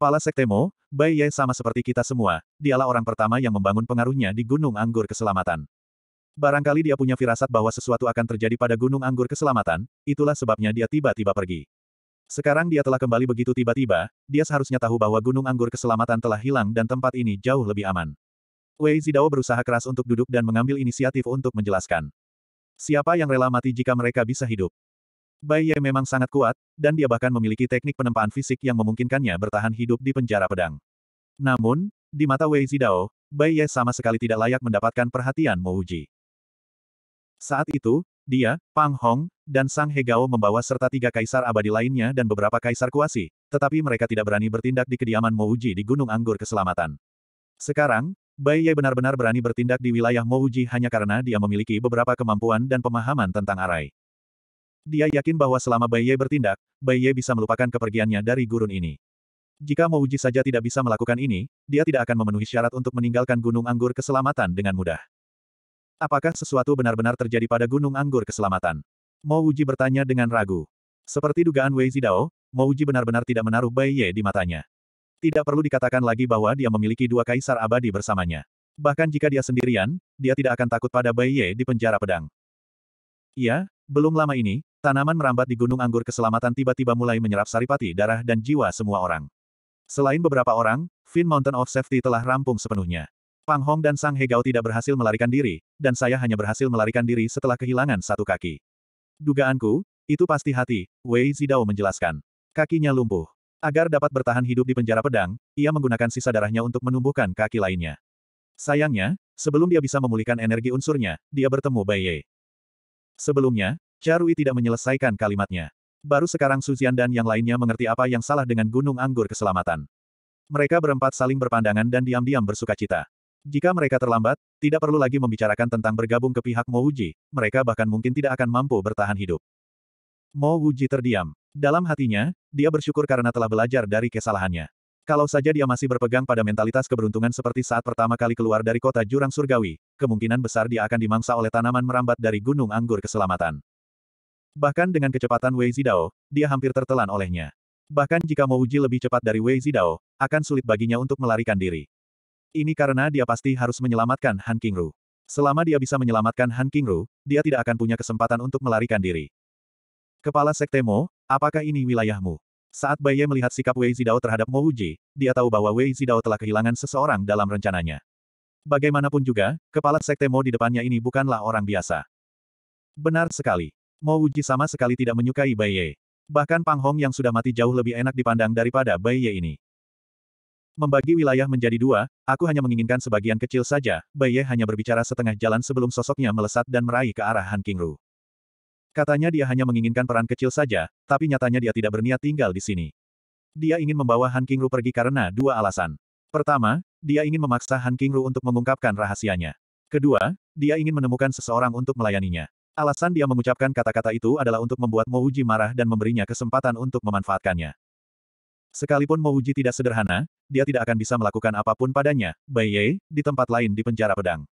Kepala Sektemo, Bai Ye sama seperti kita semua, dialah orang pertama yang membangun pengaruhnya di Gunung Anggur Keselamatan. Barangkali dia punya firasat bahwa sesuatu akan terjadi pada Gunung Anggur Keselamatan, itulah sebabnya dia tiba-tiba pergi. Sekarang dia telah kembali begitu tiba-tiba, dia seharusnya tahu bahwa Gunung Anggur Keselamatan telah hilang dan tempat ini jauh lebih aman. Wei Zidao berusaha keras untuk duduk dan mengambil inisiatif untuk menjelaskan. Siapa yang rela mati jika mereka bisa hidup? Bai Ye memang sangat kuat, dan dia bahkan memiliki teknik penempaan fisik yang memungkinkannya bertahan hidup di penjara pedang. Namun, di mata Wei Zidao, Bai Ye sama sekali tidak layak mendapatkan perhatian Mouji. Saat itu, dia, Pang Hong, dan Sang Hegao membawa serta tiga kaisar abadi lainnya dan beberapa kaisar kuasi, tetapi mereka tidak berani bertindak di kediaman Mouji di Gunung Anggur Keselamatan. Sekarang, Bai Ye benar-benar berani bertindak di wilayah Mouji hanya karena dia memiliki beberapa kemampuan dan pemahaman tentang arai. Dia yakin bahwa selama Bai Ye bertindak, Bai Ye bisa melupakan kepergiannya dari gurun ini. Jika Uji saja tidak bisa melakukan ini, dia tidak akan memenuhi syarat untuk meninggalkan Gunung Anggur Keselamatan dengan mudah. Apakah sesuatu benar-benar terjadi pada Gunung Anggur Keselamatan? Uji bertanya dengan ragu. Seperti dugaan Wei Zidao, Uji benar-benar tidak menaruh Bai Ye di matanya. Tidak perlu dikatakan lagi bahwa dia memiliki dua kaisar abadi bersamanya. Bahkan jika dia sendirian, dia tidak akan takut pada Bai Ye di penjara pedang. Iya, belum lama ini, Tanaman merambat di Gunung Anggur Keselamatan tiba-tiba mulai menyerap saripati darah dan jiwa semua orang. Selain beberapa orang, Fin Mountain of Safety telah rampung sepenuhnya. Pang Hong dan Sang Hegao tidak berhasil melarikan diri, dan saya hanya berhasil melarikan diri setelah kehilangan satu kaki. Dugaanku, itu pasti hati, Wei Zidao menjelaskan. Kakinya lumpuh. Agar dapat bertahan hidup di penjara pedang, ia menggunakan sisa darahnya untuk menumbuhkan kaki lainnya. Sayangnya, sebelum dia bisa memulihkan energi unsurnya, dia bertemu Bai Ye. Sebelumnya, Charui tidak menyelesaikan kalimatnya. Baru sekarang Suzian dan yang lainnya mengerti apa yang salah dengan Gunung Anggur Keselamatan. Mereka berempat saling berpandangan dan diam-diam bersuka cita. Jika mereka terlambat, tidak perlu lagi membicarakan tentang bergabung ke pihak Mouji, mereka bahkan mungkin tidak akan mampu bertahan hidup. Mouji terdiam. Dalam hatinya, dia bersyukur karena telah belajar dari kesalahannya. Kalau saja dia masih berpegang pada mentalitas keberuntungan seperti saat pertama kali keluar dari kota Jurang Surgawi, kemungkinan besar dia akan dimangsa oleh tanaman merambat dari Gunung Anggur Keselamatan. Bahkan dengan kecepatan Wei Zidao, dia hampir tertelan olehnya. Bahkan jika uji lebih cepat dari Wei Zidao, akan sulit baginya untuk melarikan diri. Ini karena dia pasti harus menyelamatkan Han Kingru. Selama dia bisa menyelamatkan Han Kingru, dia tidak akan punya kesempatan untuk melarikan diri. Kepala Sekte Mo, apakah ini wilayahmu? Saat Bai Ye melihat sikap Wei Zidao terhadap Mo Wuji, dia tahu bahwa Wei Zidao telah kehilangan seseorang dalam rencananya. Bagaimanapun juga, kepala Sekte Mo di depannya ini bukanlah orang biasa. Benar sekali. Mo Wuji sama sekali tidak menyukai Bai Ye. Bahkan Pang Hong yang sudah mati jauh lebih enak dipandang daripada Bai Ye ini. Membagi wilayah menjadi dua, aku hanya menginginkan sebagian kecil saja, Bai Ye hanya berbicara setengah jalan sebelum sosoknya melesat dan meraih ke arah Han Kingru. Katanya dia hanya menginginkan peran kecil saja, tapi nyatanya dia tidak berniat tinggal di sini. Dia ingin membawa Han Kingru pergi karena dua alasan. Pertama, dia ingin memaksa Han Kingru untuk mengungkapkan rahasianya. Kedua, dia ingin menemukan seseorang untuk melayaninya. Alasan dia mengucapkan kata-kata itu adalah untuk membuat Mouji marah dan memberinya kesempatan untuk memanfaatkannya. Sekalipun Mouji tidak sederhana, dia tidak akan bisa melakukan apapun padanya, Bai di tempat lain di penjara pedang.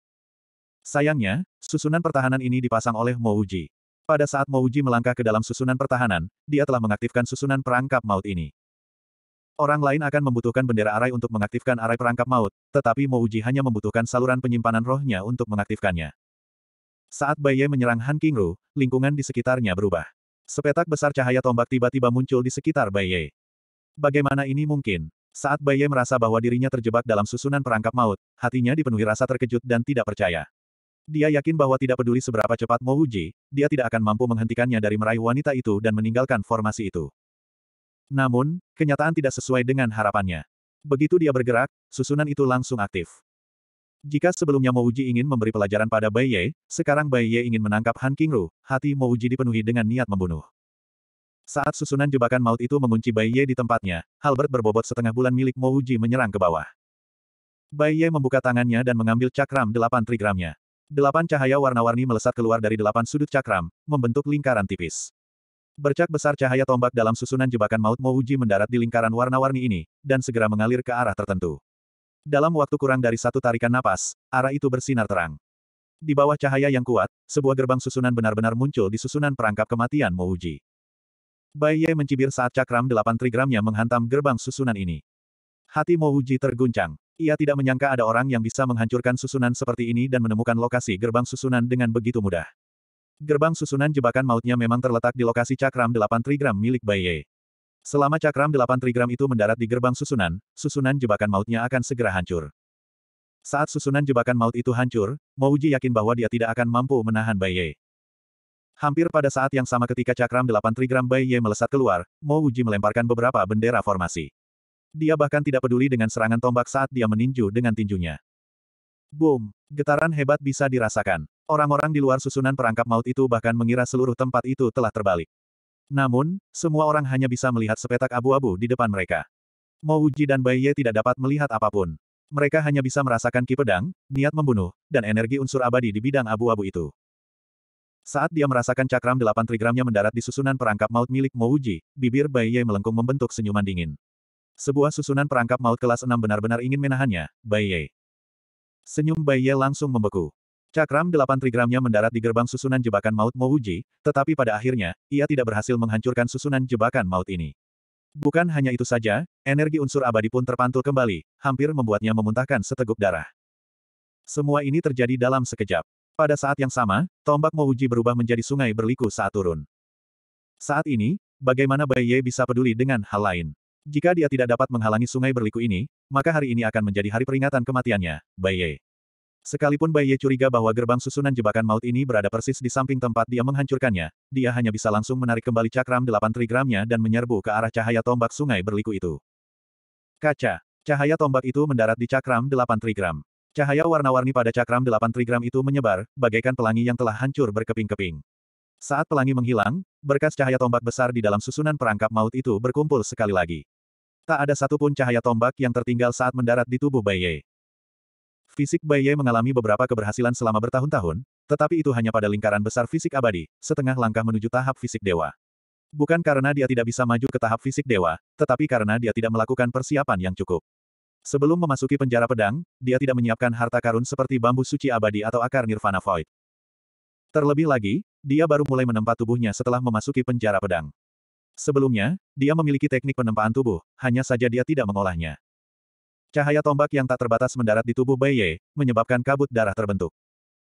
Sayangnya, susunan pertahanan ini dipasang oleh Mouji. Pada saat Mouji melangkah ke dalam susunan pertahanan, dia telah mengaktifkan susunan perangkap maut ini. Orang lain akan membutuhkan bendera arai untuk mengaktifkan arai perangkap maut, tetapi Mouji hanya membutuhkan saluran penyimpanan rohnya untuk mengaktifkannya. Saat Bai Ye menyerang Han Qingru, lingkungan di sekitarnya berubah. Sepetak besar cahaya tombak tiba-tiba muncul di sekitar Bai Ye. Bagaimana ini mungkin? Saat Bai Ye merasa bahwa dirinya terjebak dalam susunan perangkap maut, hatinya dipenuhi rasa terkejut dan tidak percaya. Dia yakin bahwa tidak peduli seberapa cepat Mo Wuji, dia tidak akan mampu menghentikannya dari meraih wanita itu dan meninggalkan formasi itu. Namun, kenyataan tidak sesuai dengan harapannya. Begitu dia bergerak, susunan itu langsung aktif. Jika sebelumnya Mo Uji ingin memberi pelajaran pada Bai Ye, sekarang Bai Ye ingin menangkap Han Kingru, hati Mo Uji dipenuhi dengan niat membunuh. Saat susunan jebakan maut itu mengunci Bai Ye di tempatnya, Halbert berbobot setengah bulan milik Mo Uji menyerang ke bawah. Bai Ye membuka tangannya dan mengambil cakram delapan trigramnya. Delapan cahaya warna-warni melesat keluar dari delapan sudut cakram, membentuk lingkaran tipis. Bercak besar cahaya tombak dalam susunan jebakan maut Mo Uji mendarat di lingkaran warna-warni ini, dan segera mengalir ke arah tertentu. Dalam waktu kurang dari satu tarikan napas, arah itu bersinar terang. Di bawah cahaya yang kuat, sebuah gerbang susunan benar-benar muncul di susunan perangkap kematian Mouji. Bai Ye mencibir saat cakram delapan trigramnya menghantam gerbang susunan ini. Hati Mouji terguncang. Ia tidak menyangka ada orang yang bisa menghancurkan susunan seperti ini dan menemukan lokasi gerbang susunan dengan begitu mudah. Gerbang susunan jebakan mautnya memang terletak di lokasi cakram delapan trigram milik Bai Ye. Selama cakram delapan trigram itu mendarat di gerbang susunan, susunan jebakan mautnya akan segera hancur. Saat susunan jebakan maut itu hancur, Mouji yakin bahwa dia tidak akan mampu menahan Bai Ye. Hampir pada saat yang sama ketika cakram delapan trigram Bai Ye melesat keluar, Mouji melemparkan beberapa bendera formasi. Dia bahkan tidak peduli dengan serangan tombak saat dia meninju dengan tinjunya. Boom! Getaran hebat bisa dirasakan. Orang-orang di luar susunan perangkap maut itu bahkan mengira seluruh tempat itu telah terbalik. Namun, semua orang hanya bisa melihat sepetak abu-abu di depan mereka. Mo Uji dan Bai Ye tidak dapat melihat apapun. Mereka hanya bisa merasakan ki pedang, niat membunuh, dan energi unsur abadi di bidang abu-abu itu. Saat dia merasakan cakram delapan trigramnya mendarat di susunan perangkap maut milik Mo Uji, bibir Bai Ye melengkung membentuk senyuman dingin. Sebuah susunan perangkap maut kelas enam benar-benar ingin menahannya, Bai Ye. Senyum Bai Ye langsung membeku. Cakram delapan trigramnya mendarat di gerbang susunan jebakan maut Mouji, tetapi pada akhirnya, ia tidak berhasil menghancurkan susunan jebakan maut ini. Bukan hanya itu saja, energi unsur abadi pun terpantul kembali, hampir membuatnya memuntahkan seteguk darah. Semua ini terjadi dalam sekejap. Pada saat yang sama, tombak Mouji berubah menjadi sungai berliku saat turun. Saat ini, bagaimana Bai Ye bisa peduli dengan hal lain? Jika dia tidak dapat menghalangi sungai berliku ini, maka hari ini akan menjadi hari peringatan kematiannya, Bai Ye. Sekalipun Bai Ye curiga bahwa gerbang susunan jebakan maut ini berada persis di samping tempat dia menghancurkannya, dia hanya bisa langsung menarik kembali cakram delapan trigramnya dan menyerbu ke arah cahaya tombak sungai berliku itu. Kaca. Cahaya tombak itu mendarat di cakram delapan trigram. Cahaya warna-warni pada cakram delapan trigram itu menyebar, bagaikan pelangi yang telah hancur berkeping-keping. Saat pelangi menghilang, berkas cahaya tombak besar di dalam susunan perangkap maut itu berkumpul sekali lagi. Tak ada satupun cahaya tombak yang tertinggal saat mendarat di tubuh Bai Ye. Fisik Bai Ye mengalami beberapa keberhasilan selama bertahun-tahun, tetapi itu hanya pada lingkaran besar fisik abadi, setengah langkah menuju tahap fisik dewa. Bukan karena dia tidak bisa maju ke tahap fisik dewa, tetapi karena dia tidak melakukan persiapan yang cukup. Sebelum memasuki penjara pedang, dia tidak menyiapkan harta karun seperti bambu suci abadi atau akar nirvana void. Terlebih lagi, dia baru mulai menempa tubuhnya setelah memasuki penjara pedang. Sebelumnya, dia memiliki teknik penempaan tubuh, hanya saja dia tidak mengolahnya. Cahaya tombak yang tak terbatas mendarat di tubuh Bai Ye, menyebabkan kabut darah terbentuk.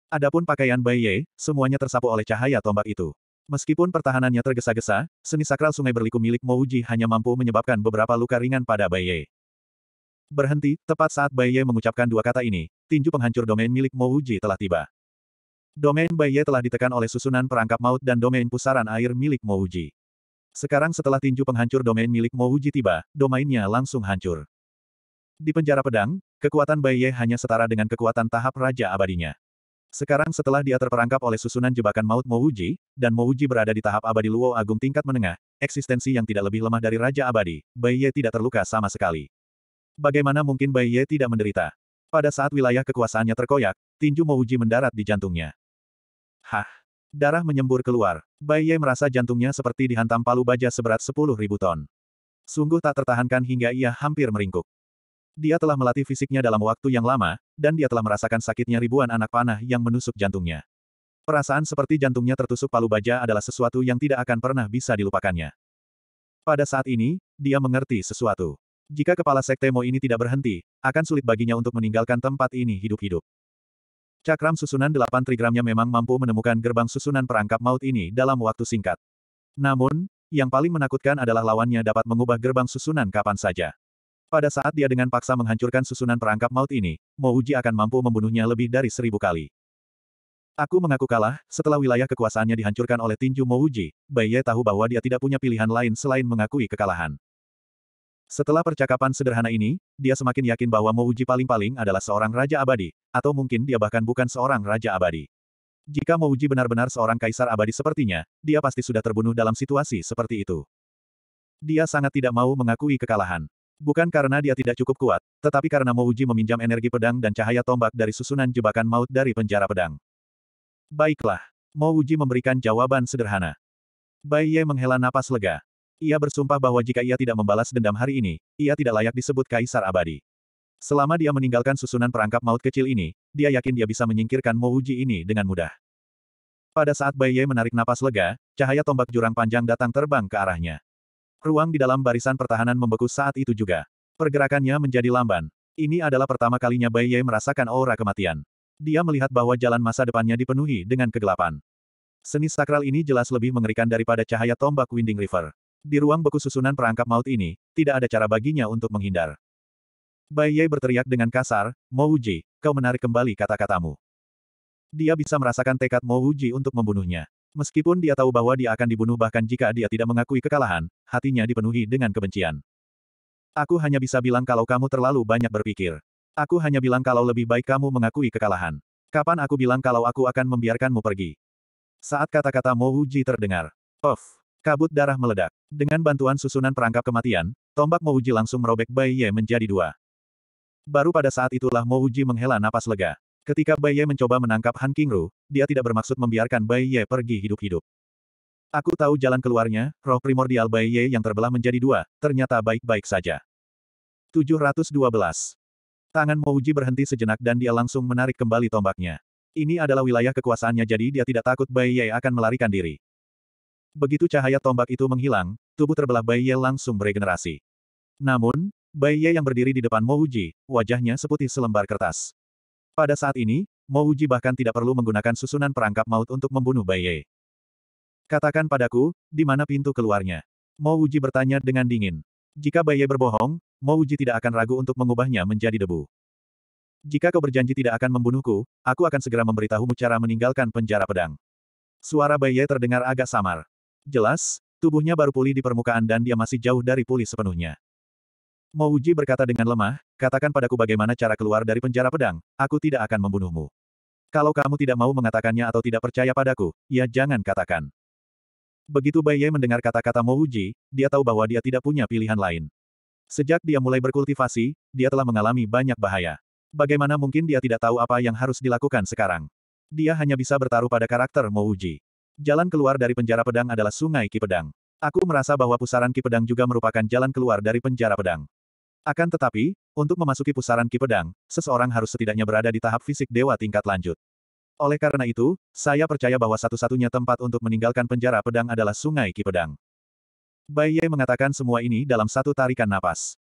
Adapun pakaian Bai Ye, semuanya tersapu oleh cahaya tombak itu. Meskipun pertahanannya tergesa-gesa, seni sakral sungai berliku milik Mouji hanya mampu menyebabkan beberapa luka ringan pada Bai Ye. Berhenti, tepat saat Bai Ye mengucapkan dua kata ini, tinju penghancur domain milik Mouji telah tiba. Domain Bai Ye telah ditekan oleh susunan perangkap maut dan domain pusaran air milik Mouji. Sekarang setelah tinju penghancur domain milik Mouji tiba, domainnya langsung hancur. Di penjara pedang, kekuatan Bai Ye hanya setara dengan kekuatan tahap Raja Abadinya. Sekarang setelah dia terperangkap oleh susunan jebakan maut Mouji, dan Mouji berada di tahap abadi Luo Agung tingkat menengah, eksistensi yang tidak lebih lemah dari Raja Abadi, Bai Ye tidak terluka sama sekali. Bagaimana mungkin Bai Ye tidak menderita? Pada saat wilayah kekuasaannya terkoyak, tinju Mouji mendarat di jantungnya. Hah! Darah menyembur keluar. Bai Ye merasa jantungnya seperti dihantam palu baja seberat 10.000 ton. Sungguh tak tertahankan hingga ia hampir meringkuk. Dia telah melatih fisiknya dalam waktu yang lama, dan dia telah merasakan sakitnya ribuan anak panah yang menusuk jantungnya. Perasaan seperti jantungnya tertusuk palu baja adalah sesuatu yang tidak akan pernah bisa dilupakannya. Pada saat ini, dia mengerti sesuatu. Jika kepala sekte Mo ini tidak berhenti, akan sulit baginya untuk meninggalkan tempat ini hidup-hidup. Cakram susunan delapan trigramnya memang mampu menemukan gerbang susunan perangkap maut ini dalam waktu singkat. Namun, yang paling menakutkan adalah lawannya dapat mengubah gerbang susunan kapan saja. Pada saat dia dengan paksa menghancurkan susunan perangkap maut ini, Mo Uji akan mampu membunuhnya lebih dari seribu kali. Aku mengaku kalah, setelah wilayah kekuasaannya dihancurkan oleh tinju Uji, Bai Ye tahu bahwa dia tidak punya pilihan lain selain mengakui kekalahan. Setelah percakapan sederhana ini, dia semakin yakin bahwa Mo Uji paling-paling adalah seorang raja abadi, atau mungkin dia bahkan bukan seorang raja abadi. Jika Mo Uji benar-benar seorang kaisar abadi sepertinya, dia pasti sudah terbunuh dalam situasi seperti itu. Dia sangat tidak mau mengakui kekalahan. Bukan karena dia tidak cukup kuat, tetapi karena Mouji meminjam energi pedang dan cahaya tombak dari susunan jebakan maut dari penjara pedang. Baiklah. Mouji memberikan jawaban sederhana. Bai Ye menghela napas lega. Ia bersumpah bahwa jika ia tidak membalas dendam hari ini, ia tidak layak disebut kaisar abadi. Selama dia meninggalkan susunan perangkap maut kecil ini, dia yakin dia bisa menyingkirkan Mouji ini dengan mudah. Pada saat Bai Ye menarik napas lega, cahaya tombak jurang panjang datang terbang ke arahnya. Ruang di dalam barisan pertahanan membeku saat itu juga. Pergerakannya menjadi lamban. Ini adalah pertama kalinya Bai Ye merasakan aura kematian. Dia melihat bahwa jalan masa depannya dipenuhi dengan kegelapan. Seni sakral ini jelas lebih mengerikan daripada cahaya tombak Winding River. Di ruang beku susunan perangkap maut ini, tidak ada cara baginya untuk menghindar. Bai Ye berteriak dengan kasar, Mo Uji, kau menarik kembali kata-katamu. Dia bisa merasakan tekad Mo Uji untuk membunuhnya. Meskipun dia tahu bahwa dia akan dibunuh bahkan jika dia tidak mengakui kekalahan, hatinya dipenuhi dengan kebencian. Aku hanya bisa bilang kalau kamu terlalu banyak berpikir. Aku hanya bilang kalau lebih baik kamu mengakui kekalahan. Kapan aku bilang kalau aku akan membiarkanmu pergi? Saat kata-kata Mo Wuji terdengar. of, Kabut darah meledak. Dengan bantuan susunan perangkap kematian, tombak Mo Wuji langsung merobek Bai Ye menjadi dua. Baru pada saat itulah Mo Wuji menghela napas lega. Ketika Bai Ye mencoba menangkap Han Qingru, dia tidak bermaksud membiarkan Bai Ye pergi hidup-hidup. Aku tahu jalan keluarnya, roh primordial Bai Ye yang terbelah menjadi dua, ternyata baik-baik saja. 712. Tangan Mouji berhenti sejenak dan dia langsung menarik kembali tombaknya. Ini adalah wilayah kekuasaannya jadi dia tidak takut Bai Ye akan melarikan diri. Begitu cahaya tombak itu menghilang, tubuh terbelah Bai Ye langsung beregenerasi. Namun, Bai Ye yang berdiri di depan Mouji, wajahnya seputih selembar kertas. Pada saat ini, Mo Uji bahkan tidak perlu menggunakan susunan perangkap maut untuk membunuh Bai Ye. Katakan padaku, di mana pintu keluarnya? Mo Uji bertanya dengan dingin. Jika Bai Ye berbohong, Mo Uji tidak akan ragu untuk mengubahnya menjadi debu. Jika kau berjanji tidak akan membunuhku, aku akan segera memberitahumu cara meninggalkan penjara pedang. Suara Bai Ye terdengar agak samar. Jelas, tubuhnya baru pulih di permukaan dan dia masih jauh dari pulih sepenuhnya. Mouji berkata dengan lemah, katakan padaku bagaimana cara keluar dari penjara pedang, aku tidak akan membunuhmu. Kalau kamu tidak mau mengatakannya atau tidak percaya padaku, ya jangan katakan. Begitu Bai Ye mendengar kata-kata Mouji, dia tahu bahwa dia tidak punya pilihan lain. Sejak dia mulai berkultivasi, dia telah mengalami banyak bahaya. Bagaimana mungkin dia tidak tahu apa yang harus dilakukan sekarang? Dia hanya bisa bertaruh pada karakter Mouji. Jalan keluar dari penjara pedang adalah sungai Ki Pedang. Aku merasa bahwa pusaran Ki Pedang juga merupakan jalan keluar dari penjara pedang. Akan tetapi, untuk memasuki pusaran Ki Pedang, seseorang harus setidaknya berada di tahap fisik dewa tingkat lanjut. Oleh karena itu, saya percaya bahwa satu-satunya tempat untuk meninggalkan penjara pedang adalah Sungai Ki Pedang. Bai Ye mengatakan semua ini dalam satu tarikan napas.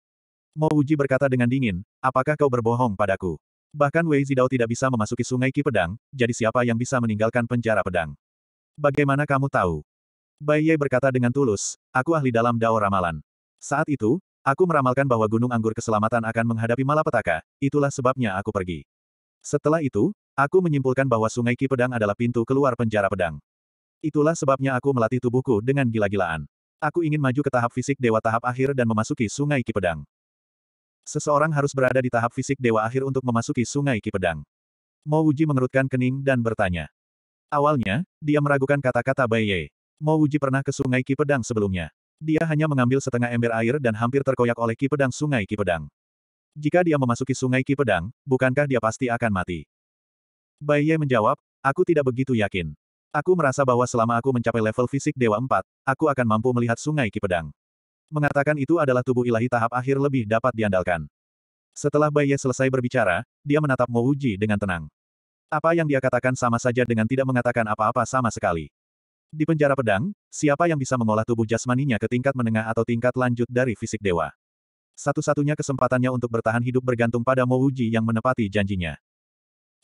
Mo Uji berkata dengan dingin, apakah kau berbohong padaku? Bahkan Wei Zidao tidak bisa memasuki sungai Ki Pedang, jadi siapa yang bisa meninggalkan penjara pedang? Bagaimana kamu tahu? Bai Ye berkata dengan tulus, aku ahli dalam Dao Ramalan. Saat itu, Aku meramalkan bahwa Gunung Anggur Keselamatan akan menghadapi malapetaka, itulah sebabnya aku pergi. Setelah itu, aku menyimpulkan bahwa Sungai Ki Pedang adalah pintu keluar penjara pedang. Itulah sebabnya aku melatih tubuhku dengan gila-gilaan. Aku ingin maju ke tahap fisik dewa tahap akhir dan memasuki Sungai Ki Pedang. Seseorang harus berada di tahap fisik dewa akhir untuk memasuki Sungai Ki Pedang. Mo Uji mengerutkan kening dan bertanya. Awalnya, dia meragukan kata-kata Bai Ye. Mo Uji pernah ke Sungai Ki Pedang sebelumnya. Dia hanya mengambil setengah ember air dan hampir terkoyak oleh Ki Pedang Sungai Ki Pedang. Jika dia memasuki Sungai Ki Pedang, bukankah dia pasti akan mati? Bai Ye menjawab, aku tidak begitu yakin. Aku merasa bahwa selama aku mencapai level fisik Dewa 4, aku akan mampu melihat Sungai Ki Pedang. Mengatakan itu adalah tubuh ilahi tahap akhir lebih dapat diandalkan. Setelah Bai Ye selesai berbicara, dia menatap Mo Uji dengan tenang. Apa yang dia katakan sama saja dengan tidak mengatakan apa-apa sama sekali. Di penjara pedang, siapa yang bisa mengolah tubuh jasmaninya ke tingkat menengah atau tingkat lanjut dari fisik dewa? Satu-satunya kesempatannya untuk bertahan hidup bergantung pada Mouji yang menepati janjinya.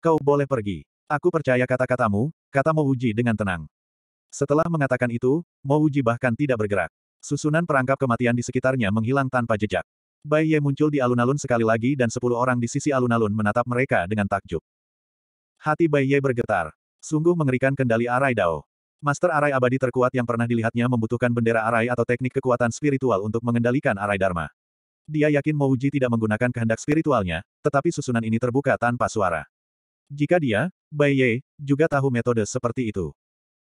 Kau boleh pergi. Aku percaya kata-katamu, kata Mouji dengan tenang. Setelah mengatakan itu, Mouji bahkan tidak bergerak. Susunan perangkap kematian di sekitarnya menghilang tanpa jejak. Bai Ye muncul di alun-alun sekali lagi dan sepuluh orang di sisi alun-alun menatap mereka dengan takjub. Hati Bai Ye bergetar. Sungguh mengerikan kendali Arai Dao. Master Arai abadi terkuat yang pernah dilihatnya membutuhkan bendera Arai atau teknik kekuatan spiritual untuk mengendalikan Arai Dharma. Dia yakin Mouji tidak menggunakan kehendak spiritualnya, tetapi susunan ini terbuka tanpa suara. Jika dia, Bai Ye, juga tahu metode seperti itu.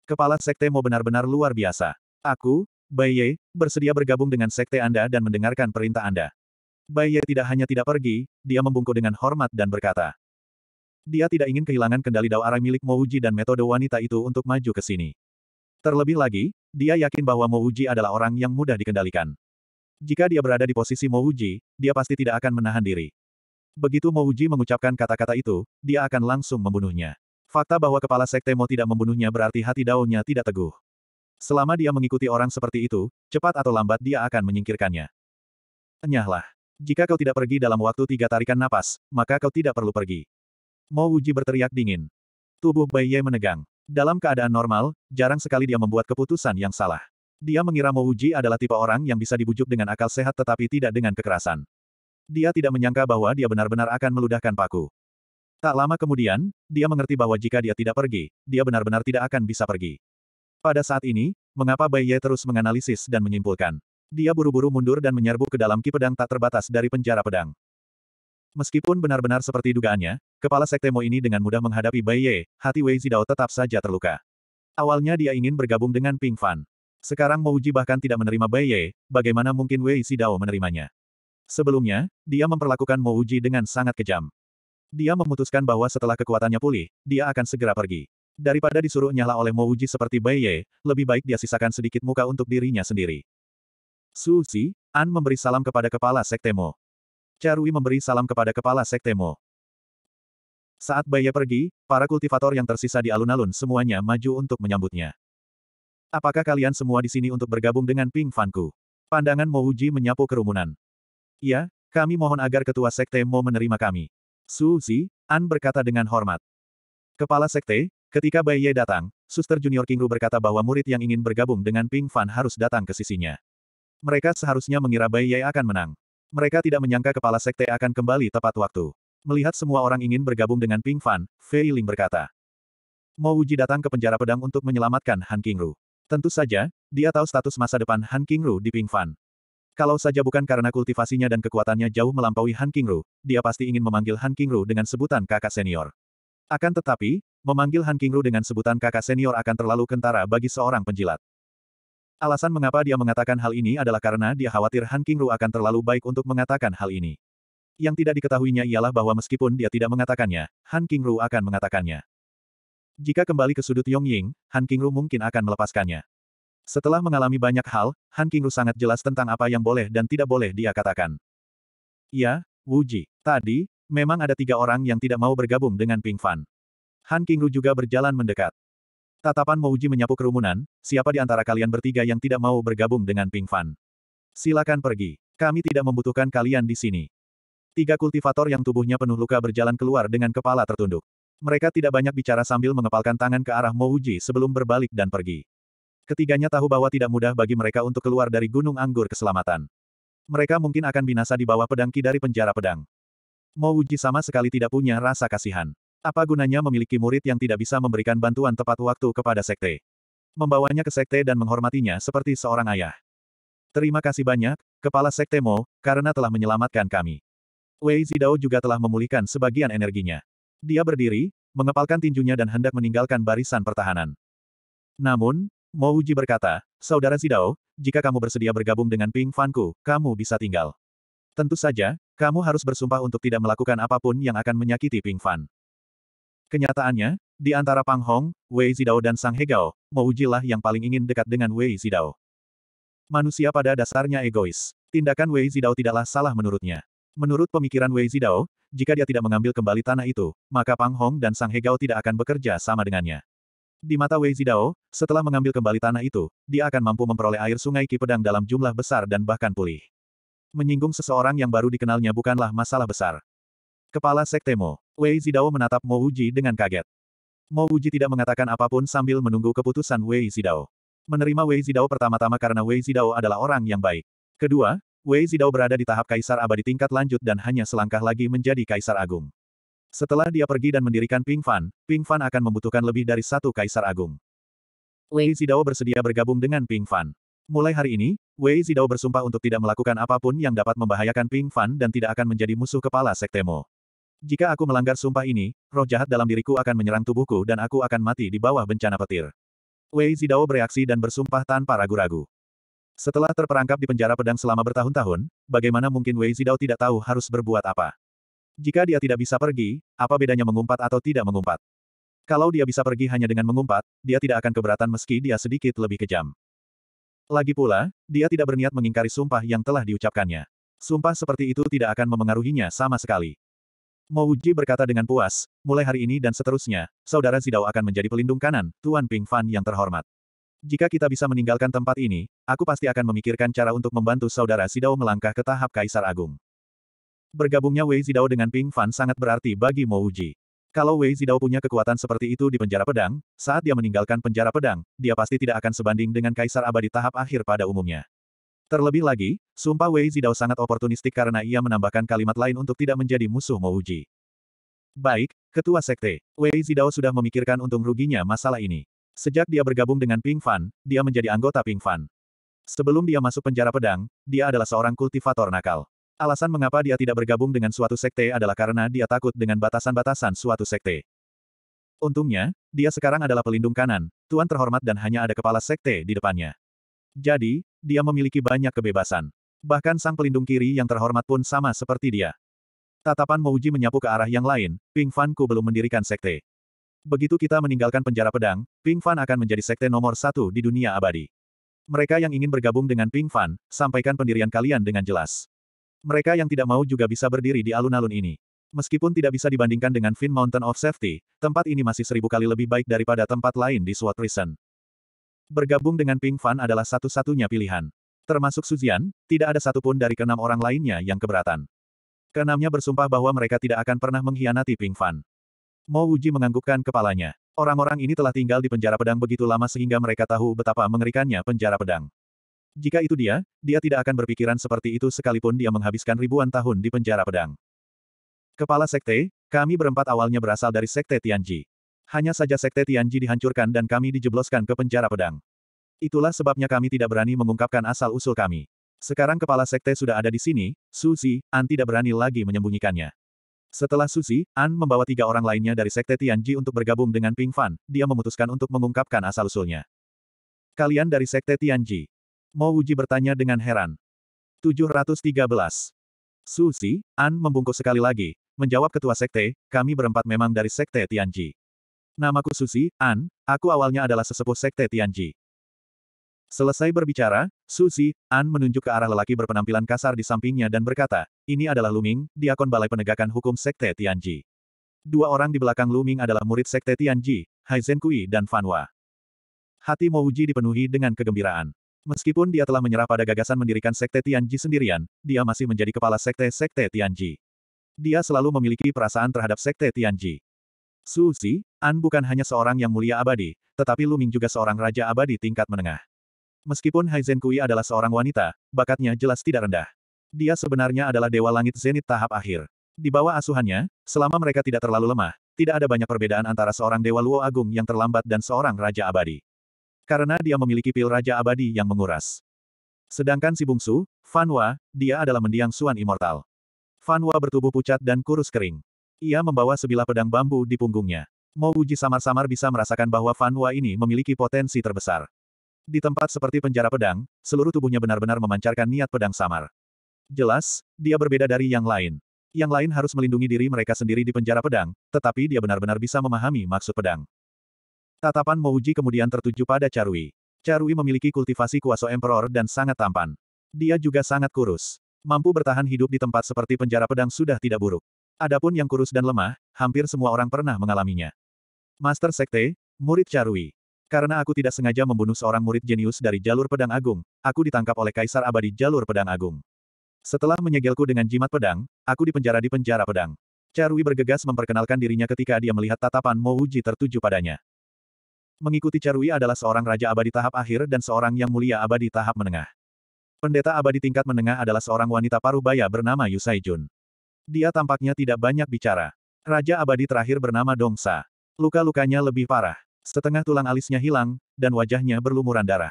Kepala Sekte Mo benar-benar luar biasa. Aku, Bai Ye, bersedia bergabung dengan Sekte Anda dan mendengarkan perintah Anda. Bai Ye tidak hanya tidak pergi, dia membungkuk dengan hormat dan berkata, dia tidak ingin kehilangan kendali Dao Arai milik Mouji dan metode wanita itu untuk maju ke sini. Terlebih lagi, dia yakin bahwa Mouji adalah orang yang mudah dikendalikan. Jika dia berada di posisi Mouji, dia pasti tidak akan menahan diri. Begitu Mouji mengucapkan kata-kata itu, dia akan langsung membunuhnya. Fakta bahwa kepala sekte Mo tidak membunuhnya berarti hati daunnya tidak teguh. Selama dia mengikuti orang seperti itu, cepat atau lambat dia akan menyingkirkannya. Enyahlah. Jika kau tidak pergi dalam waktu tiga tarikan napas, maka kau tidak perlu pergi. Mo Wuji berteriak dingin. Tubuh Bai Ye menegang. Dalam keadaan normal, jarang sekali dia membuat keputusan yang salah. Dia mengira Mo Wuji adalah tipe orang yang bisa dibujuk dengan akal sehat tetapi tidak dengan kekerasan. Dia tidak menyangka bahwa dia benar-benar akan meludahkan paku. Tak lama kemudian, dia mengerti bahwa jika dia tidak pergi, dia benar-benar tidak akan bisa pergi. Pada saat ini, mengapa Bai Ye terus menganalisis dan menyimpulkan. Dia buru-buru mundur dan menyerbu ke dalam ki pedang tak terbatas dari penjara pedang. Meskipun benar-benar seperti dugaannya, kepala sekte Mo ini dengan mudah menghadapi Bai Ye, hati Wei Zidao tetap saja terluka. Awalnya dia ingin bergabung dengan Ping Fan. Sekarang Mo Uji bahkan tidak menerima Bai Ye, bagaimana mungkin Wei Zidao menerimanya? Sebelumnya, dia memperlakukan Mo Uji dengan sangat kejam. Dia memutuskan bahwa setelah kekuatannya pulih, dia akan segera pergi. Daripada disuruh nyala oleh Mo Uji seperti Bai Ye, lebih baik dia sisakan sedikit muka untuk dirinya sendiri. Su Xi, An memberi salam kepada kepala sekte Mo. Carui memberi salam kepada kepala sekte Mo. Saat Baye pergi, para kultivator yang tersisa di alun-alun semuanya maju untuk menyambutnya. Apakah kalian semua di sini untuk bergabung dengan Ping Fanku? Pandangan Mo Uji menyapu kerumunan. Ya, kami mohon agar ketua sekte Mo menerima kami. Su Zi, An berkata dengan hormat. Kepala sekte, ketika Ye datang, Suster Junior King Kingru berkata bahwa murid yang ingin bergabung dengan Ping Fan harus datang ke sisinya. Mereka seharusnya mengira Bai Ye akan menang. Mereka tidak menyangka kepala sekte akan kembali tepat waktu. Melihat semua orang ingin bergabung dengan Ping Fan, Fei Ling berkata. Mo Wuji datang ke penjara pedang untuk menyelamatkan Han Kingru. Tentu saja, dia tahu status masa depan Han Kingru di Ping Fan. Kalau saja bukan karena kultivasinya dan kekuatannya jauh melampaui Han Kingru, dia pasti ingin memanggil Han Kingru dengan sebutan kakak senior. Akan tetapi, memanggil Han Kingru dengan sebutan kakak senior akan terlalu kentara bagi seorang penjilat. Alasan mengapa dia mengatakan hal ini adalah karena dia khawatir Han Kingru akan terlalu baik untuk mengatakan hal ini. Yang tidak diketahuinya ialah bahwa meskipun dia tidak mengatakannya, Han Kingru akan mengatakannya. Jika kembali ke sudut Yongying, Han Kingru mungkin akan melepaskannya. Setelah mengalami banyak hal, Han Kingru sangat jelas tentang apa yang boleh dan tidak boleh dia katakan. Ya, Wuji. Tadi, memang ada tiga orang yang tidak mau bergabung dengan Ping Fan. Han Kingru juga berjalan mendekat. Tatapan Mouji menyapu kerumunan, siapa di antara kalian bertiga yang tidak mau bergabung dengan Ping Fan? Silakan pergi. Kami tidak membutuhkan kalian di sini. Tiga kultivator yang tubuhnya penuh luka berjalan keluar dengan kepala tertunduk. Mereka tidak banyak bicara sambil mengepalkan tangan ke arah Mouji sebelum berbalik dan pergi. Ketiganya tahu bahwa tidak mudah bagi mereka untuk keluar dari Gunung Anggur keselamatan. Mereka mungkin akan binasa di bawah pedangki dari penjara pedang. Mouji sama sekali tidak punya rasa kasihan. Apa gunanya memiliki murid yang tidak bisa memberikan bantuan tepat waktu kepada sekte? Membawanya ke sekte dan menghormatinya seperti seorang ayah. Terima kasih banyak, Kepala Sekte Mo, karena telah menyelamatkan kami. Wei Zidao juga telah memulihkan sebagian energinya. Dia berdiri, mengepalkan tinjunya dan hendak meninggalkan barisan pertahanan. Namun, Mo Uji berkata, Saudara Zidao, jika kamu bersedia bergabung dengan Ping Fanku, kamu bisa tinggal. Tentu saja, kamu harus bersumpah untuk tidak melakukan apapun yang akan menyakiti Ping Fan. Kenyataannya, di antara Pang Hong, Wei Zidao dan Sang Hegao, Moujilah yang paling ingin dekat dengan Wei Zidao. Manusia pada dasarnya egois. Tindakan Wei Zidao tidaklah salah menurutnya. Menurut pemikiran Wei Zidao, jika dia tidak mengambil kembali tanah itu, maka Pang Hong dan Sang Hegao tidak akan bekerja sama dengannya. Di mata Wei Zidao, setelah mengambil kembali tanah itu, dia akan mampu memperoleh air sungai Ki Pedang dalam jumlah besar dan bahkan pulih. Menyinggung seseorang yang baru dikenalnya bukanlah masalah besar. Kepala Sekte Mo Wei Zidao menatap Mo Wuji dengan kaget. Mo Wuji tidak mengatakan apapun sambil menunggu keputusan Wei Zidao. Menerima Wei Zidao pertama-tama karena Wei Zidao adalah orang yang baik. Kedua, Wei Zidao berada di tahap kaisar abadi tingkat lanjut dan hanya selangkah lagi menjadi kaisar agung. Setelah dia pergi dan mendirikan Ping Fan, Ping Fan akan membutuhkan lebih dari satu kaisar agung. Wei Zidao bersedia bergabung dengan Ping Fan. Mulai hari ini, Wei Zidao bersumpah untuk tidak melakukan apapun yang dapat membahayakan Ping Fan dan tidak akan menjadi musuh kepala Sektemo. Jika aku melanggar sumpah ini, roh jahat dalam diriku akan menyerang tubuhku dan aku akan mati di bawah bencana petir. Wei Zidao bereaksi dan bersumpah tanpa ragu-ragu. Setelah terperangkap di penjara pedang selama bertahun-tahun, bagaimana mungkin Wei Zidao tidak tahu harus berbuat apa? Jika dia tidak bisa pergi, apa bedanya mengumpat atau tidak mengumpat? Kalau dia bisa pergi hanya dengan mengumpat, dia tidak akan keberatan meski dia sedikit lebih kejam. Lagi pula, dia tidak berniat mengingkari sumpah yang telah diucapkannya. Sumpah seperti itu tidak akan memengaruhinya sama sekali. Mo Wuji berkata dengan puas, mulai hari ini dan seterusnya, saudara Zidao akan menjadi pelindung kanan, Tuan Ping Fan yang terhormat. Jika kita bisa meninggalkan tempat ini, aku pasti akan memikirkan cara untuk membantu saudara Zidao melangkah ke tahap Kaisar Agung. Bergabungnya Wei Zidao dengan Ping Fan sangat berarti bagi Mo Wuji. Kalau Wei Zidao punya kekuatan seperti itu di penjara pedang, saat dia meninggalkan penjara pedang, dia pasti tidak akan sebanding dengan Kaisar Abadi tahap akhir pada umumnya. Terlebih lagi, sumpah Wei Zidao sangat oportunistik karena ia menambahkan kalimat lain untuk tidak menjadi musuh Mouji. Baik, Ketua Sekte, Wei Zidao sudah memikirkan untung ruginya masalah ini. Sejak dia bergabung dengan Ping Fan, dia menjadi anggota Ping Fan. Sebelum dia masuk penjara pedang, dia adalah seorang kultivator nakal. Alasan mengapa dia tidak bergabung dengan suatu sekte adalah karena dia takut dengan batasan-batasan suatu sekte. Untungnya, dia sekarang adalah pelindung kanan, tuan terhormat dan hanya ada kepala sekte di depannya. Jadi, dia memiliki banyak kebebasan. Bahkan sang pelindung kiri yang terhormat pun sama seperti dia. Tatapan Mouji menyapu ke arah yang lain, Ping Fan ku belum mendirikan sekte. Begitu kita meninggalkan penjara pedang, Ping Fan akan menjadi sekte nomor satu di dunia abadi. Mereka yang ingin bergabung dengan Ping Fan, sampaikan pendirian kalian dengan jelas. Mereka yang tidak mau juga bisa berdiri di alun-alun ini. Meskipun tidak bisa dibandingkan dengan Fin Mountain of Safety, tempat ini masih seribu kali lebih baik daripada tempat lain di SWAT Prison. Bergabung dengan Ping Fan adalah satu-satunya pilihan. Termasuk Suzian, tidak ada satupun dari keenam orang lainnya yang keberatan. Keenamnya bersumpah bahwa mereka tidak akan pernah mengkhianati Ping Fan. Mo Wuji menganggukkan kepalanya. Orang-orang ini telah tinggal di penjara pedang begitu lama sehingga mereka tahu betapa mengerikannya penjara pedang. Jika itu dia, dia tidak akan berpikiran seperti itu sekalipun dia menghabiskan ribuan tahun di penjara pedang. Kepala Sekte, kami berempat awalnya berasal dari Sekte Tianji. Hanya saja Sekte Tianji dihancurkan dan kami dijebloskan ke penjara pedang. Itulah sebabnya kami tidak berani mengungkapkan asal-usul kami. Sekarang kepala sekte sudah ada di sini, Suzy, An tidak berani lagi menyembunyikannya. Setelah Suzy, An membawa tiga orang lainnya dari sekte Tianji untuk bergabung dengan Ping Fan, dia memutuskan untuk mengungkapkan asal-usulnya. Kalian dari sekte Tianji. Mo Wuji bertanya dengan heran. 713. Suzy, An membungkuk sekali lagi, menjawab ketua sekte, kami berempat memang dari sekte Tianji. Namaku Susi An, aku awalnya adalah sesepuh Sekte Tianji. Selesai berbicara, Susi An menunjuk ke arah lelaki berpenampilan kasar di sampingnya dan berkata, ini adalah Luming, diakon Balai Penegakan Hukum Sekte Tianji. Dua orang di belakang Luming adalah murid Sekte Tianji, Hai Zenkui dan Fanwa. Hati Mouji dipenuhi dengan kegembiraan. Meskipun dia telah menyerah pada gagasan mendirikan Sekte Tianji sendirian, dia masih menjadi kepala Sekte Sekte Tianji. Dia selalu memiliki perasaan terhadap Sekte Tianji. Su Xi, An bukan hanya seorang yang mulia abadi, tetapi Lu Ming juga seorang raja abadi tingkat menengah. Meskipun Hai Zhen Kui adalah seorang wanita, bakatnya jelas tidak rendah. Dia sebenarnya adalah dewa langit zenit tahap akhir. Di bawah asuhannya, selama mereka tidak terlalu lemah, tidak ada banyak perbedaan antara seorang dewa Luo Agung yang terlambat dan seorang raja abadi. Karena dia memiliki pil raja abadi yang menguras. Sedangkan si bungsu, Fanwa, dia adalah mendiang Suan Immortal. Fanwa bertubuh pucat dan kurus kering. Ia membawa sebilah pedang bambu di punggungnya. Mo Uji samar-samar bisa merasakan bahwa Fan Hua ini memiliki potensi terbesar. Di tempat seperti penjara pedang, seluruh tubuhnya benar-benar memancarkan niat pedang samar. Jelas, dia berbeda dari yang lain. Yang lain harus melindungi diri mereka sendiri di penjara pedang, tetapi dia benar-benar bisa memahami maksud pedang. Tatapan Mo Uji kemudian tertuju pada Charui. Charui memiliki kultivasi kuasa emperor dan sangat tampan. Dia juga sangat kurus. Mampu bertahan hidup di tempat seperti penjara pedang sudah tidak buruk. Adapun yang kurus dan lemah, hampir semua orang pernah mengalaminya. Master Sekte, murid Charui. Karena aku tidak sengaja membunuh seorang murid jenius dari jalur pedang agung, aku ditangkap oleh Kaisar Abadi jalur pedang agung. Setelah menyegelku dengan jimat pedang, aku dipenjara di penjara pedang. Charui bergegas memperkenalkan dirinya ketika dia melihat tatapan Mouji tertuju padanya. Mengikuti Charui adalah seorang raja abadi tahap akhir dan seorang yang mulia abadi tahap menengah. Pendeta abadi tingkat menengah adalah seorang wanita paruh baya bernama Yusai Jun. Dia tampaknya tidak banyak bicara. Raja abadi terakhir bernama Dongsa. Luka-lukanya lebih parah. Setengah tulang alisnya hilang, dan wajahnya berlumuran darah.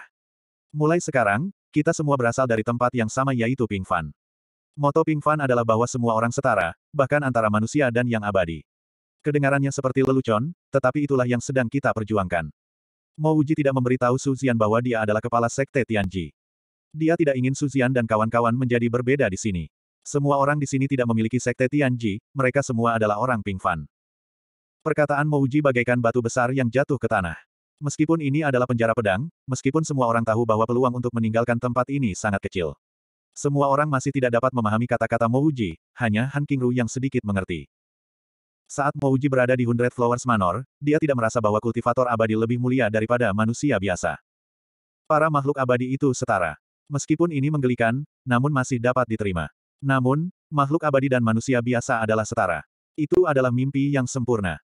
Mulai sekarang, kita semua berasal dari tempat yang sama yaitu Ping Fan. Moto Ping Fan adalah bahwa semua orang setara, bahkan antara manusia dan yang abadi. Kedengarannya seperti lelucon, tetapi itulah yang sedang kita perjuangkan. Mo Wuji tidak memberitahu Su Zian bahwa dia adalah kepala sekte Tianji. Dia tidak ingin Su Zian dan kawan-kawan menjadi berbeda di sini. Semua orang di sini tidak memiliki sekte Tianji, mereka semua adalah orang Pingfan. Perkataan Mouji bagaikan batu besar yang jatuh ke tanah. Meskipun ini adalah penjara pedang, meskipun semua orang tahu bahwa peluang untuk meninggalkan tempat ini sangat kecil. Semua orang masih tidak dapat memahami kata-kata Mouji, hanya Han Kingru yang sedikit mengerti. Saat Mouji berada di Hundred Flowers Manor, dia tidak merasa bahwa kultivator abadi lebih mulia daripada manusia biasa. Para makhluk abadi itu setara. Meskipun ini menggelikan, namun masih dapat diterima. Namun, makhluk abadi dan manusia biasa adalah setara. Itu adalah mimpi yang sempurna.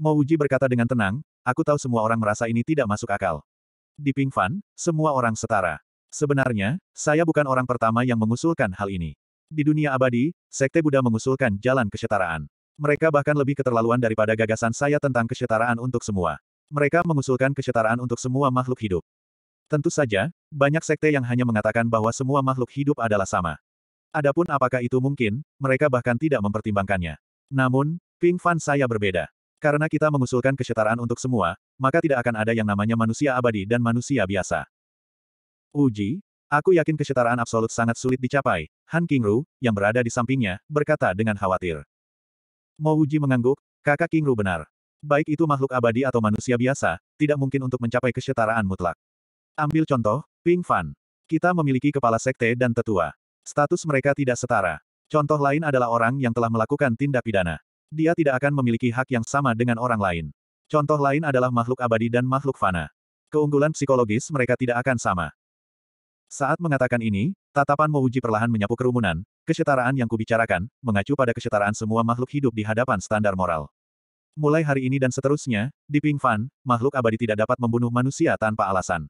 Mouji berkata dengan tenang, aku tahu semua orang merasa ini tidak masuk akal. Di Pingfan, semua orang setara. Sebenarnya, saya bukan orang pertama yang mengusulkan hal ini. Di dunia abadi, Sekte Buddha mengusulkan jalan kesetaraan. Mereka bahkan lebih keterlaluan daripada gagasan saya tentang kesetaraan untuk semua. Mereka mengusulkan kesetaraan untuk semua makhluk hidup. Tentu saja, banyak sekte yang hanya mengatakan bahwa semua makhluk hidup adalah sama. Adapun apakah itu mungkin, mereka bahkan tidak mempertimbangkannya. Namun, Ping Fan saya berbeda. Karena kita mengusulkan kesetaraan untuk semua, maka tidak akan ada yang namanya manusia abadi dan manusia biasa. Uji, aku yakin kesetaraan absolut sangat sulit dicapai, Han Kingru, yang berada di sampingnya, berkata dengan khawatir. Mo Uji mengangguk, kakak Kingru benar. Baik itu makhluk abadi atau manusia biasa, tidak mungkin untuk mencapai kesetaraan mutlak. Ambil contoh, Ping Fan. Kita memiliki kepala sekte dan tetua. Status mereka tidak setara. Contoh lain adalah orang yang telah melakukan tindak pidana. Dia tidak akan memiliki hak yang sama dengan orang lain. Contoh lain adalah makhluk abadi dan makhluk fana. Keunggulan psikologis mereka tidak akan sama. Saat mengatakan ini, tatapan Mouji perlahan menyapu kerumunan, kesetaraan yang kubicarakan, mengacu pada kesetaraan semua makhluk hidup di hadapan standar moral. Mulai hari ini dan seterusnya, di Ping Fan, makhluk abadi tidak dapat membunuh manusia tanpa alasan.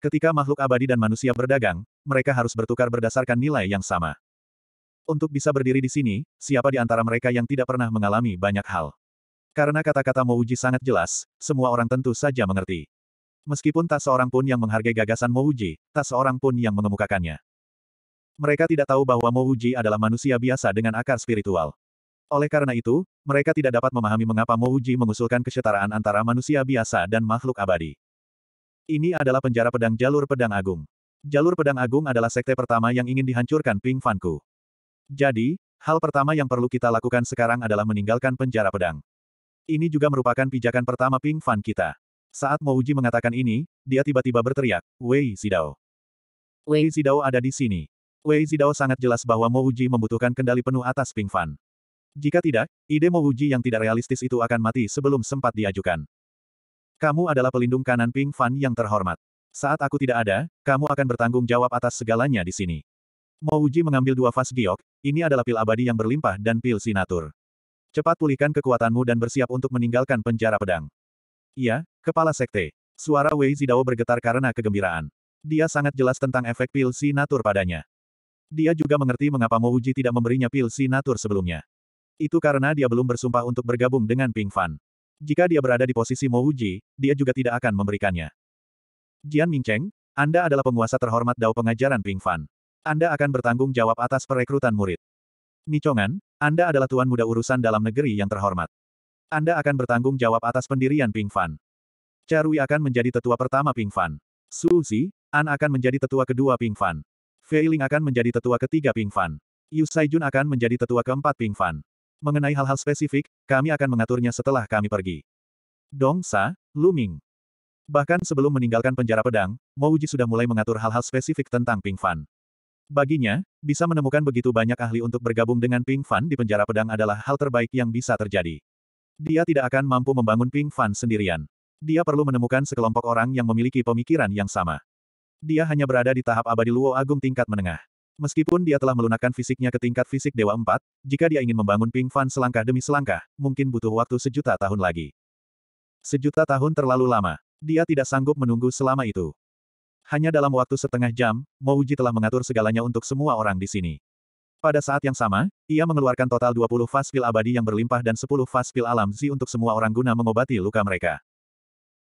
Ketika makhluk abadi dan manusia berdagang, mereka harus bertukar berdasarkan nilai yang sama. Untuk bisa berdiri di sini, siapa di antara mereka yang tidak pernah mengalami banyak hal? Karena kata-kata Mouji sangat jelas, semua orang tentu saja mengerti. Meskipun tak seorang pun yang menghargai gagasan Mouji, tak seorang pun yang mengemukakannya. Mereka tidak tahu bahwa Mouji adalah manusia biasa dengan akar spiritual. Oleh karena itu, mereka tidak dapat memahami mengapa Mouji mengusulkan kesetaraan antara manusia biasa dan makhluk abadi. Ini adalah penjara pedang jalur pedang agung. Jalur Pedang Agung adalah sekte pertama yang ingin dihancurkan Ping Fanku. Jadi, hal pertama yang perlu kita lakukan sekarang adalah meninggalkan penjara pedang. Ini juga merupakan pijakan pertama Ping Fan kita. Saat Mouji mengatakan ini, dia tiba-tiba berteriak, Wei Zidao. Wei Zidao ada di sini. Wei Zidao sangat jelas bahwa Mouji membutuhkan kendali penuh atas Ping Fan. Jika tidak, ide Mouji yang tidak realistis itu akan mati sebelum sempat diajukan. Kamu adalah pelindung kanan Ping Fan yang terhormat. Saat aku tidak ada, kamu akan bertanggung jawab atas segalanya di sini. Mouji mengambil dua vas giok, ini adalah pil abadi yang berlimpah dan pil sinatur. Cepat pulihkan kekuatanmu dan bersiap untuk meninggalkan penjara pedang. Iya, Kepala Sekte. Suara Wei Zidao bergetar karena kegembiraan. Dia sangat jelas tentang efek pil sinatur padanya. Dia juga mengerti mengapa Mouji tidak memberinya pil sinatur sebelumnya. Itu karena dia belum bersumpah untuk bergabung dengan Ping Fan. Jika dia berada di posisi Mouji, dia juga tidak akan memberikannya. Jian Mingcheng, Anda adalah penguasa terhormat Dao Pengajaran Ping Fan. Anda akan bertanggung jawab atas perekrutan murid. Nichongan, Anda adalah tuan muda urusan dalam negeri yang terhormat. Anda akan bertanggung jawab atas pendirian Ping Fan. Charui akan menjadi tetua pertama Ping Fan. Su Zi, An akan menjadi tetua kedua Ping Fan. Fei Ling akan menjadi tetua ketiga Ping Fan. Yu Sai Jun akan menjadi tetua keempat Ping Fan. Mengenai hal-hal spesifik, kami akan mengaturnya setelah kami pergi. Dong Sa, Ming. Bahkan sebelum meninggalkan penjara pedang, Mouji sudah mulai mengatur hal-hal spesifik tentang Ping Fan. Baginya, bisa menemukan begitu banyak ahli untuk bergabung dengan Ping Fan di penjara pedang adalah hal terbaik yang bisa terjadi. Dia tidak akan mampu membangun Ping Fan sendirian. Dia perlu menemukan sekelompok orang yang memiliki pemikiran yang sama. Dia hanya berada di tahap abadi Luo Agung tingkat menengah. Meskipun dia telah melunakkan fisiknya ke tingkat fisik Dewa 4, jika dia ingin membangun Ping Fan selangkah demi selangkah, mungkin butuh waktu sejuta tahun lagi. Sejuta tahun terlalu lama. Dia tidak sanggup menunggu selama itu. Hanya dalam waktu setengah jam, Mouji telah mengatur segalanya untuk semua orang di sini. Pada saat yang sama, ia mengeluarkan total 20 fast pil abadi yang berlimpah dan 10 fast pil alam zi untuk semua orang guna mengobati luka mereka.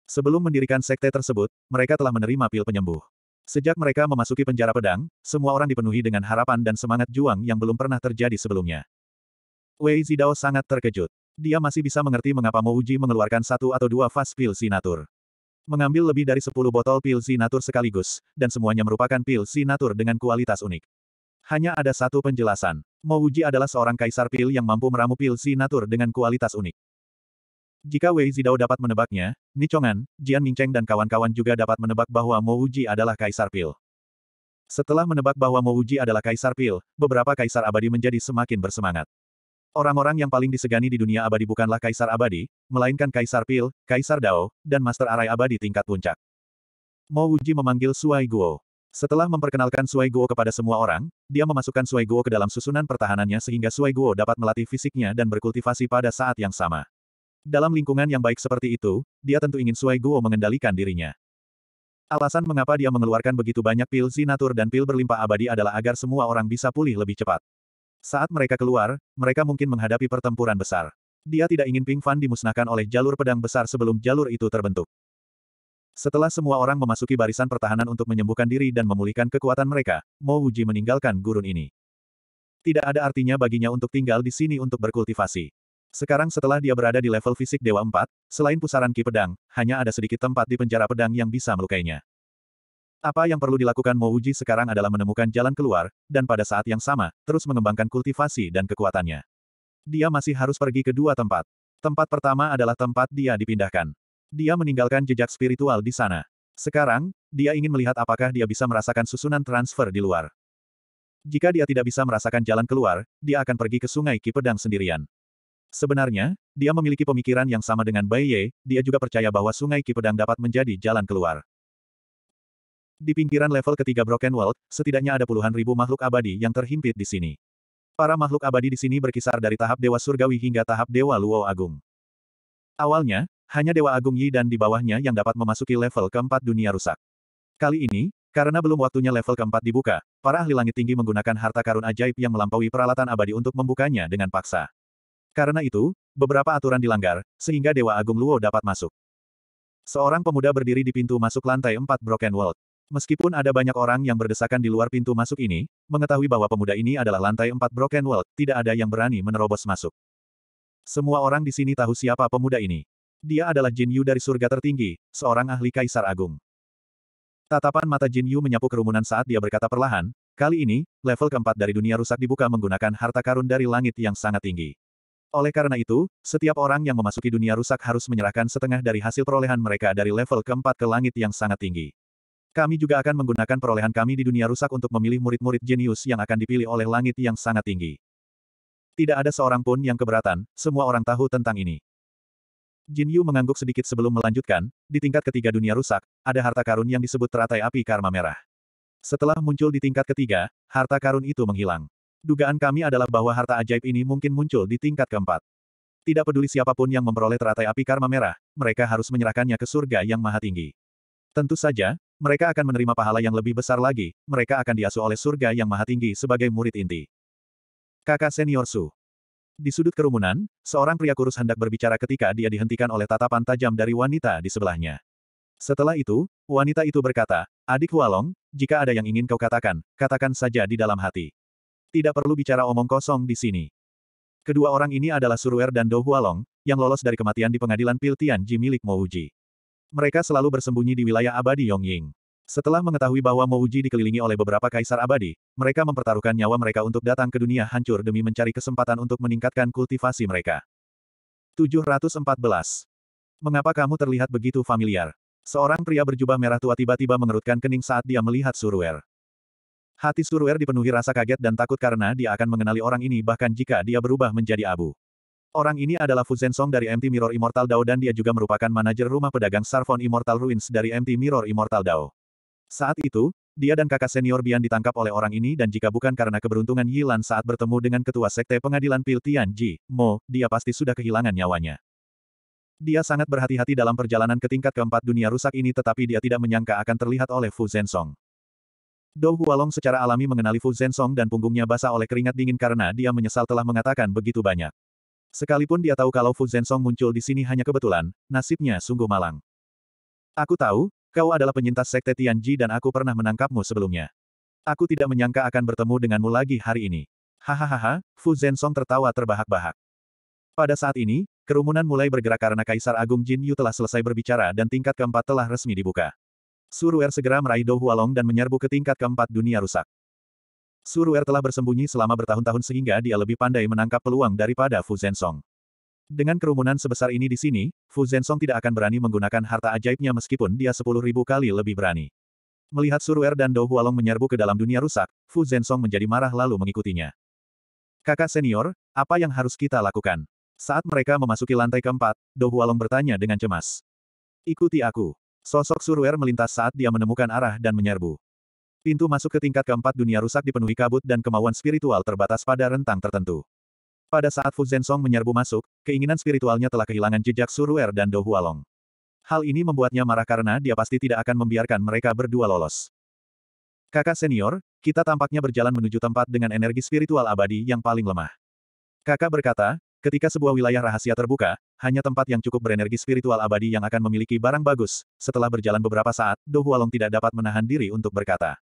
Sebelum mendirikan sekte tersebut, mereka telah menerima pil penyembuh. Sejak mereka memasuki penjara pedang, semua orang dipenuhi dengan harapan dan semangat juang yang belum pernah terjadi sebelumnya. Wei Zidao sangat terkejut. Dia masih bisa mengerti mengapa Mouji mengeluarkan satu atau dua fast pil sinatur. Mengambil lebih dari 10 botol pil Zinatur sekaligus, dan semuanya merupakan pil Zinatur dengan kualitas unik. Hanya ada satu penjelasan. Mouji adalah seorang kaisar pil yang mampu meramu pil Zinatur dengan kualitas unik. Jika Wei Zidao dapat menebaknya, Nichongan, Jian Mingcheng dan kawan-kawan juga dapat menebak bahwa Mouji adalah kaisar pil. Setelah menebak bahwa Mouji adalah kaisar pil, beberapa kaisar abadi menjadi semakin bersemangat. Orang-orang yang paling disegani di dunia abadi bukanlah Kaisar Abadi, melainkan Kaisar Pil, Kaisar Dao, dan Master Arai Abadi tingkat puncak. Mo Uji memanggil Suai Guo. Setelah memperkenalkan Suai Guo kepada semua orang, dia memasukkan Suai Guo ke dalam susunan pertahanannya sehingga Suai Guo dapat melatih fisiknya dan berkultivasi pada saat yang sama. Dalam lingkungan yang baik seperti itu, dia tentu ingin Suai Guo mengendalikan dirinya. Alasan mengapa dia mengeluarkan begitu banyak pil zinatur dan pil berlimpah abadi adalah agar semua orang bisa pulih lebih cepat. Saat mereka keluar, mereka mungkin menghadapi pertempuran besar. Dia tidak ingin Ping Fan dimusnahkan oleh jalur pedang besar sebelum jalur itu terbentuk. Setelah semua orang memasuki barisan pertahanan untuk menyembuhkan diri dan memulihkan kekuatan mereka, Mo Wuji meninggalkan gurun ini. Tidak ada artinya baginya untuk tinggal di sini untuk berkultivasi. Sekarang setelah dia berada di level fisik Dewa 4, selain pusaran ki pedang, hanya ada sedikit tempat di penjara pedang yang bisa melukainya. Apa yang perlu dilakukan Mo Uji sekarang adalah menemukan jalan keluar, dan pada saat yang sama, terus mengembangkan kultivasi dan kekuatannya. Dia masih harus pergi ke dua tempat. Tempat pertama adalah tempat dia dipindahkan. Dia meninggalkan jejak spiritual di sana. Sekarang, dia ingin melihat apakah dia bisa merasakan susunan transfer di luar. Jika dia tidak bisa merasakan jalan keluar, dia akan pergi ke sungai Ki Pedang sendirian. Sebenarnya, dia memiliki pemikiran yang sama dengan Bai Ye, dia juga percaya bahwa sungai Ki Pedang dapat menjadi jalan keluar. Di pinggiran level ketiga Broken World, setidaknya ada puluhan ribu makhluk abadi yang terhimpit di sini. Para makhluk abadi di sini berkisar dari tahap Dewa Surgawi hingga tahap Dewa Luo Agung. Awalnya, hanya Dewa Agung Yi dan di bawahnya yang dapat memasuki level keempat dunia rusak. Kali ini, karena belum waktunya level keempat dibuka, para ahli langit tinggi menggunakan harta karun ajaib yang melampaui peralatan abadi untuk membukanya dengan paksa. Karena itu, beberapa aturan dilanggar, sehingga Dewa Agung Luo dapat masuk. Seorang pemuda berdiri di pintu masuk lantai empat Broken World. Meskipun ada banyak orang yang berdesakan di luar pintu masuk ini, mengetahui bahwa pemuda ini adalah lantai empat Broken World, tidak ada yang berani menerobos masuk. Semua orang di sini tahu siapa pemuda ini. Dia adalah Jin Yu dari surga tertinggi, seorang ahli kaisar agung. Tatapan mata Jin Yu menyapu kerumunan saat dia berkata perlahan, kali ini, level keempat dari dunia rusak dibuka menggunakan harta karun dari langit yang sangat tinggi. Oleh karena itu, setiap orang yang memasuki dunia rusak harus menyerahkan setengah dari hasil perolehan mereka dari level keempat ke langit yang sangat tinggi. Kami juga akan menggunakan perolehan kami di dunia rusak untuk memilih murid-murid jenius yang akan dipilih oleh langit yang sangat tinggi. Tidak ada seorang pun yang keberatan, semua orang tahu tentang ini. Jin Yu mengangguk sedikit sebelum melanjutkan, di tingkat ketiga dunia rusak, ada harta karun yang disebut teratai api karma merah. Setelah muncul di tingkat ketiga, harta karun itu menghilang. Dugaan kami adalah bahwa harta ajaib ini mungkin muncul di tingkat keempat. Tidak peduli siapapun yang memperoleh teratai api karma merah, mereka harus menyerahkannya ke surga yang maha tinggi. Tentu saja, mereka akan menerima pahala yang lebih besar lagi, mereka akan diasuh oleh surga yang maha tinggi sebagai murid inti. Kakak senior Su. Di sudut kerumunan, seorang pria kurus hendak berbicara ketika dia dihentikan oleh tatapan tajam dari wanita di sebelahnya. Setelah itu, wanita itu berkata, Adik Hualong, jika ada yang ingin kau katakan, katakan saja di dalam hati. Tidak perlu bicara omong kosong di sini. Kedua orang ini adalah Suruer dan Do Hualong, yang lolos dari kematian di pengadilan Piltian Tianji milik Mo Uji. Mereka selalu bersembunyi di wilayah abadi Yongying. Setelah mengetahui bahwa Mouji dikelilingi oleh beberapa kaisar abadi, mereka mempertaruhkan nyawa mereka untuk datang ke dunia hancur demi mencari kesempatan untuk meningkatkan kultivasi mereka. 714. Mengapa kamu terlihat begitu familiar? Seorang pria berjubah merah tua tiba-tiba mengerutkan kening saat dia melihat Suruer. Hati Suruer dipenuhi rasa kaget dan takut karena dia akan mengenali orang ini bahkan jika dia berubah menjadi abu. Orang ini adalah Fu Zensong dari MT Mirror Immortal Dao dan dia juga merupakan manajer rumah pedagang Sarfon Immortal Ruins dari MT Mirror Immortal Dao. Saat itu, dia dan kakak senior Bian ditangkap oleh orang ini dan jika bukan karena keberuntungan Yilan saat bertemu dengan ketua sekte pengadilan Pil Ji Mo, dia pasti sudah kehilangan nyawanya. Dia sangat berhati-hati dalam perjalanan ke tingkat keempat dunia rusak ini tetapi dia tidak menyangka akan terlihat oleh Fu Zensong. Dou Hualong secara alami mengenali Fu Zensong dan punggungnya basah oleh keringat dingin karena dia menyesal telah mengatakan begitu banyak. Sekalipun dia tahu kalau Fu Zensong muncul di sini hanya kebetulan, nasibnya sungguh malang. Aku tahu, kau adalah penyintas Sekte Tianji dan aku pernah menangkapmu sebelumnya. Aku tidak menyangka akan bertemu denganmu lagi hari ini. Hahaha, Fu Zensong tertawa terbahak-bahak. Pada saat ini, kerumunan mulai bergerak karena Kaisar Agung Jin Yu telah selesai berbicara dan tingkat keempat telah resmi dibuka. Suruer segera meraih Dou Hualong dan menyerbu ke tingkat keempat dunia rusak. Suruer telah bersembunyi selama bertahun-tahun sehingga dia lebih pandai menangkap peluang daripada Fu Zensong. Dengan kerumunan sebesar ini di sini, Fu Zensong tidak akan berani menggunakan harta ajaibnya meskipun dia sepuluh ribu kali lebih berani. Melihat Suruer dan Dou Hualong menyerbu ke dalam dunia rusak, Fu Zensong menjadi marah lalu mengikutinya. Kakak senior, apa yang harus kita lakukan? Saat mereka memasuki lantai keempat, Dou Hualong bertanya dengan cemas. Ikuti aku. Sosok Suruer melintas saat dia menemukan arah dan menyerbu. Pintu masuk ke tingkat keempat dunia rusak dipenuhi kabut dan kemauan spiritual terbatas pada rentang tertentu. Pada saat Fu Zensong menyerbu masuk, keinginan spiritualnya telah kehilangan jejak Suruer dan Do Hualong. Hal ini membuatnya marah karena dia pasti tidak akan membiarkan mereka berdua lolos. Kakak senior, kita tampaknya berjalan menuju tempat dengan energi spiritual abadi yang paling lemah. Kakak berkata, ketika sebuah wilayah rahasia terbuka, hanya tempat yang cukup berenergi spiritual abadi yang akan memiliki barang bagus. Setelah berjalan beberapa saat, Do Hualong tidak dapat menahan diri untuk berkata.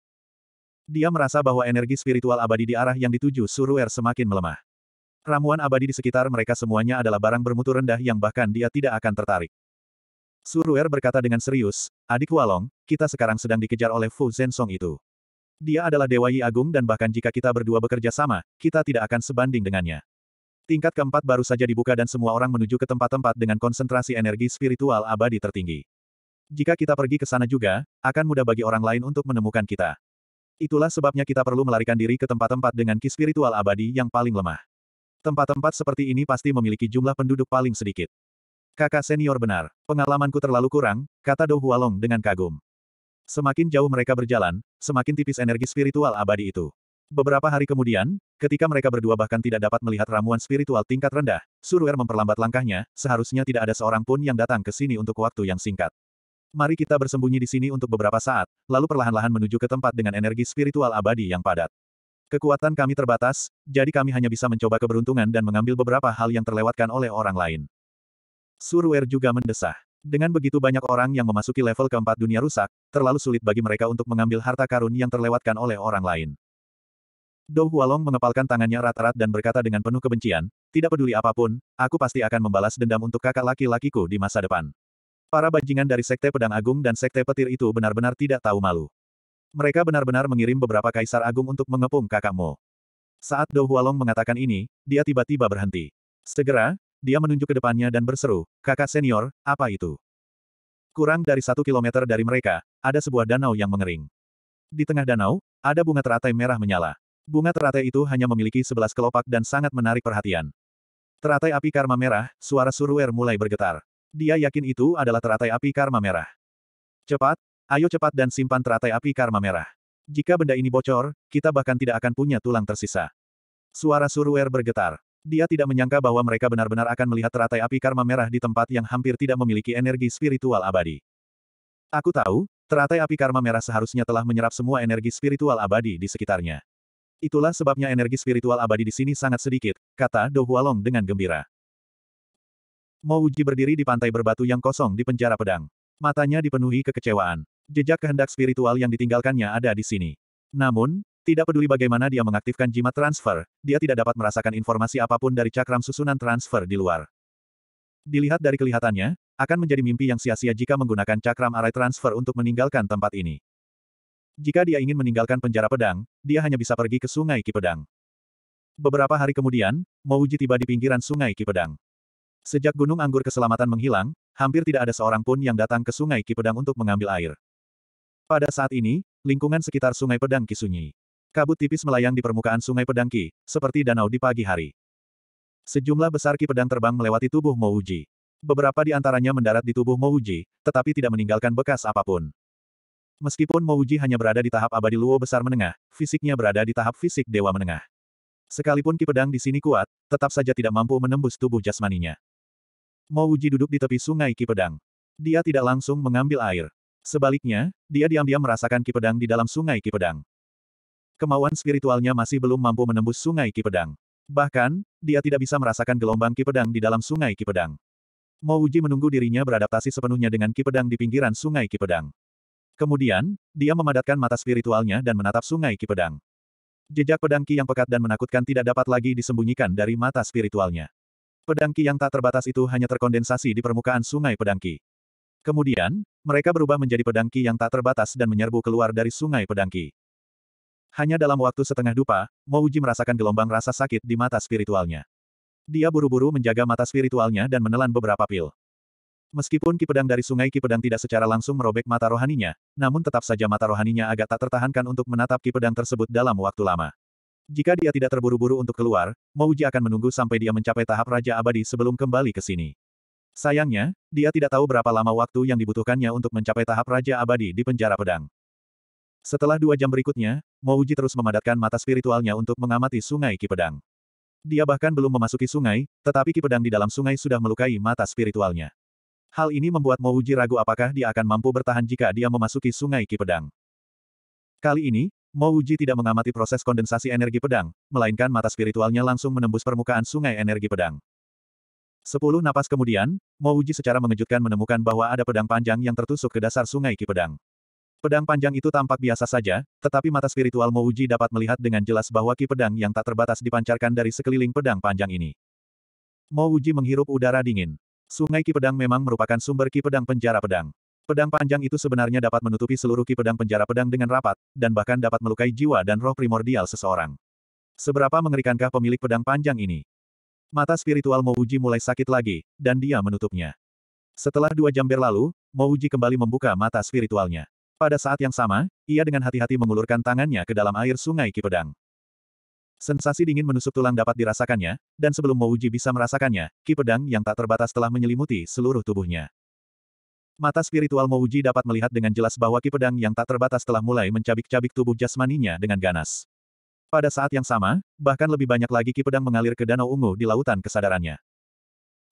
Dia merasa bahwa energi spiritual abadi di arah yang dituju Suruer semakin melemah. Ramuan abadi di sekitar mereka semuanya adalah barang bermutu rendah yang bahkan dia tidak akan tertarik. Suruer berkata dengan serius, Adik Walong, kita sekarang sedang dikejar oleh Fu Zensong itu. Dia adalah Dewa Yi Agung dan bahkan jika kita berdua bekerja sama, kita tidak akan sebanding dengannya. Tingkat keempat baru saja dibuka dan semua orang menuju ke tempat-tempat dengan konsentrasi energi spiritual abadi tertinggi. Jika kita pergi ke sana juga, akan mudah bagi orang lain untuk menemukan kita. Itulah sebabnya kita perlu melarikan diri ke tempat-tempat dengan ki spiritual abadi yang paling lemah. Tempat-tempat seperti ini pasti memiliki jumlah penduduk paling sedikit. Kakak senior benar, pengalamanku terlalu kurang, kata Do Hualong dengan kagum. Semakin jauh mereka berjalan, semakin tipis energi spiritual abadi itu. Beberapa hari kemudian, ketika mereka berdua bahkan tidak dapat melihat ramuan spiritual tingkat rendah, Suruer memperlambat langkahnya, seharusnya tidak ada seorang pun yang datang ke sini untuk waktu yang singkat. Mari kita bersembunyi di sini untuk beberapa saat, lalu perlahan-lahan menuju ke tempat dengan energi spiritual abadi yang padat. Kekuatan kami terbatas, jadi kami hanya bisa mencoba keberuntungan dan mengambil beberapa hal yang terlewatkan oleh orang lain. Surwer juga mendesah. Dengan begitu banyak orang yang memasuki level keempat dunia rusak, terlalu sulit bagi mereka untuk mengambil harta karun yang terlewatkan oleh orang lain. Dou Hualong mengepalkan tangannya rat-rat dan berkata dengan penuh kebencian, tidak peduli apapun, aku pasti akan membalas dendam untuk kakak laki-lakiku di masa depan. Para bajingan dari Sekte Pedang Agung dan Sekte Petir itu benar-benar tidak tahu malu. Mereka benar-benar mengirim beberapa kaisar agung untuk mengepung kakak Mo. Saat Do Hualong mengatakan ini, dia tiba-tiba berhenti. Segera, dia menunjuk ke depannya dan berseru, kakak senior, apa itu? Kurang dari satu kilometer dari mereka, ada sebuah danau yang mengering. Di tengah danau, ada bunga teratai merah menyala. Bunga teratai itu hanya memiliki sebelas kelopak dan sangat menarik perhatian. Teratai api karma merah, suara suruer mulai bergetar. Dia yakin itu adalah teratai api karma merah. Cepat, ayo cepat dan simpan teratai api karma merah. Jika benda ini bocor, kita bahkan tidak akan punya tulang tersisa. Suara Suruer bergetar. Dia tidak menyangka bahwa mereka benar-benar akan melihat teratai api karma merah di tempat yang hampir tidak memiliki energi spiritual abadi. Aku tahu, teratai api karma merah seharusnya telah menyerap semua energi spiritual abadi di sekitarnya. Itulah sebabnya energi spiritual abadi di sini sangat sedikit, kata Do Hualong dengan gembira. Mo Uji berdiri di pantai berbatu yang kosong di penjara pedang. Matanya dipenuhi kekecewaan. Jejak kehendak spiritual yang ditinggalkannya ada di sini. Namun, tidak peduli bagaimana dia mengaktifkan jimat transfer, dia tidak dapat merasakan informasi apapun dari cakram susunan transfer di luar. Dilihat dari kelihatannya, akan menjadi mimpi yang sia-sia jika menggunakan cakram arai transfer untuk meninggalkan tempat ini. Jika dia ingin meninggalkan penjara pedang, dia hanya bisa pergi ke Sungai Kipedang. Beberapa hari kemudian, Mouji tiba di pinggiran Sungai Kipedang. Sejak Gunung Anggur Keselamatan menghilang, hampir tidak ada seorang pun yang datang ke Sungai Kipedang untuk mengambil air. Pada saat ini, lingkungan sekitar Sungai Pedang Kisunyi. Kabut tipis melayang di permukaan Sungai Pedang Ki, seperti danau di pagi hari. Sejumlah besar Ki Pedang terbang melewati tubuh Mouji. Beberapa di antaranya mendarat di tubuh Mouji, tetapi tidak meninggalkan bekas apapun. Meskipun Mouji hanya berada di tahap abadi Luo besar menengah, fisiknya berada di tahap fisik dewa menengah. Sekalipun Ki Pedang di sini kuat, tetap saja tidak mampu menembus tubuh jasmaninya. Mo Wuji duduk di tepi sungai kipedang. Dia tidak langsung mengambil air. Sebaliknya, dia diam-diam merasakan kipedang di dalam sungai kipedang. Kemauan spiritualnya masih belum mampu menembus sungai kipedang. Bahkan, dia tidak bisa merasakan gelombang kipedang di dalam sungai kipedang. Pedang. Mo Wuji menunggu dirinya beradaptasi sepenuhnya dengan kipedang di pinggiran sungai kipedang. Kemudian, dia memadatkan mata spiritualnya dan menatap sungai kipedang. Jejak pedang Ki yang pekat dan menakutkan tidak dapat lagi disembunyikan dari mata spiritualnya. Pedangki yang tak terbatas itu hanya terkondensasi di permukaan sungai Pedangki. Kemudian, mereka berubah menjadi pedangki yang tak terbatas dan menyerbu keluar dari sungai pedangki. Hanya dalam waktu setengah dupa, Mouji merasakan gelombang rasa sakit di mata spiritualnya. Dia buru-buru menjaga mata spiritualnya dan menelan beberapa pil. Meskipun ki pedang dari sungai ki pedang tidak secara langsung merobek mata rohaninya, namun tetap saja mata rohaninya agak tak tertahankan untuk menatap ki pedang tersebut dalam waktu lama. Jika dia tidak terburu-buru untuk keluar, Mouji akan menunggu sampai dia mencapai tahap Raja Abadi sebelum kembali ke sini. Sayangnya, dia tidak tahu berapa lama waktu yang dibutuhkannya untuk mencapai tahap Raja Abadi di penjara pedang. Setelah dua jam berikutnya, Mouji terus memadatkan mata spiritualnya untuk mengamati sungai kipedang. Dia bahkan belum memasuki sungai, tetapi kipedang di dalam sungai sudah melukai mata spiritualnya. Hal ini membuat Mouji ragu apakah dia akan mampu bertahan jika dia memasuki sungai kipedang. Kali ini, Mo Uji tidak mengamati proses kondensasi energi pedang, melainkan mata spiritualnya langsung menembus permukaan sungai energi pedang. Sepuluh napas kemudian, Mo Uji secara mengejutkan menemukan bahwa ada pedang panjang yang tertusuk ke dasar sungai Ki Pedang. Pedang panjang itu tampak biasa saja, tetapi mata spiritual Mo Uji dapat melihat dengan jelas bahwa Ki Pedang yang tak terbatas dipancarkan dari sekeliling pedang panjang ini. Mo Uji menghirup udara dingin. Sungai Ki Pedang memang merupakan sumber Ki Pedang penjara pedang. Pedang panjang itu sebenarnya dapat menutupi seluruh ki pedang penjara pedang dengan rapat, dan bahkan dapat melukai jiwa dan roh primordial seseorang. Seberapa mengerikankah pemilik pedang panjang ini? Mata spiritual Mouji mulai sakit lagi, dan dia menutupnya. Setelah dua jam berlalu, Mouji kembali membuka mata spiritualnya. Pada saat yang sama, ia dengan hati-hati mengulurkan tangannya ke dalam air sungai ki pedang. Sensasi dingin menusuk tulang dapat dirasakannya, dan sebelum Mouji bisa merasakannya, ki pedang yang tak terbatas telah menyelimuti seluruh tubuhnya. Mata spiritual Mouji dapat melihat dengan jelas bahwa ki pedang yang tak terbatas telah mulai mencabik-cabik tubuh jasmaninya dengan ganas. Pada saat yang sama, bahkan lebih banyak lagi ki pedang mengalir ke danau ungu di lautan kesadarannya.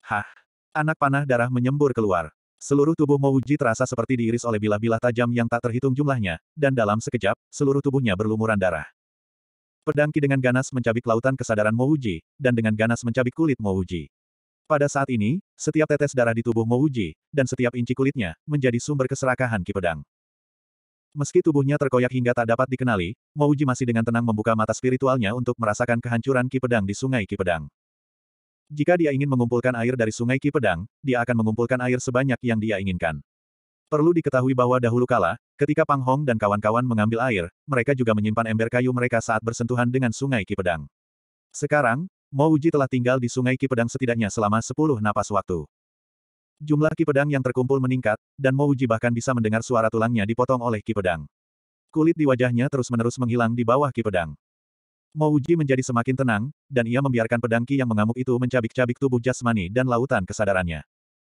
Hah! Anak panah darah menyembur keluar. Seluruh tubuh Mouji terasa seperti diiris oleh bilah-bilah tajam yang tak terhitung jumlahnya, dan dalam sekejap, seluruh tubuhnya berlumuran darah. Pedang ki dengan ganas mencabik lautan kesadaran Mouji, dan dengan ganas mencabik kulit Mouji. Pada saat ini, setiap tetes darah di tubuh Mouji, dan setiap inci kulitnya, menjadi sumber keserakahan Ki Pedang. Meski tubuhnya terkoyak hingga tak dapat dikenali, Mouji masih dengan tenang membuka mata spiritualnya untuk merasakan kehancuran Ki Pedang di Sungai Ki Pedang. Jika dia ingin mengumpulkan air dari Sungai Ki Pedang, dia akan mengumpulkan air sebanyak yang dia inginkan. Perlu diketahui bahwa dahulu kala, ketika Pang Hong dan kawan-kawan mengambil air, mereka juga menyimpan ember kayu mereka saat bersentuhan dengan Sungai Ki Pedang. Sekarang, Mo Uji telah tinggal di Sungai kipedang setidaknya selama 10 napas waktu. Jumlah kipedang yang terkumpul meningkat, dan Mo Uji bahkan bisa mendengar suara tulangnya dipotong oleh kipedang. Kulit di wajahnya terus-menerus menghilang di bawah kipedang. Pedang. Mo Uji menjadi semakin tenang, dan ia membiarkan pedang Ki yang mengamuk itu mencabik-cabik tubuh jasmani dan lautan kesadarannya.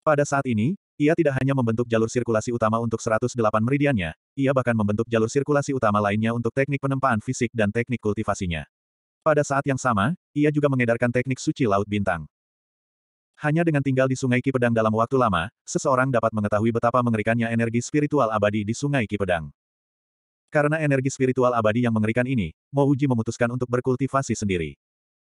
Pada saat ini, ia tidak hanya membentuk jalur sirkulasi utama untuk 108 meridiannya, ia bahkan membentuk jalur sirkulasi utama lainnya untuk teknik penempaan fisik dan teknik kultivasinya. Pada saat yang sama, ia juga mengedarkan teknik suci Laut Bintang. Hanya dengan tinggal di Sungai Kipedang dalam waktu lama, seseorang dapat mengetahui betapa mengerikannya energi spiritual abadi di Sungai Kipedang. Karena energi spiritual abadi yang mengerikan ini, Mo Uji memutuskan untuk berkultivasi sendiri.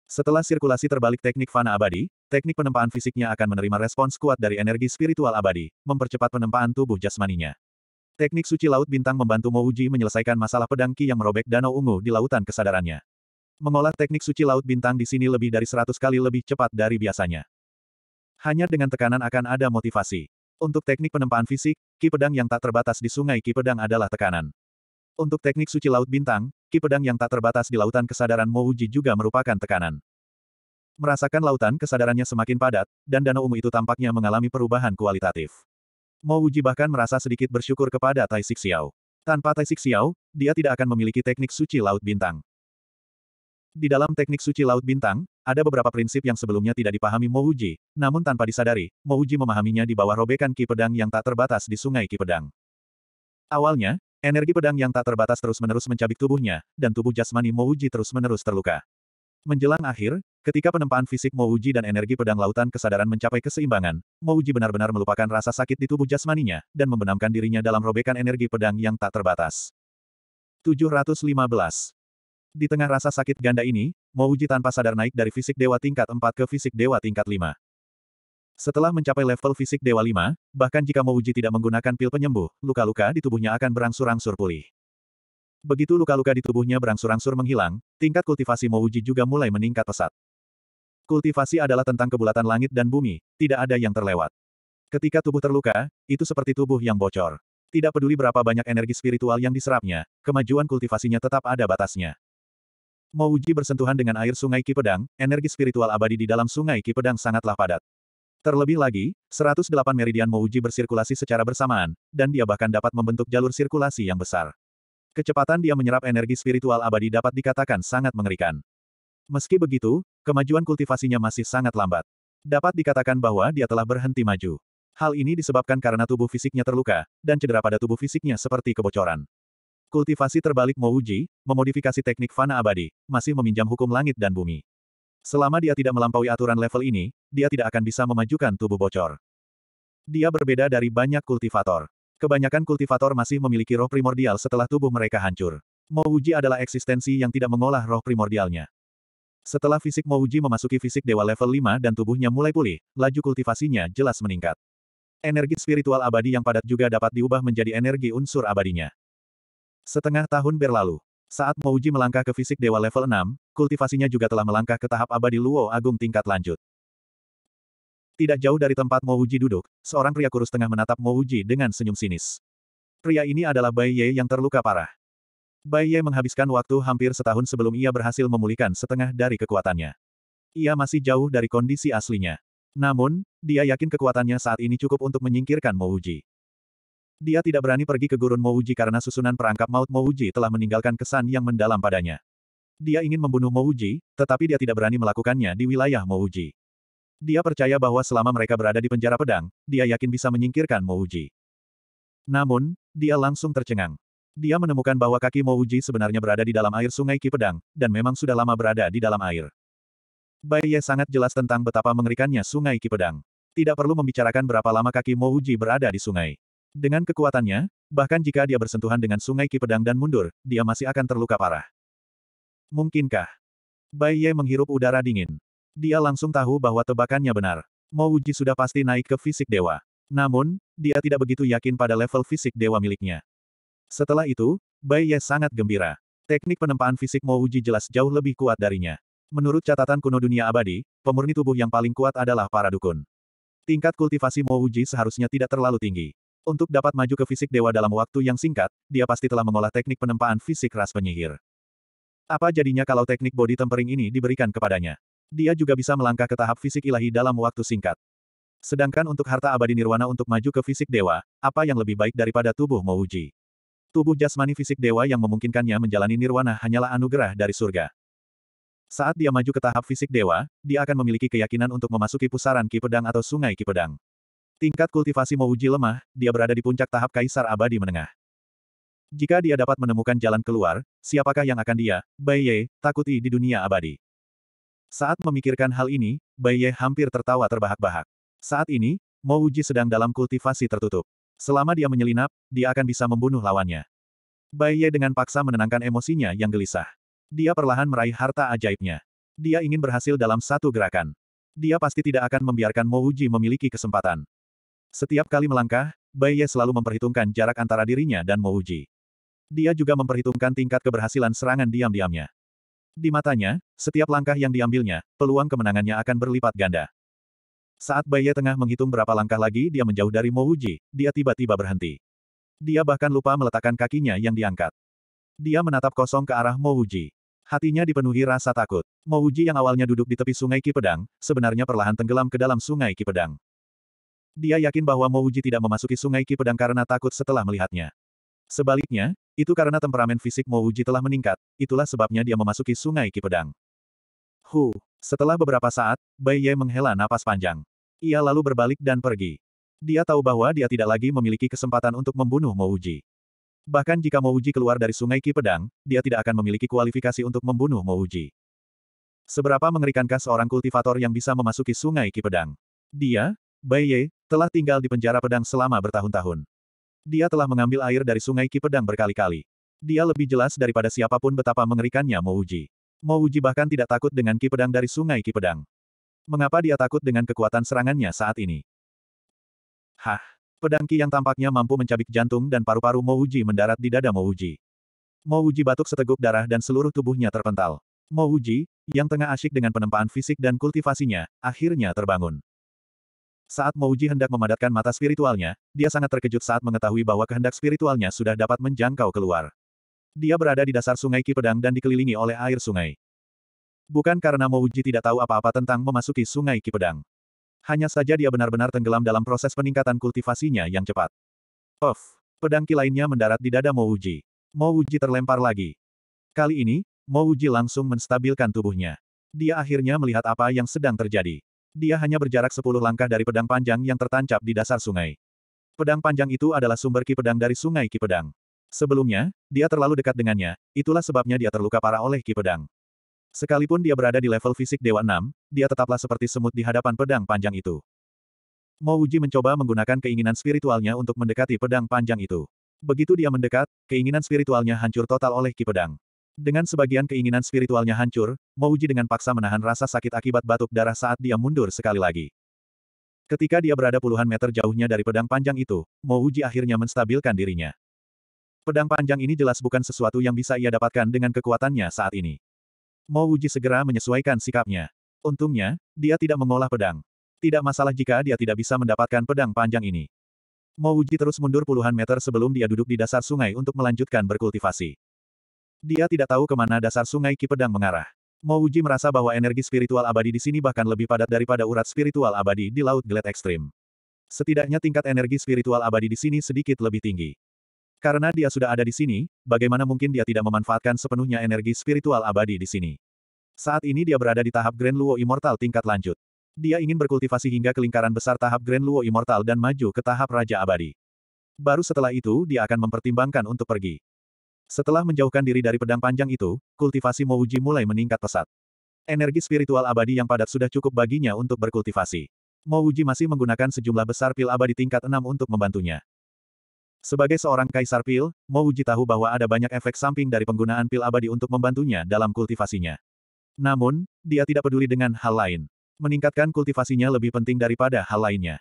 Setelah sirkulasi terbalik teknik fana abadi, teknik penempaan fisiknya akan menerima respons kuat dari energi spiritual abadi, mempercepat penempaan tubuh jasmaninya. Teknik suci laut bintang membantu Mo Uji menyelesaikan masalah pedang Ki yang merobek danau ungu di lautan kesadarannya. Mengolah teknik suci laut bintang di sini lebih dari 100 kali lebih cepat dari biasanya. Hanya dengan tekanan akan ada motivasi. Untuk teknik penempaan fisik, ki pedang yang tak terbatas di sungai ki pedang adalah tekanan. Untuk teknik suci laut bintang, ki pedang yang tak terbatas di lautan kesadaran Mouji juga merupakan tekanan. Merasakan lautan kesadarannya semakin padat, dan danau ungu itu tampaknya mengalami perubahan kualitatif. Mouji bahkan merasa sedikit bersyukur kepada Tai Xiao. Tanpa Tai Xiao, dia tidak akan memiliki teknik suci laut bintang. Di dalam teknik suci Laut Bintang, ada beberapa prinsip yang sebelumnya tidak dipahami Uji, namun tanpa disadari, Uji memahaminya di bawah robekan Ki Pedang yang tak terbatas di Sungai Ki Pedang. Awalnya, energi pedang yang tak terbatas terus-menerus mencabik tubuhnya, dan tubuh jasmani Uji terus-menerus terluka. Menjelang akhir, ketika penempaan fisik Uji dan energi pedang lautan kesadaran mencapai keseimbangan, Uji benar-benar melupakan rasa sakit di tubuh jasmaninya, dan membenamkan dirinya dalam robekan energi pedang yang tak terbatas. 715 di tengah rasa sakit ganda ini, Mouji tanpa sadar naik dari fisik dewa tingkat 4 ke fisik dewa tingkat 5. Setelah mencapai level fisik dewa 5, bahkan jika Mouji tidak menggunakan pil penyembuh, luka-luka di tubuhnya akan berangsur-angsur pulih. Begitu luka-luka di tubuhnya berangsur-angsur menghilang, tingkat kultivasi Mouji juga mulai meningkat pesat. Kultivasi adalah tentang kebulatan langit dan bumi, tidak ada yang terlewat. Ketika tubuh terluka, itu seperti tubuh yang bocor. Tidak peduli berapa banyak energi spiritual yang diserapnya, kemajuan kultivasinya tetap ada batasnya. Mo Uji bersentuhan dengan air sungai Kipedang, energi spiritual abadi di dalam sungai Kipedang sangatlah padat. Terlebih lagi, 108 meridian Mo Uji bersirkulasi secara bersamaan, dan dia bahkan dapat membentuk jalur sirkulasi yang besar. Kecepatan dia menyerap energi spiritual abadi dapat dikatakan sangat mengerikan. Meski begitu, kemajuan kultivasinya masih sangat lambat. Dapat dikatakan bahwa dia telah berhenti maju. Hal ini disebabkan karena tubuh fisiknya terluka, dan cedera pada tubuh fisiknya seperti kebocoran. Kultivasi terbalik Mouji, memodifikasi teknik fana abadi, masih meminjam hukum langit dan bumi. Selama dia tidak melampaui aturan level ini, dia tidak akan bisa memajukan tubuh bocor. Dia berbeda dari banyak kultivator. Kebanyakan kultivator masih memiliki roh primordial setelah tubuh mereka hancur. Mouji adalah eksistensi yang tidak mengolah roh primordialnya. Setelah fisik Mouji memasuki fisik dewa level 5 dan tubuhnya mulai pulih, laju kultivasinya jelas meningkat. Energi spiritual abadi yang padat juga dapat diubah menjadi energi unsur abadinya. Setengah tahun berlalu. Saat Mouji melangkah ke fisik dewa level 6, kultivasinya juga telah melangkah ke tahap abadi Luo Agung tingkat lanjut. Tidak jauh dari tempat Mouji duduk, seorang pria kurus tengah menatap Mouji dengan senyum sinis. Pria ini adalah Bai Ye yang terluka parah. Bai Ye menghabiskan waktu hampir setahun sebelum ia berhasil memulihkan setengah dari kekuatannya. Ia masih jauh dari kondisi aslinya. Namun, dia yakin kekuatannya saat ini cukup untuk menyingkirkan Mouji. Dia tidak berani pergi ke gurun Mouji karena susunan perangkap maut Mouji telah meninggalkan kesan yang mendalam padanya. Dia ingin membunuh Mouji, tetapi dia tidak berani melakukannya di wilayah Mouji. Dia percaya bahwa selama mereka berada di penjara pedang, dia yakin bisa menyingkirkan Mouji. Namun, dia langsung tercengang. Dia menemukan bahwa kaki Mouji sebenarnya berada di dalam air sungai Kipedang, dan memang sudah lama berada di dalam air. Bai Ye sangat jelas tentang betapa mengerikannya sungai Kipedang. Tidak perlu membicarakan berapa lama kaki Mouji berada di sungai. Dengan kekuatannya, bahkan jika dia bersentuhan dengan sungai Ki Pedang dan mundur, dia masih akan terluka parah. Mungkinkah? Bai Ye menghirup udara dingin. Dia langsung tahu bahwa tebakannya benar. Mo Wuji sudah pasti naik ke fisik dewa. Namun, dia tidak begitu yakin pada level fisik dewa miliknya. Setelah itu, Bai Ye sangat gembira. Teknik penempaan fisik Mo Wuji jelas jauh lebih kuat darinya. Menurut catatan kuno dunia abadi, pemurni tubuh yang paling kuat adalah para dukun. Tingkat kultivasi Mo Wuji seharusnya tidak terlalu tinggi. Untuk dapat maju ke fisik dewa dalam waktu yang singkat, dia pasti telah mengolah teknik penempaan fisik ras penyihir. Apa jadinya kalau teknik body tempering ini diberikan kepadanya? Dia juga bisa melangkah ke tahap fisik ilahi dalam waktu singkat. Sedangkan untuk harta abadi nirwana untuk maju ke fisik dewa, apa yang lebih baik daripada tubuh Mouji? Tubuh jasmani fisik dewa yang memungkinkannya menjalani nirwana hanyalah anugerah dari surga. Saat dia maju ke tahap fisik dewa, dia akan memiliki keyakinan untuk memasuki pusaran Ki Pedang atau Sungai Ki Pedang. Tingkat kultivasi Mouji lemah, dia berada di puncak tahap Kaisar Abadi Menengah. Jika dia dapat menemukan jalan keluar, siapakah yang akan dia, Bai Ye, takuti di dunia abadi? Saat memikirkan hal ini, Bai Ye hampir tertawa terbahak-bahak. Saat ini, Mouji sedang dalam kultivasi tertutup. Selama dia menyelinap, dia akan bisa membunuh lawannya. Bai Ye dengan paksa menenangkan emosinya yang gelisah. Dia perlahan meraih harta ajaibnya. Dia ingin berhasil dalam satu gerakan. Dia pasti tidak akan membiarkan Mouji memiliki kesempatan. Setiap kali melangkah, Bai Ye selalu memperhitungkan jarak antara dirinya dan Mo Uji. Dia juga memperhitungkan tingkat keberhasilan serangan diam-diamnya. Di matanya, setiap langkah yang diambilnya, peluang kemenangannya akan berlipat ganda. Saat Bai Ye tengah menghitung berapa langkah lagi dia menjauh dari Mo Uji, dia tiba-tiba berhenti. Dia bahkan lupa meletakkan kakinya yang diangkat. Dia menatap kosong ke arah Mo Uji. Hatinya dipenuhi rasa takut. Mo Uji yang awalnya duduk di tepi sungai Kipedang, sebenarnya perlahan tenggelam ke dalam sungai Kipedang. Dia yakin bahwa Mouji tidak memasuki sungai Ki Pedang karena takut setelah melihatnya. Sebaliknya, itu karena temperamen fisik Mouji telah meningkat, itulah sebabnya dia memasuki sungai Ki Pedang. Hu, setelah beberapa saat, Bai Ye menghela napas panjang. Ia lalu berbalik dan pergi. Dia tahu bahwa dia tidak lagi memiliki kesempatan untuk membunuh Mouji. Bahkan jika Mouji keluar dari sungai Ki Pedang, dia tidak akan memiliki kualifikasi untuk membunuh Mouji. Seberapa mengerikankah seorang kultivator yang bisa memasuki sungai Ki Pedang? Dia, Bai Ye, telah tinggal di penjara pedang selama bertahun-tahun. Dia telah mengambil air dari sungai Ki Pedang berkali-kali. Dia lebih jelas daripada siapapun betapa mengerikannya Mo Uji. Mo Uji bahkan tidak takut dengan Ki Pedang dari sungai Ki Pedang. Mengapa dia takut dengan kekuatan serangannya saat ini? Hah, pedang Ki yang tampaknya mampu mencabik jantung dan paru-paru Mo Uji mendarat di dada Mo Uji. Mo Uji batuk seteguk darah dan seluruh tubuhnya terpental. Mo Uji, yang tengah asyik dengan penempaan fisik dan kultivasinya, akhirnya terbangun. Saat Mouji hendak memadatkan mata spiritualnya, dia sangat terkejut saat mengetahui bahwa kehendak spiritualnya sudah dapat menjangkau keluar. Dia berada di dasar sungai Kipedang dan dikelilingi oleh air sungai. Bukan karena Mouji tidak tahu apa-apa tentang memasuki sungai Kipedang, Hanya saja dia benar-benar tenggelam dalam proses peningkatan kultivasinya yang cepat. Of, Pedang Ki lainnya mendarat di dada Mouji. Mouji terlempar lagi. Kali ini, Mouji langsung menstabilkan tubuhnya. Dia akhirnya melihat apa yang sedang terjadi. Dia hanya berjarak sepuluh langkah dari pedang panjang yang tertancap di dasar sungai. Pedang panjang itu adalah sumber ki pedang dari sungai ki pedang. Sebelumnya, dia terlalu dekat dengannya, itulah sebabnya dia terluka parah oleh ki pedang. Sekalipun dia berada di level fisik Dewa 6, dia tetaplah seperti semut di hadapan pedang panjang itu. Mo Uji mencoba menggunakan keinginan spiritualnya untuk mendekati pedang panjang itu. Begitu dia mendekat, keinginan spiritualnya hancur total oleh ki pedang. Dengan sebagian keinginan spiritualnya hancur, Mouji dengan paksa menahan rasa sakit akibat batuk darah saat dia mundur sekali lagi. Ketika dia berada puluhan meter jauhnya dari pedang panjang itu, Mouji akhirnya menstabilkan dirinya. Pedang panjang ini jelas bukan sesuatu yang bisa ia dapatkan dengan kekuatannya saat ini. Mouji segera menyesuaikan sikapnya. Untungnya, dia tidak mengolah pedang. Tidak masalah jika dia tidak bisa mendapatkan pedang panjang ini. Mouji terus mundur puluhan meter sebelum dia duduk di dasar sungai untuk melanjutkan berkultivasi. Dia tidak tahu kemana dasar sungai Ki mengarah. Mouji merasa bahwa energi spiritual abadi di sini bahkan lebih padat daripada urat spiritual abadi di Laut Gelet Ekstrim. Setidaknya tingkat energi spiritual abadi di sini sedikit lebih tinggi. Karena dia sudah ada di sini, bagaimana mungkin dia tidak memanfaatkan sepenuhnya energi spiritual abadi di sini. Saat ini dia berada di tahap Grand Luo Immortal tingkat lanjut. Dia ingin berkultivasi hingga ke lingkaran besar tahap Grand Luo Immortal dan maju ke tahap Raja Abadi. Baru setelah itu dia akan mempertimbangkan untuk pergi. Setelah menjauhkan diri dari pedang panjang itu, kultivasi Mouji mulai meningkat pesat. Energi spiritual abadi yang padat sudah cukup baginya untuk berkultivasi. Mouji masih menggunakan sejumlah besar pil abadi tingkat 6 untuk membantunya. Sebagai seorang kaisar pil, Mouji tahu bahwa ada banyak efek samping dari penggunaan pil abadi untuk membantunya dalam kultivasinya. Namun, dia tidak peduli dengan hal lain. Meningkatkan kultivasinya lebih penting daripada hal lainnya.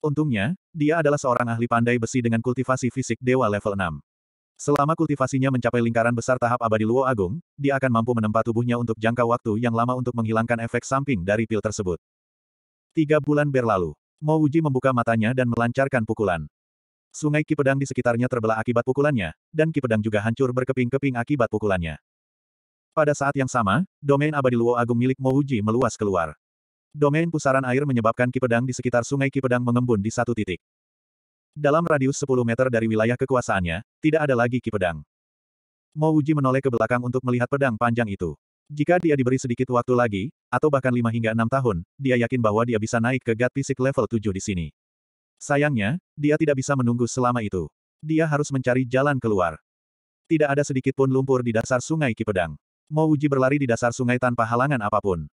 Untungnya, dia adalah seorang ahli pandai besi dengan kultivasi fisik dewa level 6. Selama kultivasinya mencapai lingkaran besar tahap abadi Luo Agung, dia akan mampu menempa tubuhnya untuk jangka waktu yang lama untuk menghilangkan efek samping dari pil tersebut. Tiga bulan berlalu, Mo Wuji membuka matanya dan melancarkan pukulan. Sungai Ki Pedang di sekitarnya terbelah akibat pukulannya, dan Ki Pedang juga hancur berkeping-keping akibat pukulannya. Pada saat yang sama, domain abadi Luo Agung milik Mo Wuji meluas keluar. Domain pusaran air menyebabkan Ki Pedang di sekitar Sungai Ki Pedang mengembun di satu titik. Dalam radius 10 meter dari wilayah kekuasaannya, tidak ada lagi ki pedang. Mo Uji menoleh ke belakang untuk melihat pedang panjang itu. Jika dia diberi sedikit waktu lagi, atau bahkan 5 hingga 6 tahun, dia yakin bahwa dia bisa naik ke God Fisik level 7 di sini. Sayangnya, dia tidak bisa menunggu selama itu. Dia harus mencari jalan keluar. Tidak ada sedikit pun lumpur di dasar sungai Ki Pedang. Mo Uji berlari di dasar sungai tanpa halangan apapun.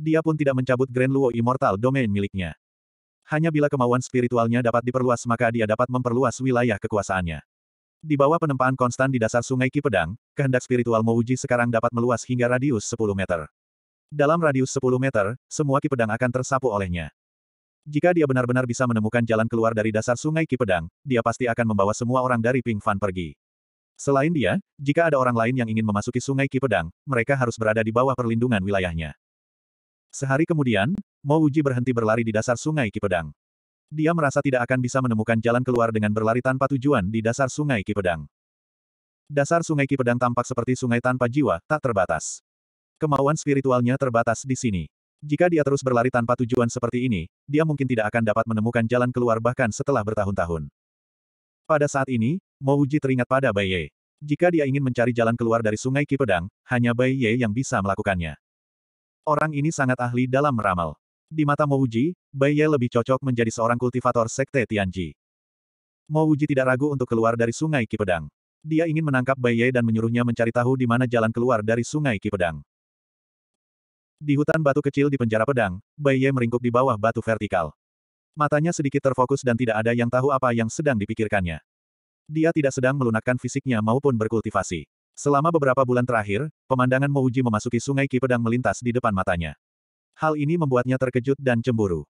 Dia pun tidak mencabut Grand Luo Immortal Domain miliknya. Hanya bila kemauan spiritualnya dapat diperluas maka dia dapat memperluas wilayah kekuasaannya. Di bawah penempaan konstan di dasar sungai Ki Pedang, kehendak spiritual Mouji sekarang dapat meluas hingga radius 10 meter. Dalam radius 10 meter, semua Ki Pedang akan tersapu olehnya. Jika dia benar-benar bisa menemukan jalan keluar dari dasar sungai Ki Pedang, dia pasti akan membawa semua orang dari Ping Fan pergi. Selain dia, jika ada orang lain yang ingin memasuki sungai Ki Pedang, mereka harus berada di bawah perlindungan wilayahnya. Sehari kemudian, Mo Uji berhenti berlari di dasar sungai Kipedang. Dia merasa tidak akan bisa menemukan jalan keluar dengan berlari tanpa tujuan di dasar sungai Kipedang. Dasar sungai Kipedang tampak seperti sungai tanpa jiwa, tak terbatas. Kemauan spiritualnya terbatas di sini. Jika dia terus berlari tanpa tujuan seperti ini, dia mungkin tidak akan dapat menemukan jalan keluar bahkan setelah bertahun-tahun. Pada saat ini, Mo Uji teringat pada Bai Ye. Jika dia ingin mencari jalan keluar dari sungai Kipedang, hanya Bai Ye yang bisa melakukannya. Orang ini sangat ahli dalam meramal. Di mata Mouji, Bai Ye lebih cocok menjadi seorang kultivator sekte Tianji. Mouji tidak ragu untuk keluar dari sungai Kipedang. Dia ingin menangkap Bai Ye dan menyuruhnya mencari tahu di mana jalan keluar dari sungai Kipedang. Di hutan batu kecil di penjara pedang, Bai Ye meringkuk di bawah batu vertikal. Matanya sedikit terfokus dan tidak ada yang tahu apa yang sedang dipikirkannya. Dia tidak sedang melunakkan fisiknya maupun berkultivasi. Selama beberapa bulan terakhir, pemandangan Mouji memasuki sungai Ki pedang melintas di depan matanya. Hal ini membuatnya terkejut dan cemburu.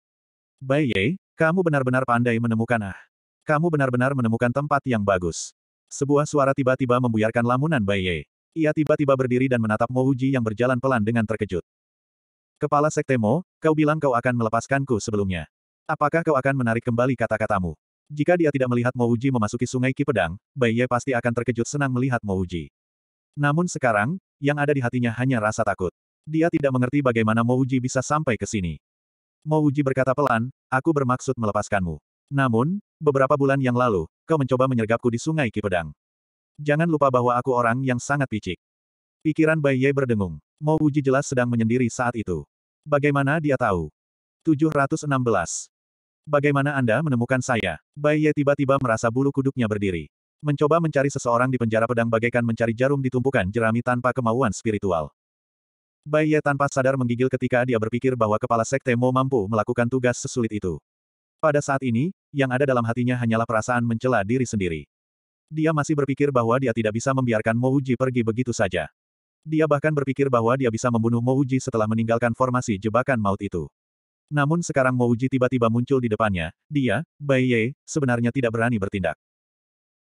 Bai Ye, kamu benar-benar pandai menemukan ah. Kamu benar-benar menemukan tempat yang bagus. Sebuah suara tiba-tiba membuyarkan lamunan Bai Ye. Ia tiba-tiba berdiri dan menatap Mouji yang berjalan pelan dengan terkejut. Kepala Sekte Mo, kau bilang kau akan melepaskanku sebelumnya. Apakah kau akan menarik kembali kata-katamu? Jika dia tidak melihat Mouji memasuki sungai Ki Pedang, Bai Ye pasti akan terkejut senang melihat Mouji. Namun sekarang, yang ada di hatinya hanya rasa takut. Dia tidak mengerti bagaimana Mouji bisa sampai ke sini. Mouji berkata pelan, aku bermaksud melepaskanmu. Namun, beberapa bulan yang lalu, kau mencoba menyergapku di sungai Kipedang. Jangan lupa bahwa aku orang yang sangat picik. Pikiran Bai Ye berdengung. Mouji jelas sedang menyendiri saat itu. Bagaimana dia tahu? 716. Bagaimana Anda menemukan saya? Bai Ye tiba-tiba merasa bulu kuduknya berdiri. Mencoba mencari seseorang di penjara pedang bagaikan mencari jarum di tumpukan jerami tanpa kemauan spiritual. Bai Ye tanpa sadar menggigil ketika dia berpikir bahwa kepala sekte Mo mampu melakukan tugas sesulit itu. Pada saat ini, yang ada dalam hatinya hanyalah perasaan mencela diri sendiri. Dia masih berpikir bahwa dia tidak bisa membiarkan Mo Uji pergi begitu saja. Dia bahkan berpikir bahwa dia bisa membunuh Mo Uji setelah meninggalkan formasi jebakan maut itu. Namun sekarang Mo Uji tiba-tiba muncul di depannya, dia, Bai Ye, sebenarnya tidak berani bertindak.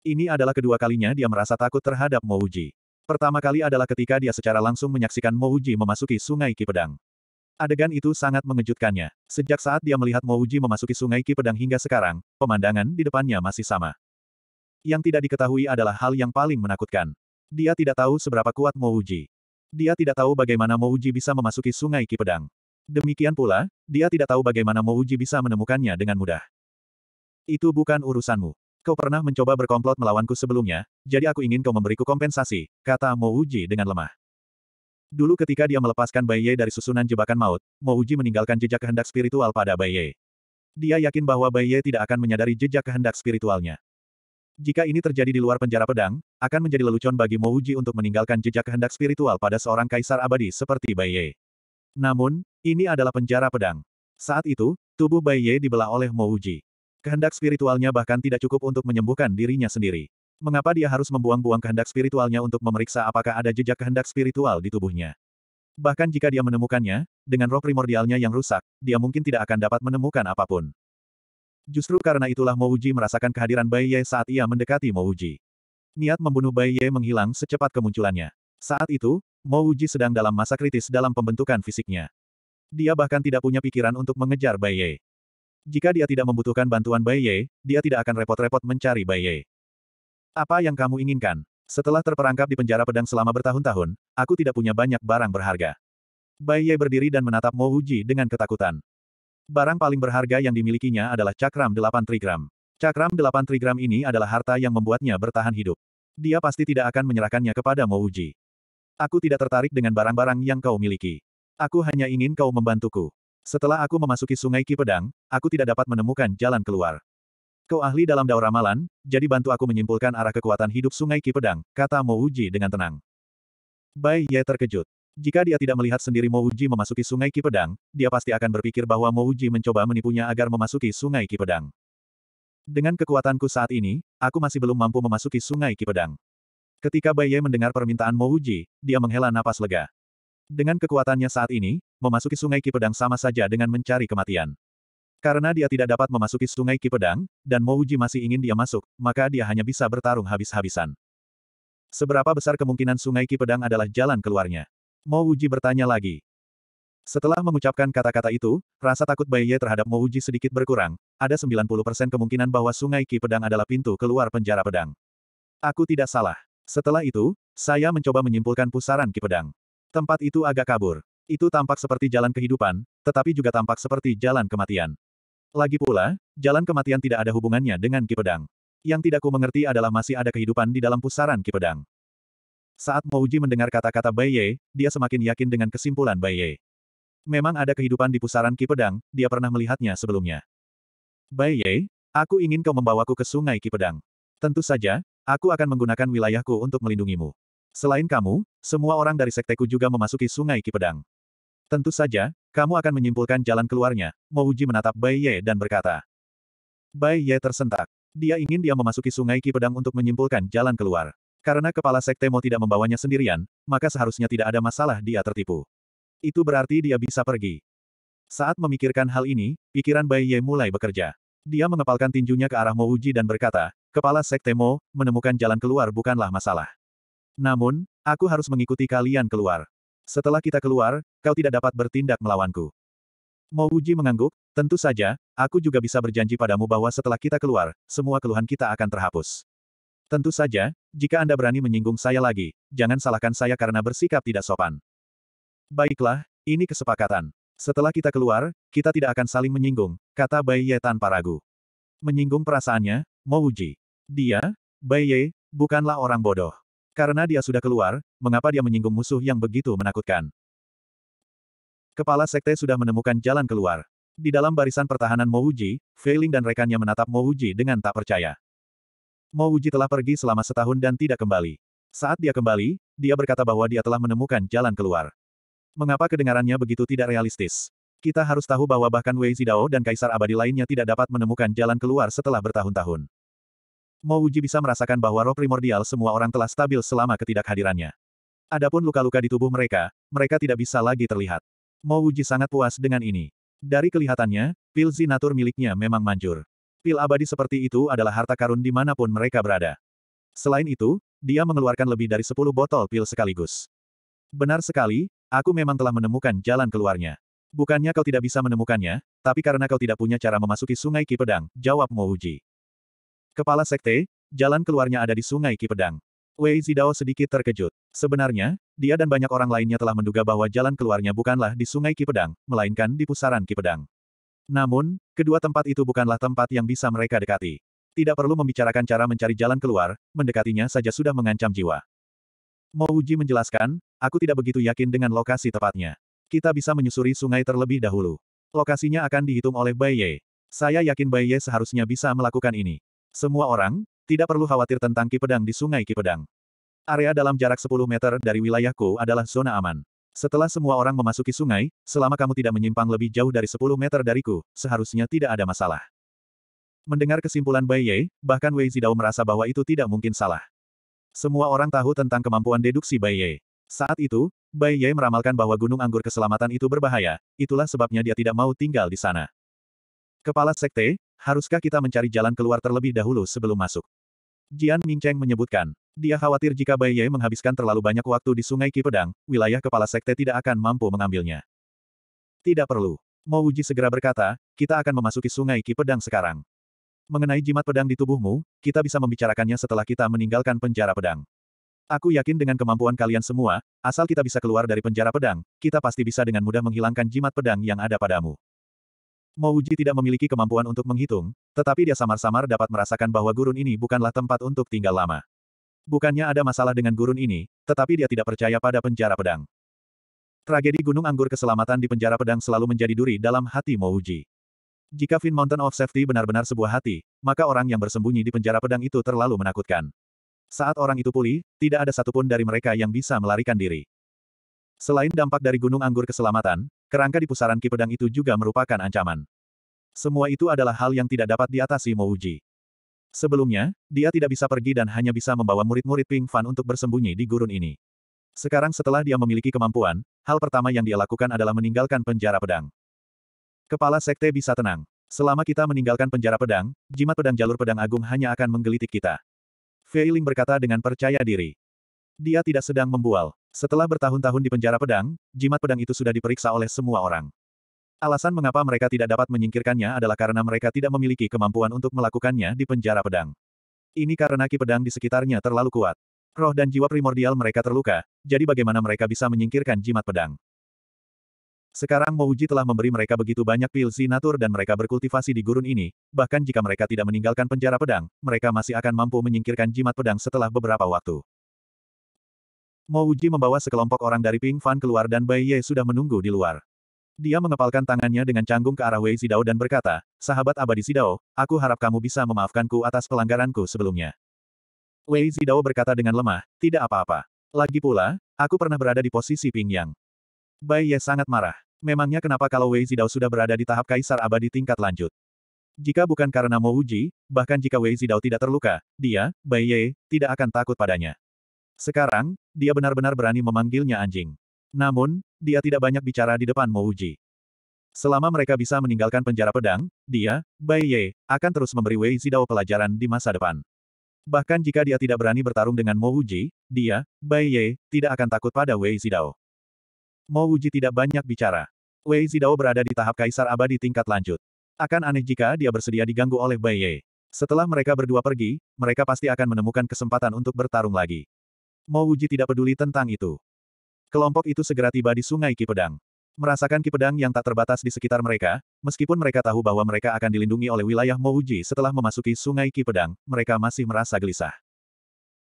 Ini adalah kedua kalinya dia merasa takut terhadap Mouji. Pertama kali adalah ketika dia secara langsung menyaksikan Mouji memasuki sungai Kipedang. Adegan itu sangat mengejutkannya. Sejak saat dia melihat Mouji memasuki sungai Kipedang hingga sekarang, pemandangan di depannya masih sama. Yang tidak diketahui adalah hal yang paling menakutkan. Dia tidak tahu seberapa kuat Mouji. Dia tidak tahu bagaimana Mouji bisa memasuki sungai Kipedang. Demikian pula, dia tidak tahu bagaimana Mouji bisa menemukannya dengan mudah. Itu bukan urusanmu. Kau pernah mencoba berkomplot melawanku sebelumnya, jadi aku ingin kau memberiku kompensasi, kata Mo Uji dengan lemah. Dulu ketika dia melepaskan Bai Ye dari susunan jebakan maut, Mo Uji meninggalkan jejak kehendak spiritual pada Bai Ye. Dia yakin bahwa Bai Ye tidak akan menyadari jejak kehendak spiritualnya. Jika ini terjadi di luar penjara pedang, akan menjadi lelucon bagi Mo Uji untuk meninggalkan jejak kehendak spiritual pada seorang kaisar abadi seperti Bai Ye. Namun, ini adalah penjara pedang. Saat itu, tubuh Bai Ye dibelah oleh Mo Uji. Kehendak spiritualnya bahkan tidak cukup untuk menyembuhkan dirinya sendiri. Mengapa dia harus membuang-buang kehendak spiritualnya untuk memeriksa apakah ada jejak kehendak spiritual di tubuhnya? Bahkan jika dia menemukannya, dengan roh primordialnya yang rusak, dia mungkin tidak akan dapat menemukan apapun. Justru karena itulah Mouji merasakan kehadiran Bai Ye saat ia mendekati Mouji. Niat membunuh Bai Ye menghilang secepat kemunculannya. Saat itu, Mouji sedang dalam masa kritis dalam pembentukan fisiknya. Dia bahkan tidak punya pikiran untuk mengejar Bai Ye. Jika dia tidak membutuhkan bantuan Bai Ye, dia tidak akan repot-repot mencari Bai Ye. Apa yang kamu inginkan? Setelah terperangkap di penjara pedang selama bertahun-tahun, aku tidak punya banyak barang berharga. Bai Ye berdiri dan menatap Mo Wuji dengan ketakutan. Barang paling berharga yang dimilikinya adalah cakram delapan trigram. Cakram delapan trigram ini adalah harta yang membuatnya bertahan hidup. Dia pasti tidak akan menyerahkannya kepada Mo Wuji. Aku tidak tertarik dengan barang-barang yang kau miliki. Aku hanya ingin kau membantuku. Setelah aku memasuki sungai Ki Pedang, aku tidak dapat menemukan jalan keluar. Kau ahli dalam daur ramalan, jadi bantu aku menyimpulkan arah kekuatan hidup sungai Ki Pedang, kata Mo Uji dengan tenang. Bai Ye terkejut. Jika dia tidak melihat sendiri Mo Uji memasuki sungai Ki Pedang, dia pasti akan berpikir bahwa Mo Uji mencoba menipunya agar memasuki sungai Ki Pedang. Dengan kekuatanku saat ini, aku masih belum mampu memasuki sungai Ki Pedang. Ketika Bai Ye mendengar permintaan Mo Uji, dia menghela napas lega. Dengan kekuatannya saat ini, memasuki sungai Kipedang sama saja dengan mencari kematian. Karena dia tidak dapat memasuki sungai Kipedang, dan Mouji masih ingin dia masuk, maka dia hanya bisa bertarung habis-habisan. Seberapa besar kemungkinan sungai Kipedang adalah jalan keluarnya? Mouji bertanya lagi. Setelah mengucapkan kata-kata itu, rasa takut Bayi Ye terhadap Mouji sedikit berkurang, ada 90% kemungkinan bahwa sungai Ki Pedang adalah pintu keluar penjara pedang. Aku tidak salah. Setelah itu, saya mencoba menyimpulkan pusaran Ki Pedang. Tempat itu agak kabur. Itu tampak seperti jalan kehidupan, tetapi juga tampak seperti jalan kematian. Lagi pula, jalan kematian tidak ada hubungannya dengan Ki Pedang. Yang tidak ku mengerti adalah masih ada kehidupan di dalam pusaran Ki Pedang. Saat Mouji mendengar kata-kata Bai Ye, dia semakin yakin dengan kesimpulan Bai Ye. Memang ada kehidupan di pusaran Ki Pedang, dia pernah melihatnya sebelumnya. Bai Ye, aku ingin kau membawaku ke sungai Ki Pedang. Tentu saja, aku akan menggunakan wilayahku untuk melindungimu. Selain kamu, semua orang dari sekteku juga memasuki sungai Kipedang. Tentu saja, kamu akan menyimpulkan jalan keluarnya, Mouji menatap Bai Ye dan berkata. Bai Ye tersentak. Dia ingin dia memasuki sungai Kipedang untuk menyimpulkan jalan keluar. Karena kepala sekte Mo tidak membawanya sendirian, maka seharusnya tidak ada masalah dia tertipu. Itu berarti dia bisa pergi. Saat memikirkan hal ini, pikiran Bai Ye mulai bekerja. Dia mengepalkan tinjunya ke arah Mouji dan berkata, Kepala Sekte Mo, menemukan jalan keluar bukanlah masalah. Namun, aku harus mengikuti kalian keluar. Setelah kita keluar, kau tidak dapat bertindak melawanku. uji mengangguk, tentu saja, aku juga bisa berjanji padamu bahwa setelah kita keluar, semua keluhan kita akan terhapus. Tentu saja, jika Anda berani menyinggung saya lagi, jangan salahkan saya karena bersikap tidak sopan. Baiklah, ini kesepakatan. Setelah kita keluar, kita tidak akan saling menyinggung, kata Bai Ye tanpa ragu. Menyinggung perasaannya, Mouji. Dia, Bai Ye, bukanlah orang bodoh. Karena dia sudah keluar, mengapa dia menyinggung musuh yang begitu menakutkan? Kepala Sekte sudah menemukan jalan keluar. Di dalam barisan pertahanan Mouji, Feiling dan rekannya menatap Mouji dengan tak percaya. Mouji telah pergi selama setahun dan tidak kembali. Saat dia kembali, dia berkata bahwa dia telah menemukan jalan keluar. Mengapa kedengarannya begitu tidak realistis? Kita harus tahu bahwa bahkan Wei Zidao dan Kaisar Abadi lainnya tidak dapat menemukan jalan keluar setelah bertahun-tahun. Mo Uji bisa merasakan bahwa roh primordial semua orang telah stabil selama ketidakhadirannya. Adapun luka-luka di tubuh mereka, mereka tidak bisa lagi terlihat. Mo Uji sangat puas dengan ini. Dari kelihatannya, pil zinatur miliknya memang manjur. Pil abadi seperti itu adalah harta karun dimanapun mereka berada. Selain itu, dia mengeluarkan lebih dari 10 botol pil sekaligus. Benar sekali, aku memang telah menemukan jalan keluarnya. Bukannya kau tidak bisa menemukannya, tapi karena kau tidak punya cara memasuki sungai Ki jawab Mouji. Kepala Sekte, jalan keluarnya ada di Sungai Kipedang. Wei Zidao sedikit terkejut. Sebenarnya, dia dan banyak orang lainnya telah menduga bahwa jalan keluarnya bukanlah di Sungai Kipedang, melainkan di pusaran Kipedang. Namun, kedua tempat itu bukanlah tempat yang bisa mereka dekati. Tidak perlu membicarakan cara mencari jalan keluar, mendekatinya saja sudah mengancam jiwa. Mau Uji menjelaskan, aku tidak begitu yakin dengan lokasi tepatnya. Kita bisa menyusuri sungai terlebih dahulu. Lokasinya akan dihitung oleh Bai Ye. Saya yakin Bai Ye seharusnya bisa melakukan ini. Semua orang, tidak perlu khawatir tentang kipedang di Sungai Kipedang. Area dalam jarak 10 meter dari wilayahku adalah zona aman. Setelah semua orang memasuki sungai, selama kamu tidak menyimpang lebih jauh dari 10 meter dariku, seharusnya tidak ada masalah. Mendengar kesimpulan Bai Ye, bahkan Wei Zidao merasa bahwa itu tidak mungkin salah. Semua orang tahu tentang kemampuan deduksi Bai Ye. Saat itu, Bai Ye meramalkan bahwa Gunung Anggur Keselamatan itu berbahaya, itulah sebabnya dia tidak mau tinggal di sana. Kepala Sekte, Haruskah kita mencari jalan keluar terlebih dahulu sebelum masuk? Jian Mingcheng menyebutkan, dia khawatir jika Bai Ye menghabiskan terlalu banyak waktu di Sungai Ki Pedang, wilayah kepala sekte tidak akan mampu mengambilnya. Tidak perlu. Mo Uji segera berkata, kita akan memasuki Sungai Ki Pedang sekarang. Mengenai jimat pedang di tubuhmu, kita bisa membicarakannya setelah kita meninggalkan penjara pedang. Aku yakin dengan kemampuan kalian semua, asal kita bisa keluar dari penjara pedang, kita pasti bisa dengan mudah menghilangkan jimat pedang yang ada padamu. Mo Uji tidak memiliki kemampuan untuk menghitung, tetapi dia samar-samar dapat merasakan bahwa gurun ini bukanlah tempat untuk tinggal lama. Bukannya ada masalah dengan gurun ini, tetapi dia tidak percaya pada penjara pedang. Tragedi Gunung Anggur keselamatan di penjara pedang selalu menjadi duri dalam hati Mo Uji. Jika Fin Mountain of Safety benar-benar sebuah hati, maka orang yang bersembunyi di penjara pedang itu terlalu menakutkan. Saat orang itu pulih, tidak ada satupun dari mereka yang bisa melarikan diri. Selain dampak dari Gunung Anggur Keselamatan, kerangka di pusaran Ki Pedang itu juga merupakan ancaman. Semua itu adalah hal yang tidak dapat diatasi Mouji. Sebelumnya, dia tidak bisa pergi dan hanya bisa membawa murid-murid Ping Fan untuk bersembunyi di gurun ini. Sekarang setelah dia memiliki kemampuan, hal pertama yang dia lakukan adalah meninggalkan penjara pedang. Kepala Sekte bisa tenang. Selama kita meninggalkan penjara pedang, jimat pedang jalur pedang agung hanya akan menggelitik kita. Ling berkata dengan percaya diri. Dia tidak sedang membual. Setelah bertahun-tahun di penjara pedang, jimat pedang itu sudah diperiksa oleh semua orang. Alasan mengapa mereka tidak dapat menyingkirkannya adalah karena mereka tidak memiliki kemampuan untuk melakukannya di penjara pedang. Ini karena ki pedang di sekitarnya terlalu kuat. Roh dan jiwa primordial mereka terluka, jadi bagaimana mereka bisa menyingkirkan jimat pedang? Sekarang Mouji telah memberi mereka begitu banyak pil zinatur dan mereka berkultivasi di gurun ini, bahkan jika mereka tidak meninggalkan penjara pedang, mereka masih akan mampu menyingkirkan jimat pedang setelah beberapa waktu. Mo Uji membawa sekelompok orang dari Ping Fan keluar dan Bai Ye sudah menunggu di luar. Dia mengepalkan tangannya dengan canggung ke arah Wei Zidao dan berkata, Sahabat abadi Zidao, aku harap kamu bisa memaafkanku atas pelanggaranku sebelumnya. Wei Zidao berkata dengan lemah, tidak apa-apa. Lagi pula, aku pernah berada di posisi Ping Yang. Bai Ye sangat marah. Memangnya kenapa kalau Wei Zidao sudah berada di tahap kaisar abadi tingkat lanjut? Jika bukan karena Mo Uji, bahkan jika Wei Zidao tidak terluka, dia, Bai Ye, tidak akan takut padanya. Sekarang, dia benar-benar berani memanggilnya anjing. Namun, dia tidak banyak bicara di depan Mouji. Selama mereka bisa meninggalkan penjara pedang, dia, Bai Ye, akan terus memberi Wei Zidao pelajaran di masa depan. Bahkan jika dia tidak berani bertarung dengan Mouji, dia, Bai Ye, tidak akan takut pada Wei Zidao. Mouji tidak banyak bicara. Wei Zidao berada di tahap kaisar abadi tingkat lanjut. Akan aneh jika dia bersedia diganggu oleh Bai Ye. Setelah mereka berdua pergi, mereka pasti akan menemukan kesempatan untuk bertarung lagi. Mo Wuji tidak peduli tentang itu. Kelompok itu segera tiba di sungai Kipedang. Merasakan Kipedang yang tak terbatas di sekitar mereka, meskipun mereka tahu bahwa mereka akan dilindungi oleh wilayah Mo Wuji setelah memasuki sungai Kipedang, mereka masih merasa gelisah.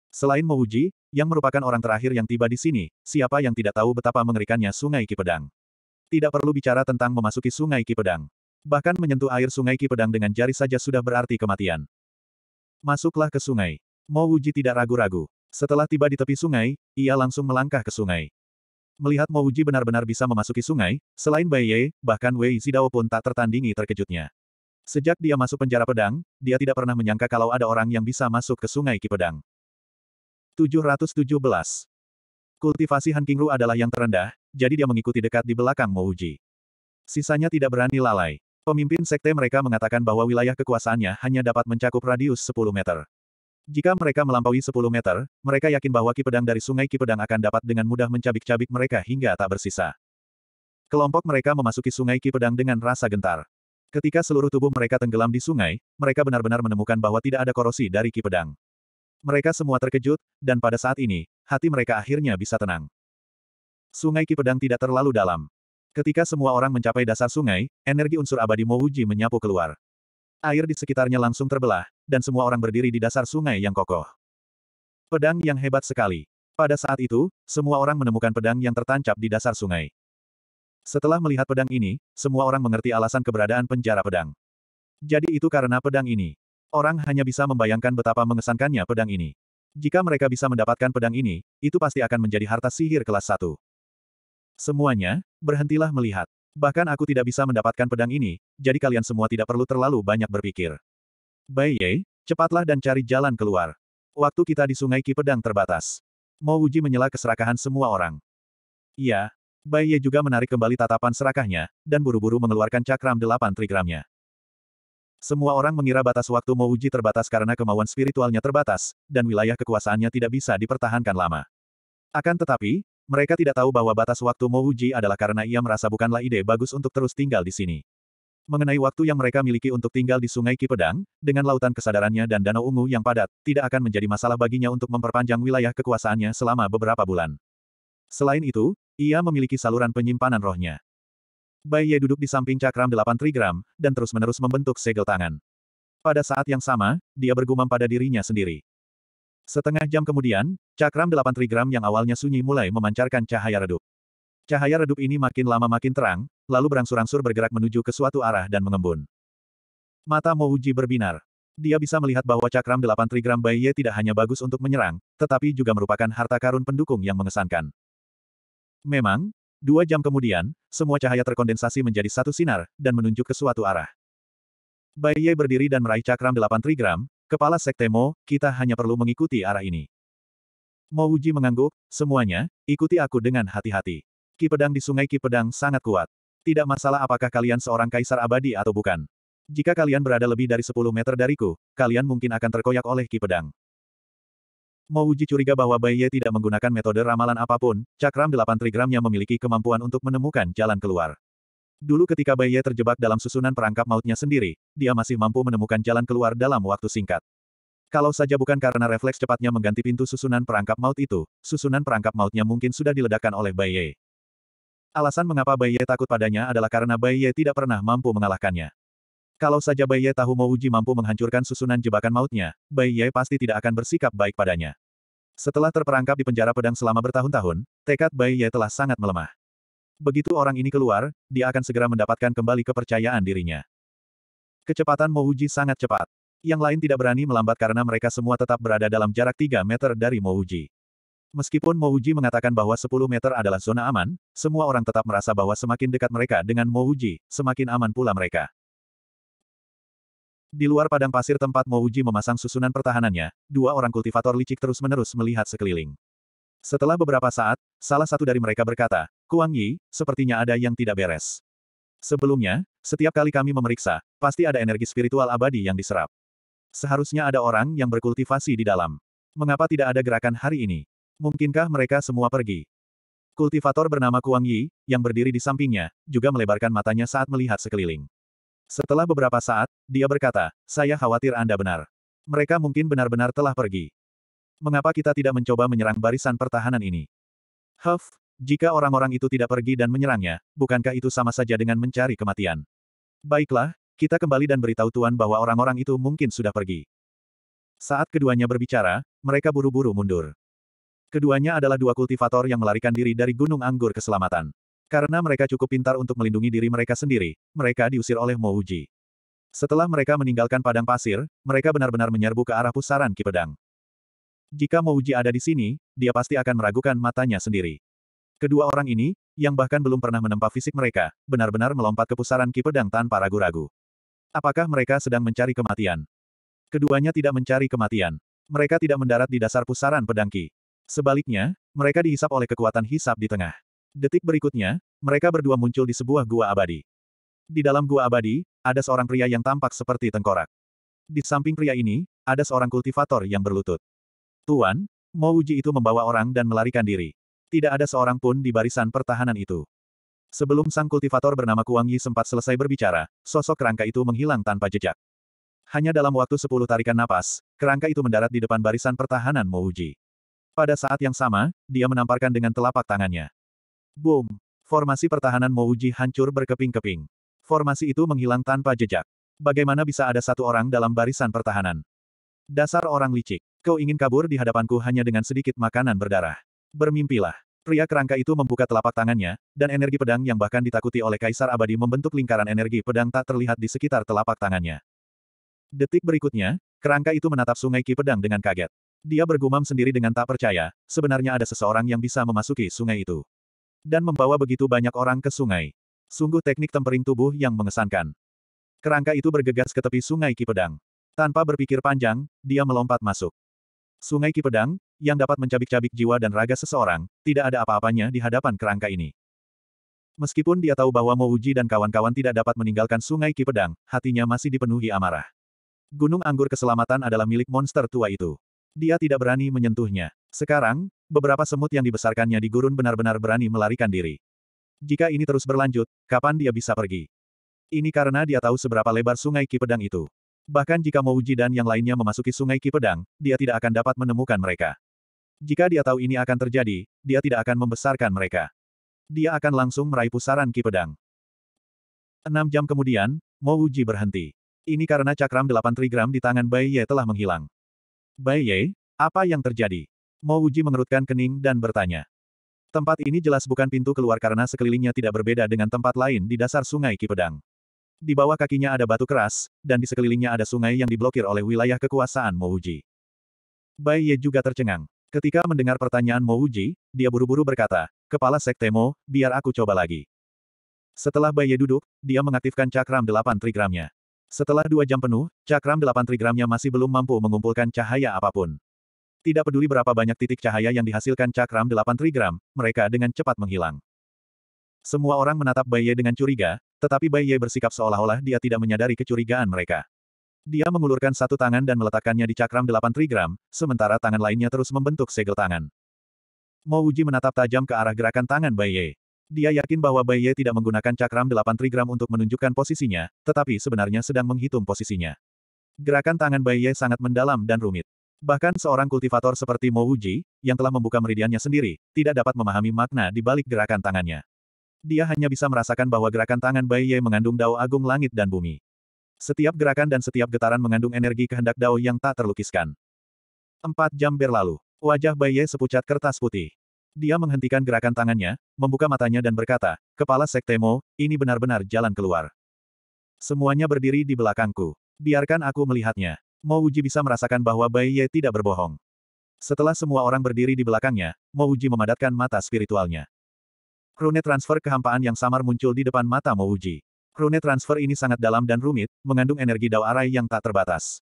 Selain Mo Wuji, yang merupakan orang terakhir yang tiba di sini, siapa yang tidak tahu betapa mengerikannya sungai Kipedang. Tidak perlu bicara tentang memasuki sungai Kipedang. Bahkan menyentuh air sungai Kipedang dengan jari saja sudah berarti kematian. Masuklah ke sungai. Mo Wuji tidak ragu-ragu. Setelah tiba di tepi sungai, ia langsung melangkah ke sungai. Melihat Mo Uji benar-benar bisa memasuki sungai, selain Bai Ye, bahkan Wei Zidao pun tak tertandingi terkejutnya. Sejak dia masuk penjara pedang, dia tidak pernah menyangka kalau ada orang yang bisa masuk ke sungai Ki Pedang. 717. Kultivasi Han Kingru adalah yang terendah, jadi dia mengikuti dekat di belakang Mo Uji. Sisanya tidak berani lalai. Pemimpin sekte mereka mengatakan bahwa wilayah kekuasaannya hanya dapat mencakup radius 10 meter. Jika mereka melampaui 10 meter, mereka yakin bahwa ki pedang dari sungai ki pedang akan dapat dengan mudah mencabik-cabik mereka hingga tak bersisa. Kelompok mereka memasuki sungai ki pedang dengan rasa gentar. Ketika seluruh tubuh mereka tenggelam di sungai, mereka benar-benar menemukan bahwa tidak ada korosi dari ki pedang. Mereka semua terkejut, dan pada saat ini, hati mereka akhirnya bisa tenang. Sungai ki pedang tidak terlalu dalam. Ketika semua orang mencapai dasar sungai, energi unsur abadi Mouji menyapu keluar. Air di sekitarnya langsung terbelah, dan semua orang berdiri di dasar sungai yang kokoh. Pedang yang hebat sekali. Pada saat itu, semua orang menemukan pedang yang tertancap di dasar sungai. Setelah melihat pedang ini, semua orang mengerti alasan keberadaan penjara pedang. Jadi itu karena pedang ini. Orang hanya bisa membayangkan betapa mengesankannya pedang ini. Jika mereka bisa mendapatkan pedang ini, itu pasti akan menjadi harta sihir kelas satu. Semuanya, berhentilah melihat. Bahkan aku tidak bisa mendapatkan pedang ini, jadi kalian semua tidak perlu terlalu banyak berpikir. Bai Ye, cepatlah dan cari jalan keluar. Waktu kita di sungai Ki Pedang terbatas. Mo Wuji menyela keserakahan semua orang. Iya. Bai Ye juga menarik kembali tatapan serakahnya, dan buru-buru mengeluarkan cakram delapan trigramnya. Semua orang mengira batas waktu Mo Wuji terbatas karena kemauan spiritualnya terbatas, dan wilayah kekuasaannya tidak bisa dipertahankan lama. Akan tetapi, mereka tidak tahu bahwa batas waktu Mouji adalah karena ia merasa bukanlah ide bagus untuk terus tinggal di sini. Mengenai waktu yang mereka miliki untuk tinggal di Sungai Kipedang, dengan lautan kesadarannya dan Danau Ungu yang padat, tidak akan menjadi masalah baginya untuk memperpanjang wilayah kekuasaannya selama beberapa bulan. Selain itu, ia memiliki saluran penyimpanan rohnya. Bai Ye duduk di samping cakram delapan trigram, dan terus-menerus membentuk segel tangan. Pada saat yang sama, dia bergumam pada dirinya sendiri. Setengah jam kemudian, cakram delapan trigram yang awalnya sunyi mulai memancarkan cahaya redup. Cahaya redup ini makin lama makin terang, lalu berangsur-angsur bergerak menuju ke suatu arah dan mengembun. Mata Mouji berbinar. Dia bisa melihat bahwa cakram delapan trigram Bai Ye tidak hanya bagus untuk menyerang, tetapi juga merupakan harta karun pendukung yang mengesankan. Memang, dua jam kemudian, semua cahaya terkondensasi menjadi satu sinar, dan menunjuk ke suatu arah. Bai Ye berdiri dan meraih cakram delapan trigram, Kepala Sektemo, kita hanya perlu mengikuti arah ini. Wuji mengangguk, semuanya, ikuti aku dengan hati-hati. Ki pedang di sungai Ki pedang sangat kuat. Tidak masalah apakah kalian seorang kaisar abadi atau bukan. Jika kalian berada lebih dari 10 meter dariku, kalian mungkin akan terkoyak oleh Ki pedang. Wuji curiga bahwa Bai Ye tidak menggunakan metode ramalan apapun, cakram delapan trigramnya memiliki kemampuan untuk menemukan jalan keluar. Dulu ketika Bai Ye terjebak dalam susunan perangkap mautnya sendiri, dia masih mampu menemukan jalan keluar dalam waktu singkat. Kalau saja bukan karena refleks cepatnya mengganti pintu susunan perangkap maut itu, susunan perangkap mautnya mungkin sudah diledakkan oleh Bai Ye. Alasan mengapa Bai Ye takut padanya adalah karena Bai Ye tidak pernah mampu mengalahkannya. Kalau saja Bai Ye tahu uji mampu menghancurkan susunan jebakan mautnya, Bai Ye pasti tidak akan bersikap baik padanya. Setelah terperangkap di penjara pedang selama bertahun-tahun, tekad Bai Ye telah sangat melemah. Begitu orang ini keluar, dia akan segera mendapatkan kembali kepercayaan dirinya. Kecepatan Mouji sangat cepat. Yang lain tidak berani melambat karena mereka semua tetap berada dalam jarak 3 meter dari Mouji. Meskipun Mouji mengatakan bahwa 10 meter adalah zona aman, semua orang tetap merasa bahwa semakin dekat mereka dengan Mouji, semakin aman pula mereka. Di luar padang pasir tempat Mouji memasang susunan pertahanannya, dua orang kultivator licik terus-menerus melihat sekeliling. Setelah beberapa saat, salah satu dari mereka berkata, Kuang Yi, sepertinya ada yang tidak beres. Sebelumnya, setiap kali kami memeriksa, pasti ada energi spiritual abadi yang diserap. Seharusnya ada orang yang berkultivasi di dalam. Mengapa tidak ada gerakan hari ini? Mungkinkah mereka semua pergi? Kultivator bernama Kuang Yi, yang berdiri di sampingnya, juga melebarkan matanya saat melihat sekeliling. Setelah beberapa saat, dia berkata, saya khawatir Anda benar. Mereka mungkin benar-benar telah pergi. Mengapa kita tidak mencoba menyerang barisan pertahanan ini? Huff, jika orang-orang itu tidak pergi dan menyerangnya, bukankah itu sama saja dengan mencari kematian? Baiklah, kita kembali dan beritahu Tuan bahwa orang-orang itu mungkin sudah pergi. Saat keduanya berbicara, mereka buru-buru mundur. Keduanya adalah dua kultivator yang melarikan diri dari Gunung Anggur Keselamatan. Karena mereka cukup pintar untuk melindungi diri mereka sendiri, mereka diusir oleh Mouji. Setelah mereka meninggalkan padang pasir, mereka benar-benar menyerbu ke arah pusaran Kipedang. Jika Mouji ada di sini, dia pasti akan meragukan matanya sendiri. Kedua orang ini, yang bahkan belum pernah menempa fisik mereka, benar-benar melompat ke pusaran ki pedang tanpa ragu-ragu. Apakah mereka sedang mencari kematian? Keduanya tidak mencari kematian. Mereka tidak mendarat di dasar pusaran pedang ki. Sebaliknya, mereka dihisap oleh kekuatan hisap di tengah. Detik berikutnya, mereka berdua muncul di sebuah gua abadi. Di dalam gua abadi, ada seorang pria yang tampak seperti tengkorak. Di samping pria ini, ada seorang kultivator yang berlutut. Tuan, Mo Uji itu membawa orang dan melarikan diri. Tidak ada seorang pun di barisan pertahanan itu. Sebelum sang kultivator bernama Kuang Yi sempat selesai berbicara, sosok kerangka itu menghilang tanpa jejak. Hanya dalam waktu sepuluh tarikan napas, kerangka itu mendarat di depan barisan pertahanan Mouji. Pada saat yang sama, dia menamparkan dengan telapak tangannya. Boom! Formasi pertahanan Mouji hancur berkeping-keping. Formasi itu menghilang tanpa jejak. Bagaimana bisa ada satu orang dalam barisan pertahanan? Dasar orang licik. Kau ingin kabur di hadapanku hanya dengan sedikit makanan berdarah. Bermimpilah. Pria kerangka itu membuka telapak tangannya, dan energi pedang yang bahkan ditakuti oleh Kaisar Abadi membentuk lingkaran energi pedang tak terlihat di sekitar telapak tangannya. Detik berikutnya, kerangka itu menatap sungai Ki Pedang dengan kaget. Dia bergumam sendiri dengan tak percaya, sebenarnya ada seseorang yang bisa memasuki sungai itu. Dan membawa begitu banyak orang ke sungai. Sungguh teknik tempering tubuh yang mengesankan. Kerangka itu bergegas ke tepi sungai Ki Pedang. Tanpa berpikir panjang, dia melompat masuk. Sungai Ki Pedang, yang dapat mencabik-cabik jiwa dan raga seseorang, tidak ada apa-apanya di hadapan kerangka ini. Meskipun dia tahu bahwa Mouji dan kawan-kawan tidak dapat meninggalkan sungai Kipedang, hatinya masih dipenuhi amarah. Gunung anggur keselamatan adalah milik monster tua itu. Dia tidak berani menyentuhnya. Sekarang, beberapa semut yang dibesarkannya di gurun benar-benar berani melarikan diri. Jika ini terus berlanjut, kapan dia bisa pergi? Ini karena dia tahu seberapa lebar sungai Kipedang itu. Bahkan jika Mouji dan yang lainnya memasuki sungai Kipedang, dia tidak akan dapat menemukan mereka. Jika dia tahu ini akan terjadi, dia tidak akan membesarkan mereka. Dia akan langsung meraih pusaran ki pedang. Enam jam kemudian, Mo Uji berhenti. Ini karena cakram delapan trigram di tangan Bai Ye telah menghilang. Bai Ye, apa yang terjadi? Mo Uji mengerutkan kening dan bertanya. Tempat ini jelas bukan pintu keluar karena sekelilingnya tidak berbeda dengan tempat lain di dasar sungai Ki Pedang. Di bawah kakinya ada batu keras, dan di sekelilingnya ada sungai yang diblokir oleh wilayah kekuasaan Mo Uji. Bai Ye juga tercengang. Ketika mendengar pertanyaan Mo Uji, dia buru-buru berkata, Kepala Sekte Mo, biar aku coba lagi. Setelah Baye duduk, dia mengaktifkan cakram delapan trigramnya. Setelah dua jam penuh, cakram delapan trigramnya masih belum mampu mengumpulkan cahaya apapun. Tidak peduli berapa banyak titik cahaya yang dihasilkan cakram delapan trigram, mereka dengan cepat menghilang. Semua orang menatap Baye dengan curiga, tetapi Baye bersikap seolah-olah dia tidak menyadari kecurigaan mereka. Dia mengulurkan satu tangan dan meletakkannya di cakram delapan trigram, sementara tangan lainnya terus membentuk segel tangan. Mo Uji menatap tajam ke arah gerakan tangan Bai Ye. Dia yakin bahwa Bai Ye tidak menggunakan cakram delapan trigram untuk menunjukkan posisinya, tetapi sebenarnya sedang menghitung posisinya. Gerakan tangan Bai Ye sangat mendalam dan rumit. Bahkan seorang kultivator seperti Mo Wuji, yang telah membuka meridiannya sendiri, tidak dapat memahami makna di balik gerakan tangannya. Dia hanya bisa merasakan bahwa gerakan tangan Bai Ye mengandung dao agung langit dan bumi. Setiap gerakan dan setiap getaran mengandung energi kehendak Dao yang tak terlukiskan. Empat jam berlalu. Wajah Bai Ye sepucat kertas putih. Dia menghentikan gerakan tangannya, membuka matanya dan berkata, Kepala Sektemo, ini benar-benar jalan keluar. Semuanya berdiri di belakangku. Biarkan aku melihatnya. Mo Uji bisa merasakan bahwa Bai Ye tidak berbohong. Setelah semua orang berdiri di belakangnya, Mo Uji memadatkan mata spiritualnya. Rune transfer kehampaan yang samar muncul di depan mata Mo Uji. Rune transfer ini sangat dalam dan rumit, mengandung energi Dao Arai yang tak terbatas.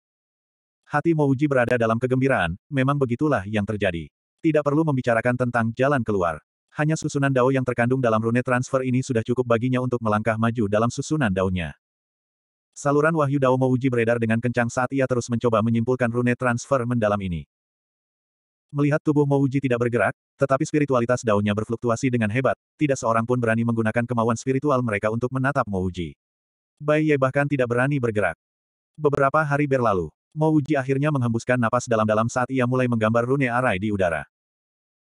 Hati Mouji berada dalam kegembiraan, memang begitulah yang terjadi. Tidak perlu membicarakan tentang jalan keluar. Hanya susunan Dao yang terkandung dalam rune transfer ini sudah cukup baginya untuk melangkah maju dalam susunan dao Saluran Wahyu Dao Mouji beredar dengan kencang saat ia terus mencoba menyimpulkan rune transfer mendalam ini. Melihat tubuh Mouji tidak bergerak, tetapi spiritualitas daunnya berfluktuasi dengan hebat, tidak seorang pun berani menggunakan kemauan spiritual mereka untuk menatap Mouji. Bai Ye bahkan tidak berani bergerak. Beberapa hari berlalu, Mouji akhirnya menghembuskan napas dalam-dalam saat ia mulai menggambar rune arai di udara.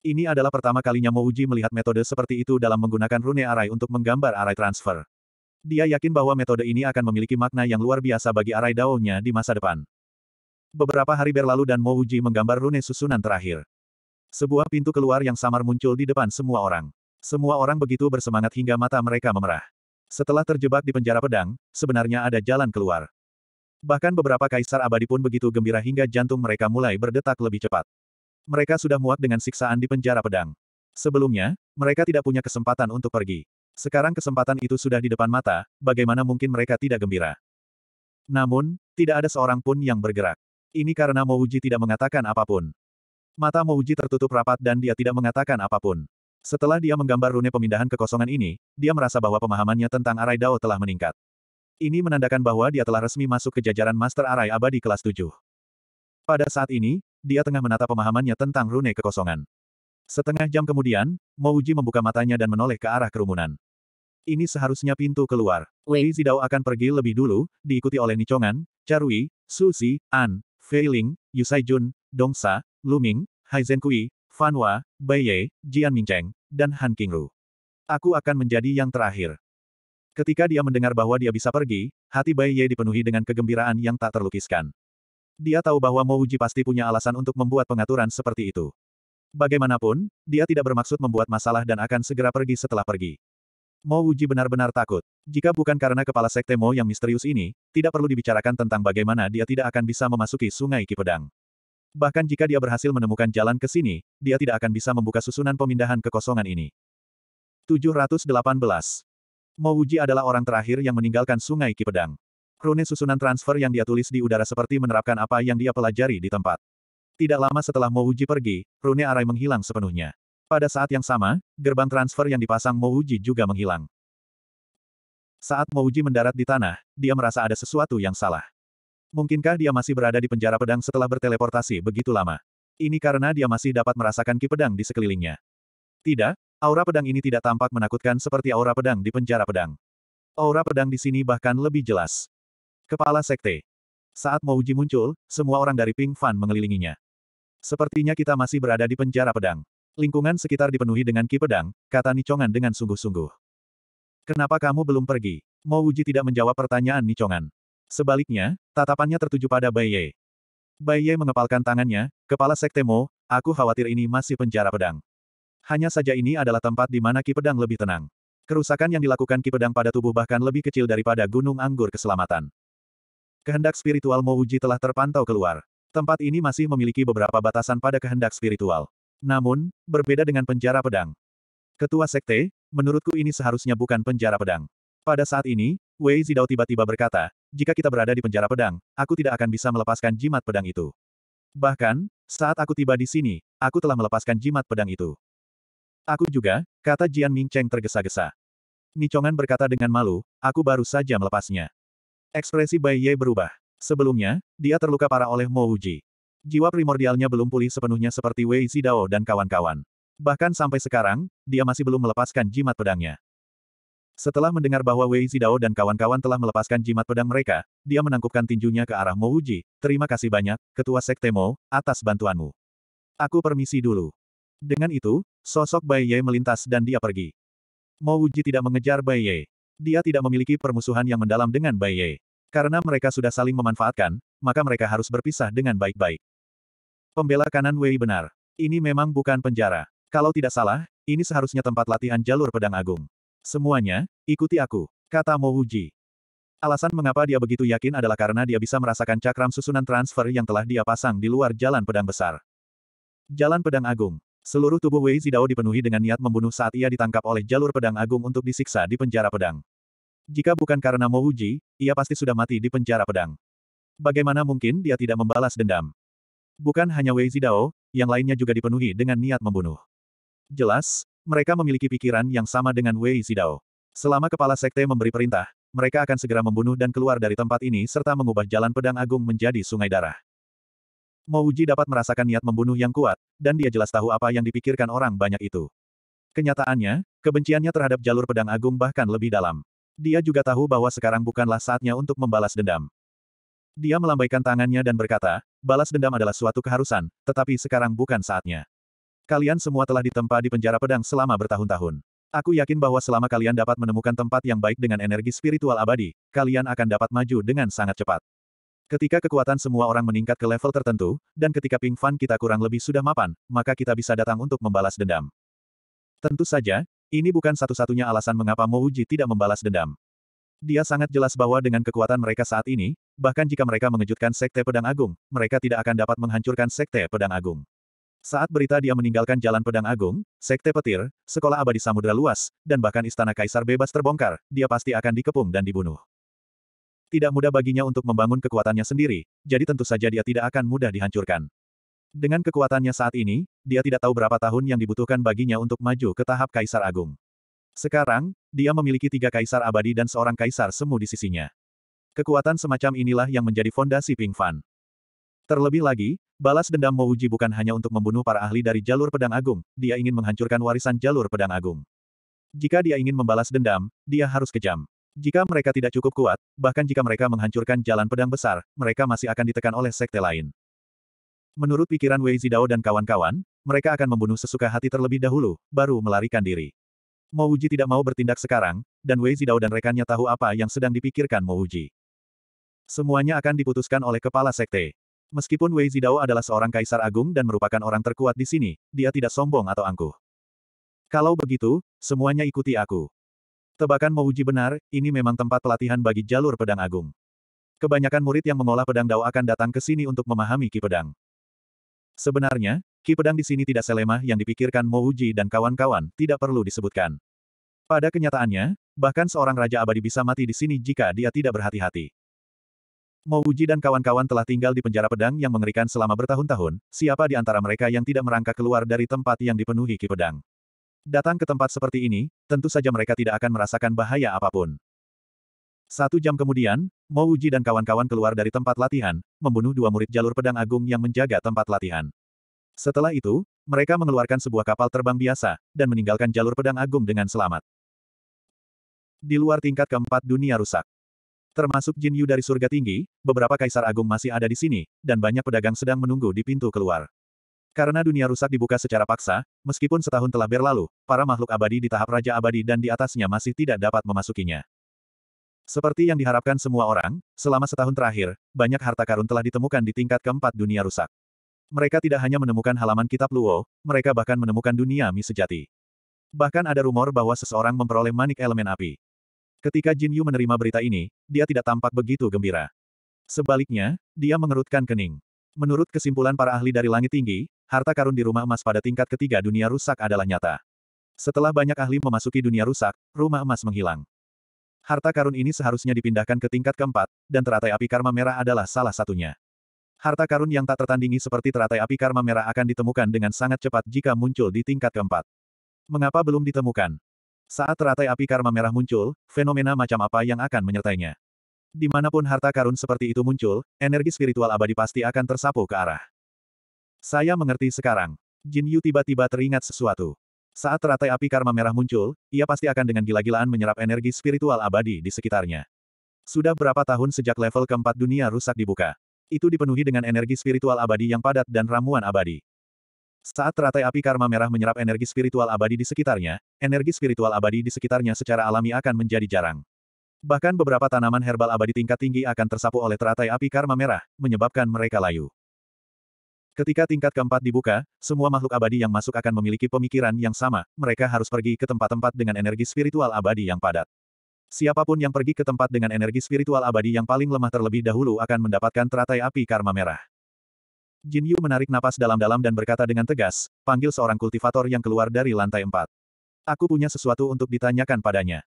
Ini adalah pertama kalinya Mouji melihat metode seperti itu dalam menggunakan rune arai untuk menggambar arai transfer. Dia yakin bahwa metode ini akan memiliki makna yang luar biasa bagi arai daunnya di masa depan. Beberapa hari berlalu dan Mo Uji menggambar rune susunan terakhir. Sebuah pintu keluar yang samar muncul di depan semua orang. Semua orang begitu bersemangat hingga mata mereka memerah. Setelah terjebak di penjara pedang, sebenarnya ada jalan keluar. Bahkan beberapa kaisar abadi pun begitu gembira hingga jantung mereka mulai berdetak lebih cepat. Mereka sudah muak dengan siksaan di penjara pedang. Sebelumnya, mereka tidak punya kesempatan untuk pergi. Sekarang kesempatan itu sudah di depan mata, bagaimana mungkin mereka tidak gembira? Namun, tidak ada seorang pun yang bergerak. Ini karena Mouji tidak mengatakan apapun. Mata Mouji tertutup rapat dan dia tidak mengatakan apapun. Setelah dia menggambar rune pemindahan kekosongan ini, dia merasa bahwa pemahamannya tentang Arai Dao telah meningkat. Ini menandakan bahwa dia telah resmi masuk ke jajaran Master Arai Abadi kelas 7. Pada saat ini, dia tengah menata pemahamannya tentang rune kekosongan. Setengah jam kemudian, Mouji membuka matanya dan menoleh ke arah kerumunan. Ini seharusnya pintu keluar. Wei Zidao akan pergi lebih dulu, diikuti oleh Nichongan, Charui, Susi, An, Fei Ling, Yu Saijun, Dong Sa, Lu Ming, Hai Zhenkui, Fan Hua, Bai Ye, Jian Mingcheng, dan Han Qingru. Aku akan menjadi yang terakhir. Ketika dia mendengar bahwa dia bisa pergi, hati Bai Ye dipenuhi dengan kegembiraan yang tak terlukiskan. Dia tahu bahwa Mo Uji pasti punya alasan untuk membuat pengaturan seperti itu. Bagaimanapun, dia tidak bermaksud membuat masalah dan akan segera pergi setelah pergi. Mo Wuji benar-benar takut. Jika bukan karena kepala sekte Mo yang misterius ini, tidak perlu dibicarakan tentang bagaimana dia tidak akan bisa memasuki sungai Kipedang. Bahkan jika dia berhasil menemukan jalan ke sini, dia tidak akan bisa membuka susunan pemindahan kekosongan ini. 718. Mo Wuji adalah orang terakhir yang meninggalkan sungai Kipedang. Rune susunan transfer yang dia tulis di udara seperti menerapkan apa yang dia pelajari di tempat. Tidak lama setelah Mo Wuji pergi, Rune Arai menghilang sepenuhnya. Pada saat yang sama, gerbang transfer yang dipasang Mouji juga menghilang. Saat Mouji mendarat di tanah, dia merasa ada sesuatu yang salah. Mungkinkah dia masih berada di penjara pedang setelah berteleportasi begitu lama? Ini karena dia masih dapat merasakan ki pedang di sekelilingnya. Tidak, aura pedang ini tidak tampak menakutkan seperti aura pedang di penjara pedang. Aura pedang di sini bahkan lebih jelas. Kepala Sekte. Saat Mouji muncul, semua orang dari Ping Fan mengelilinginya. Sepertinya kita masih berada di penjara pedang. Lingkungan sekitar dipenuhi dengan ki pedang, kata Nicongan dengan sungguh-sungguh. Kenapa kamu belum pergi? Mo Uji tidak menjawab pertanyaan Nicongan. Sebaliknya, tatapannya tertuju pada Bai Ye. Bai Ye mengepalkan tangannya, kepala sekte Mo, aku khawatir ini masih penjara pedang. Hanya saja ini adalah tempat di mana ki pedang lebih tenang. Kerusakan yang dilakukan Ki Pedang pada tubuh bahkan lebih kecil daripada Gunung Anggur Keselamatan. Kehendak spiritual Mo Uji telah terpantau keluar. Tempat ini masih memiliki beberapa batasan pada kehendak spiritual. Namun, berbeda dengan penjara pedang. Ketua Sekte, menurutku ini seharusnya bukan penjara pedang. Pada saat ini, Wei Zidao tiba-tiba berkata, jika kita berada di penjara pedang, aku tidak akan bisa melepaskan jimat pedang itu. Bahkan, saat aku tiba di sini, aku telah melepaskan jimat pedang itu. Aku juga, kata Jian Mingcheng tergesa-gesa. Nichongan berkata dengan malu, aku baru saja melepasnya. Ekspresi Bai Ye berubah. Sebelumnya, dia terluka parah oleh Mo Uji jiwa primordialnya belum pulih sepenuhnya seperti Wei Zidao dan kawan-kawan. Bahkan sampai sekarang, dia masih belum melepaskan jimat pedangnya. Setelah mendengar bahwa Wei Zidao dan kawan-kawan telah melepaskan jimat pedang mereka, dia menangkupkan tinjunya ke arah Mo Uji. Terima kasih banyak, Ketua Sekte Mo, atas bantuanmu. Aku permisi dulu. Dengan itu, sosok Bai Ye melintas dan dia pergi. Mo Uji tidak mengejar Bai Ye. Dia tidak memiliki permusuhan yang mendalam dengan Bai Ye. Karena mereka sudah saling memanfaatkan, maka mereka harus berpisah dengan baik-baik. Pembela kanan Wei benar. Ini memang bukan penjara. Kalau tidak salah, ini seharusnya tempat latihan jalur pedang agung. Semuanya, ikuti aku, kata Mo Wuji. Alasan mengapa dia begitu yakin adalah karena dia bisa merasakan cakram susunan transfer yang telah dia pasang di luar jalan pedang besar. Jalan pedang agung. Seluruh tubuh Wei Zidao dipenuhi dengan niat membunuh saat ia ditangkap oleh jalur pedang agung untuk disiksa di penjara pedang. Jika bukan karena Mo Wuji, ia pasti sudah mati di penjara pedang. Bagaimana mungkin dia tidak membalas dendam? Bukan hanya Wei Zidao, yang lainnya juga dipenuhi dengan niat membunuh. Jelas, mereka memiliki pikiran yang sama dengan Wei Zidao. Selama kepala sekte memberi perintah, mereka akan segera membunuh dan keluar dari tempat ini serta mengubah jalan pedang agung menjadi sungai darah. Mouji dapat merasakan niat membunuh yang kuat, dan dia jelas tahu apa yang dipikirkan orang banyak itu. Kenyataannya, kebenciannya terhadap jalur pedang agung bahkan lebih dalam. Dia juga tahu bahwa sekarang bukanlah saatnya untuk membalas dendam. Dia melambaikan tangannya dan berkata, balas dendam adalah suatu keharusan, tetapi sekarang bukan saatnya. Kalian semua telah ditempa di penjara pedang selama bertahun-tahun. Aku yakin bahwa selama kalian dapat menemukan tempat yang baik dengan energi spiritual abadi, kalian akan dapat maju dengan sangat cepat. Ketika kekuatan semua orang meningkat ke level tertentu, dan ketika Ping Fan kita kurang lebih sudah mapan, maka kita bisa datang untuk membalas dendam. Tentu saja, ini bukan satu-satunya alasan mengapa Mouji tidak membalas dendam. Dia sangat jelas bahwa dengan kekuatan mereka saat ini, bahkan jika mereka mengejutkan Sekte Pedang Agung, mereka tidak akan dapat menghancurkan Sekte Pedang Agung. Saat berita dia meninggalkan Jalan Pedang Agung, Sekte Petir, Sekolah Abadi Samudra Luas, dan bahkan Istana Kaisar bebas terbongkar, dia pasti akan dikepung dan dibunuh. Tidak mudah baginya untuk membangun kekuatannya sendiri, jadi tentu saja dia tidak akan mudah dihancurkan. Dengan kekuatannya saat ini, dia tidak tahu berapa tahun yang dibutuhkan baginya untuk maju ke tahap Kaisar Agung. Sekarang, dia memiliki tiga Kaisar Abadi dan seorang Kaisar Semu di sisinya. Kekuatan semacam inilah yang menjadi fondasi Ping Fan. Terlebih lagi, balas dendam Mo Uji bukan hanya untuk membunuh para ahli dari jalur pedang agung, dia ingin menghancurkan warisan jalur pedang agung. Jika dia ingin membalas dendam, dia harus kejam. Jika mereka tidak cukup kuat, bahkan jika mereka menghancurkan jalan pedang besar, mereka masih akan ditekan oleh sekte lain. Menurut pikiran Wei Zidao dan kawan-kawan, mereka akan membunuh sesuka hati terlebih dahulu, baru melarikan diri. Mo Uji tidak mau bertindak sekarang, dan Wei Zidao dan rekannya tahu apa yang sedang dipikirkan Mo Uji. Semuanya akan diputuskan oleh kepala sekte. Meskipun Wei Zidao adalah seorang kaisar agung dan merupakan orang terkuat di sini, dia tidak sombong atau angkuh. Kalau begitu, semuanya ikuti aku. Tebakan Mouji benar, ini memang tempat pelatihan bagi jalur pedang agung. Kebanyakan murid yang mengolah pedang Dao akan datang ke sini untuk memahami Ki Pedang. Sebenarnya, Ki Pedang di sini tidak selemah yang dipikirkan Mouji dan kawan-kawan, tidak perlu disebutkan. Pada kenyataannya, bahkan seorang Raja Abadi bisa mati di sini jika dia tidak berhati-hati. Mo Uji dan kawan-kawan telah tinggal di penjara pedang yang mengerikan selama bertahun-tahun, siapa di antara mereka yang tidak merangkak keluar dari tempat yang dipenuhi ki pedang? Datang ke tempat seperti ini, tentu saja mereka tidak akan merasakan bahaya apapun. Satu jam kemudian, Mo Uji dan kawan-kawan keluar dari tempat latihan, membunuh dua murid jalur pedang agung yang menjaga tempat latihan. Setelah itu, mereka mengeluarkan sebuah kapal terbang biasa, dan meninggalkan jalur pedang agung dengan selamat. Di luar tingkat keempat dunia rusak termasuk Jin Yu dari surga tinggi, beberapa kaisar agung masih ada di sini, dan banyak pedagang sedang menunggu di pintu keluar. Karena dunia rusak dibuka secara paksa, meskipun setahun telah berlalu, para makhluk abadi di tahap Raja Abadi dan di atasnya masih tidak dapat memasukinya. Seperti yang diharapkan semua orang, selama setahun terakhir, banyak harta karun telah ditemukan di tingkat keempat dunia rusak. Mereka tidak hanya menemukan halaman kitab Luo, mereka bahkan menemukan dunia mi sejati. Bahkan ada rumor bahwa seseorang memperoleh manik elemen api. Ketika Jin Yu menerima berita ini, dia tidak tampak begitu gembira. Sebaliknya, dia mengerutkan kening. Menurut kesimpulan para ahli dari langit tinggi, harta karun di rumah emas pada tingkat ketiga dunia rusak adalah nyata. Setelah banyak ahli memasuki dunia rusak, rumah emas menghilang. Harta karun ini seharusnya dipindahkan ke tingkat keempat, dan teratai api karma merah adalah salah satunya. Harta karun yang tak tertandingi seperti teratai api karma merah akan ditemukan dengan sangat cepat jika muncul di tingkat keempat. Mengapa belum ditemukan? Saat teratai api karma merah muncul, fenomena macam apa yang akan menyertainya? Dimanapun harta karun seperti itu muncul, energi spiritual abadi pasti akan tersapu ke arah. Saya mengerti sekarang. Jin Yu tiba-tiba teringat sesuatu. Saat teratai api karma merah muncul, ia pasti akan dengan gila-gilaan menyerap energi spiritual abadi di sekitarnya. Sudah berapa tahun sejak level keempat dunia rusak dibuka? Itu dipenuhi dengan energi spiritual abadi yang padat dan ramuan abadi. Saat teratai api karma merah menyerap energi spiritual abadi di sekitarnya, energi spiritual abadi di sekitarnya secara alami akan menjadi jarang. Bahkan beberapa tanaman herbal abadi tingkat tinggi akan tersapu oleh teratai api karma merah, menyebabkan mereka layu. Ketika tingkat keempat dibuka, semua makhluk abadi yang masuk akan memiliki pemikiran yang sama, mereka harus pergi ke tempat-tempat dengan energi spiritual abadi yang padat. Siapapun yang pergi ke tempat dengan energi spiritual abadi yang paling lemah terlebih dahulu akan mendapatkan teratai api karma merah. Jin Yu menarik napas dalam-dalam dan berkata dengan tegas, panggil seorang kultivator yang keluar dari lantai empat. Aku punya sesuatu untuk ditanyakan padanya.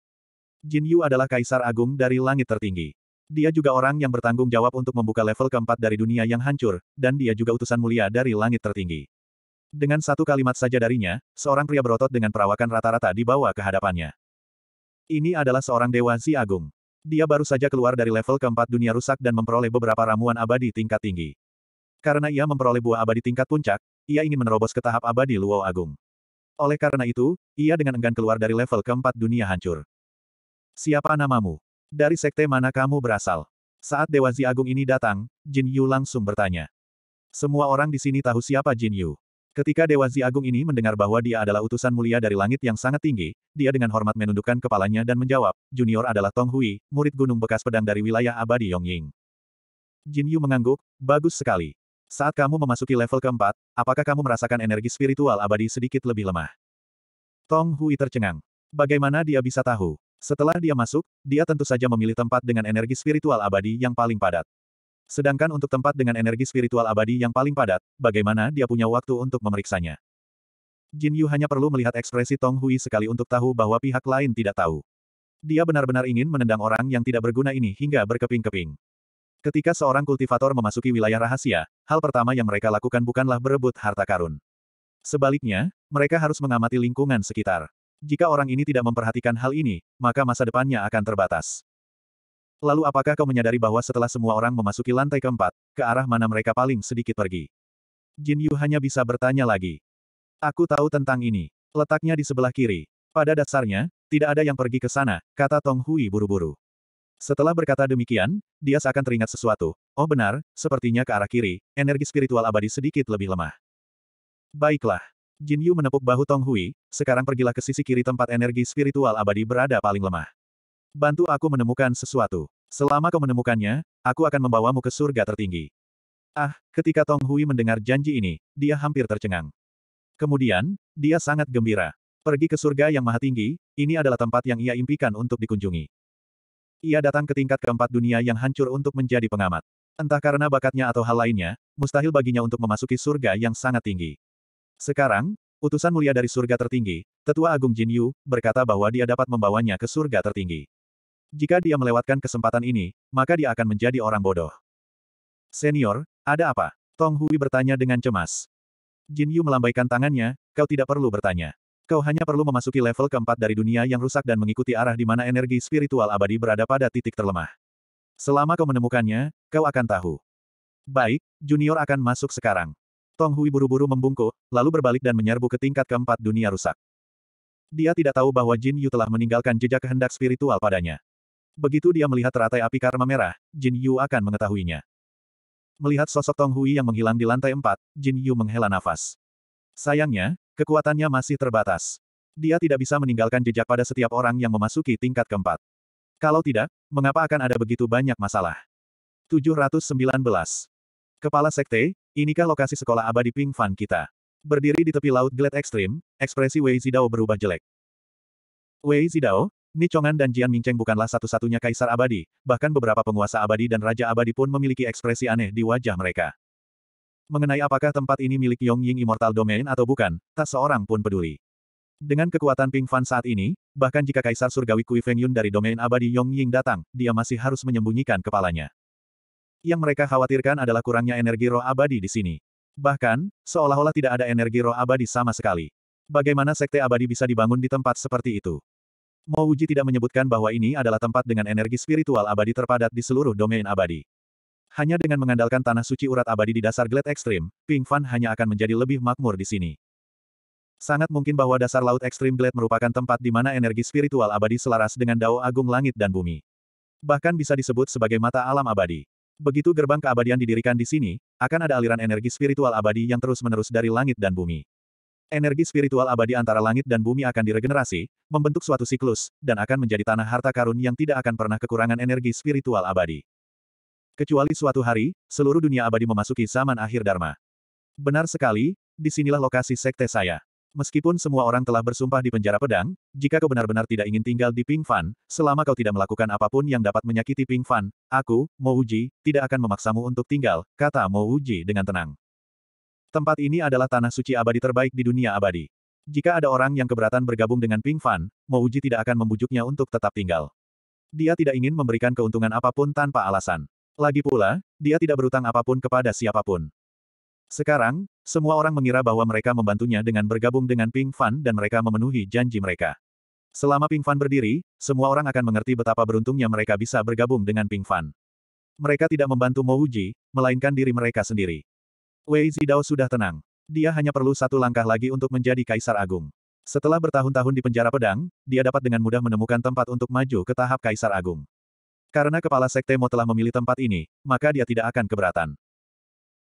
Jin Yu adalah kaisar agung dari langit tertinggi. Dia juga orang yang bertanggung jawab untuk membuka level keempat dari dunia yang hancur, dan dia juga utusan mulia dari langit tertinggi. Dengan satu kalimat saja darinya, seorang pria berotot dengan perawakan rata-rata dibawa ke hadapannya. Ini adalah seorang dewa si Agung. Dia baru saja keluar dari level keempat dunia rusak dan memperoleh beberapa ramuan abadi tingkat tinggi. Karena ia memperoleh buah abadi tingkat puncak, ia ingin menerobos ke tahap abadi Luo Agung. Oleh karena itu, ia dengan enggan keluar dari level keempat dunia hancur. Siapa namamu? Dari sekte mana kamu berasal? Saat Dewa Zi Agung ini datang, Jin Yu langsung bertanya. Semua orang di sini tahu siapa Jin Yu. Ketika Dewa Zi Agung ini mendengar bahwa dia adalah utusan mulia dari langit yang sangat tinggi, dia dengan hormat menundukkan kepalanya dan menjawab, Junior adalah Tong Hui, murid gunung bekas pedang dari wilayah abadi Yongying. Jin Yu mengangguk, bagus sekali. Saat kamu memasuki level keempat, apakah kamu merasakan energi spiritual abadi sedikit lebih lemah? Tong Hui tercengang. Bagaimana dia bisa tahu? Setelah dia masuk, dia tentu saja memilih tempat dengan energi spiritual abadi yang paling padat. Sedangkan untuk tempat dengan energi spiritual abadi yang paling padat, bagaimana dia punya waktu untuk memeriksanya? Jin Yu hanya perlu melihat ekspresi Tong Hui sekali untuk tahu bahwa pihak lain tidak tahu. Dia benar-benar ingin menendang orang yang tidak berguna ini hingga berkeping-keping. Ketika seorang kultivator memasuki wilayah rahasia, hal pertama yang mereka lakukan bukanlah berebut harta karun. Sebaliknya, mereka harus mengamati lingkungan sekitar. Jika orang ini tidak memperhatikan hal ini, maka masa depannya akan terbatas. Lalu apakah kau menyadari bahwa setelah semua orang memasuki lantai keempat, ke arah mana mereka paling sedikit pergi? Jin Yu hanya bisa bertanya lagi. Aku tahu tentang ini. Letaknya di sebelah kiri. Pada dasarnya, tidak ada yang pergi ke sana, kata Tong Hui buru-buru. Setelah berkata demikian, dia seakan teringat sesuatu. Oh benar, sepertinya ke arah kiri, energi spiritual abadi sedikit lebih lemah. Baiklah. Jin Yu menepuk bahu Tong Hui, sekarang pergilah ke sisi kiri tempat energi spiritual abadi berada paling lemah. Bantu aku menemukan sesuatu. Selama kau menemukannya, aku akan membawamu ke surga tertinggi. Ah, ketika Tong Hui mendengar janji ini, dia hampir tercengang. Kemudian, dia sangat gembira. Pergi ke surga yang maha tinggi, ini adalah tempat yang ia impikan untuk dikunjungi. Ia datang ke tingkat keempat dunia yang hancur untuk menjadi pengamat. Entah karena bakatnya atau hal lainnya, mustahil baginya untuk memasuki surga yang sangat tinggi. Sekarang, utusan mulia dari surga tertinggi, Tetua Agung Jin Yu, berkata bahwa dia dapat membawanya ke surga tertinggi. Jika dia melewatkan kesempatan ini, maka dia akan menjadi orang bodoh. Senior, ada apa? Tong Hui bertanya dengan cemas. Jin Yu melambaikan tangannya, kau tidak perlu bertanya. Kau hanya perlu memasuki level keempat dari dunia yang rusak dan mengikuti arah di mana energi spiritual abadi berada pada titik terlemah. Selama kau menemukannya, kau akan tahu. Baik, junior akan masuk sekarang. Tong Hui buru-buru membungkuk, lalu berbalik dan menyerbu ke tingkat keempat dunia rusak. Dia tidak tahu bahwa Jin Yu telah meninggalkan jejak kehendak spiritual padanya. Begitu dia melihat teratai api karma merah, Jin Yu akan mengetahuinya. Melihat sosok Tong Hui yang menghilang di lantai empat, Jin Yu menghela nafas. Sayangnya, Kekuatannya masih terbatas. Dia tidak bisa meninggalkan jejak pada setiap orang yang memasuki tingkat keempat. Kalau tidak, mengapa akan ada begitu banyak masalah? 719. Kepala Sekte, inikah lokasi sekolah abadi Ping Fan kita? Berdiri di tepi laut Glade Ekstrim, ekspresi Wei Zidao berubah jelek. Wei Zidao, Chong'an dan Jian Mingcheng bukanlah satu-satunya kaisar abadi, bahkan beberapa penguasa abadi dan raja abadi pun memiliki ekspresi aneh di wajah mereka mengenai apakah tempat ini milik Yong Ying Immortal Domain atau bukan, tak seorang pun peduli. Dengan kekuatan Ping Fan saat ini, bahkan jika Kaisar Surgawi Kui Feng Yun dari domain abadi Yong Ying datang, dia masih harus menyembunyikan kepalanya. Yang mereka khawatirkan adalah kurangnya energi roh abadi di sini. Bahkan, seolah-olah tidak ada energi roh abadi sama sekali. Bagaimana sekte abadi bisa dibangun di tempat seperti itu? Mouji tidak menyebutkan bahwa ini adalah tempat dengan energi spiritual abadi terpadat di seluruh domain abadi. Hanya dengan mengandalkan tanah suci urat abadi di dasar glet ekstrim, Ping Fan hanya akan menjadi lebih makmur di sini. Sangat mungkin bahwa dasar laut ekstrim glet merupakan tempat di mana energi spiritual abadi selaras dengan dao agung langit dan bumi. Bahkan bisa disebut sebagai mata alam abadi. Begitu gerbang keabadian didirikan di sini, akan ada aliran energi spiritual abadi yang terus-menerus dari langit dan bumi. Energi spiritual abadi antara langit dan bumi akan diregenerasi, membentuk suatu siklus, dan akan menjadi tanah harta karun yang tidak akan pernah kekurangan energi spiritual abadi. Kecuali suatu hari, seluruh dunia abadi memasuki zaman akhir Dharma. Benar sekali, disinilah lokasi sekte saya. Meskipun semua orang telah bersumpah di penjara pedang, jika kau benar-benar tidak ingin tinggal di Ping Fan, selama kau tidak melakukan apapun yang dapat menyakiti Ping Fan, aku, Uji, tidak akan memaksamu untuk tinggal, kata Mo Uji dengan tenang. Tempat ini adalah tanah suci abadi terbaik di dunia abadi. Jika ada orang yang keberatan bergabung dengan Ping Fan, Uji tidak akan membujuknya untuk tetap tinggal. Dia tidak ingin memberikan keuntungan apapun tanpa alasan. Lagi pula, dia tidak berutang apapun kepada siapapun. Sekarang, semua orang mengira bahwa mereka membantunya dengan bergabung dengan Ping Fan dan mereka memenuhi janji mereka. Selama Ping Fan berdiri, semua orang akan mengerti betapa beruntungnya mereka bisa bergabung dengan Ping Fan. Mereka tidak membantu Mo Uji, melainkan diri mereka sendiri. Wei Zidao sudah tenang. Dia hanya perlu satu langkah lagi untuk menjadi Kaisar Agung. Setelah bertahun-tahun di penjara pedang, dia dapat dengan mudah menemukan tempat untuk maju ke tahap Kaisar Agung. Karena kepala sekte Mo telah memilih tempat ini, maka dia tidak akan keberatan.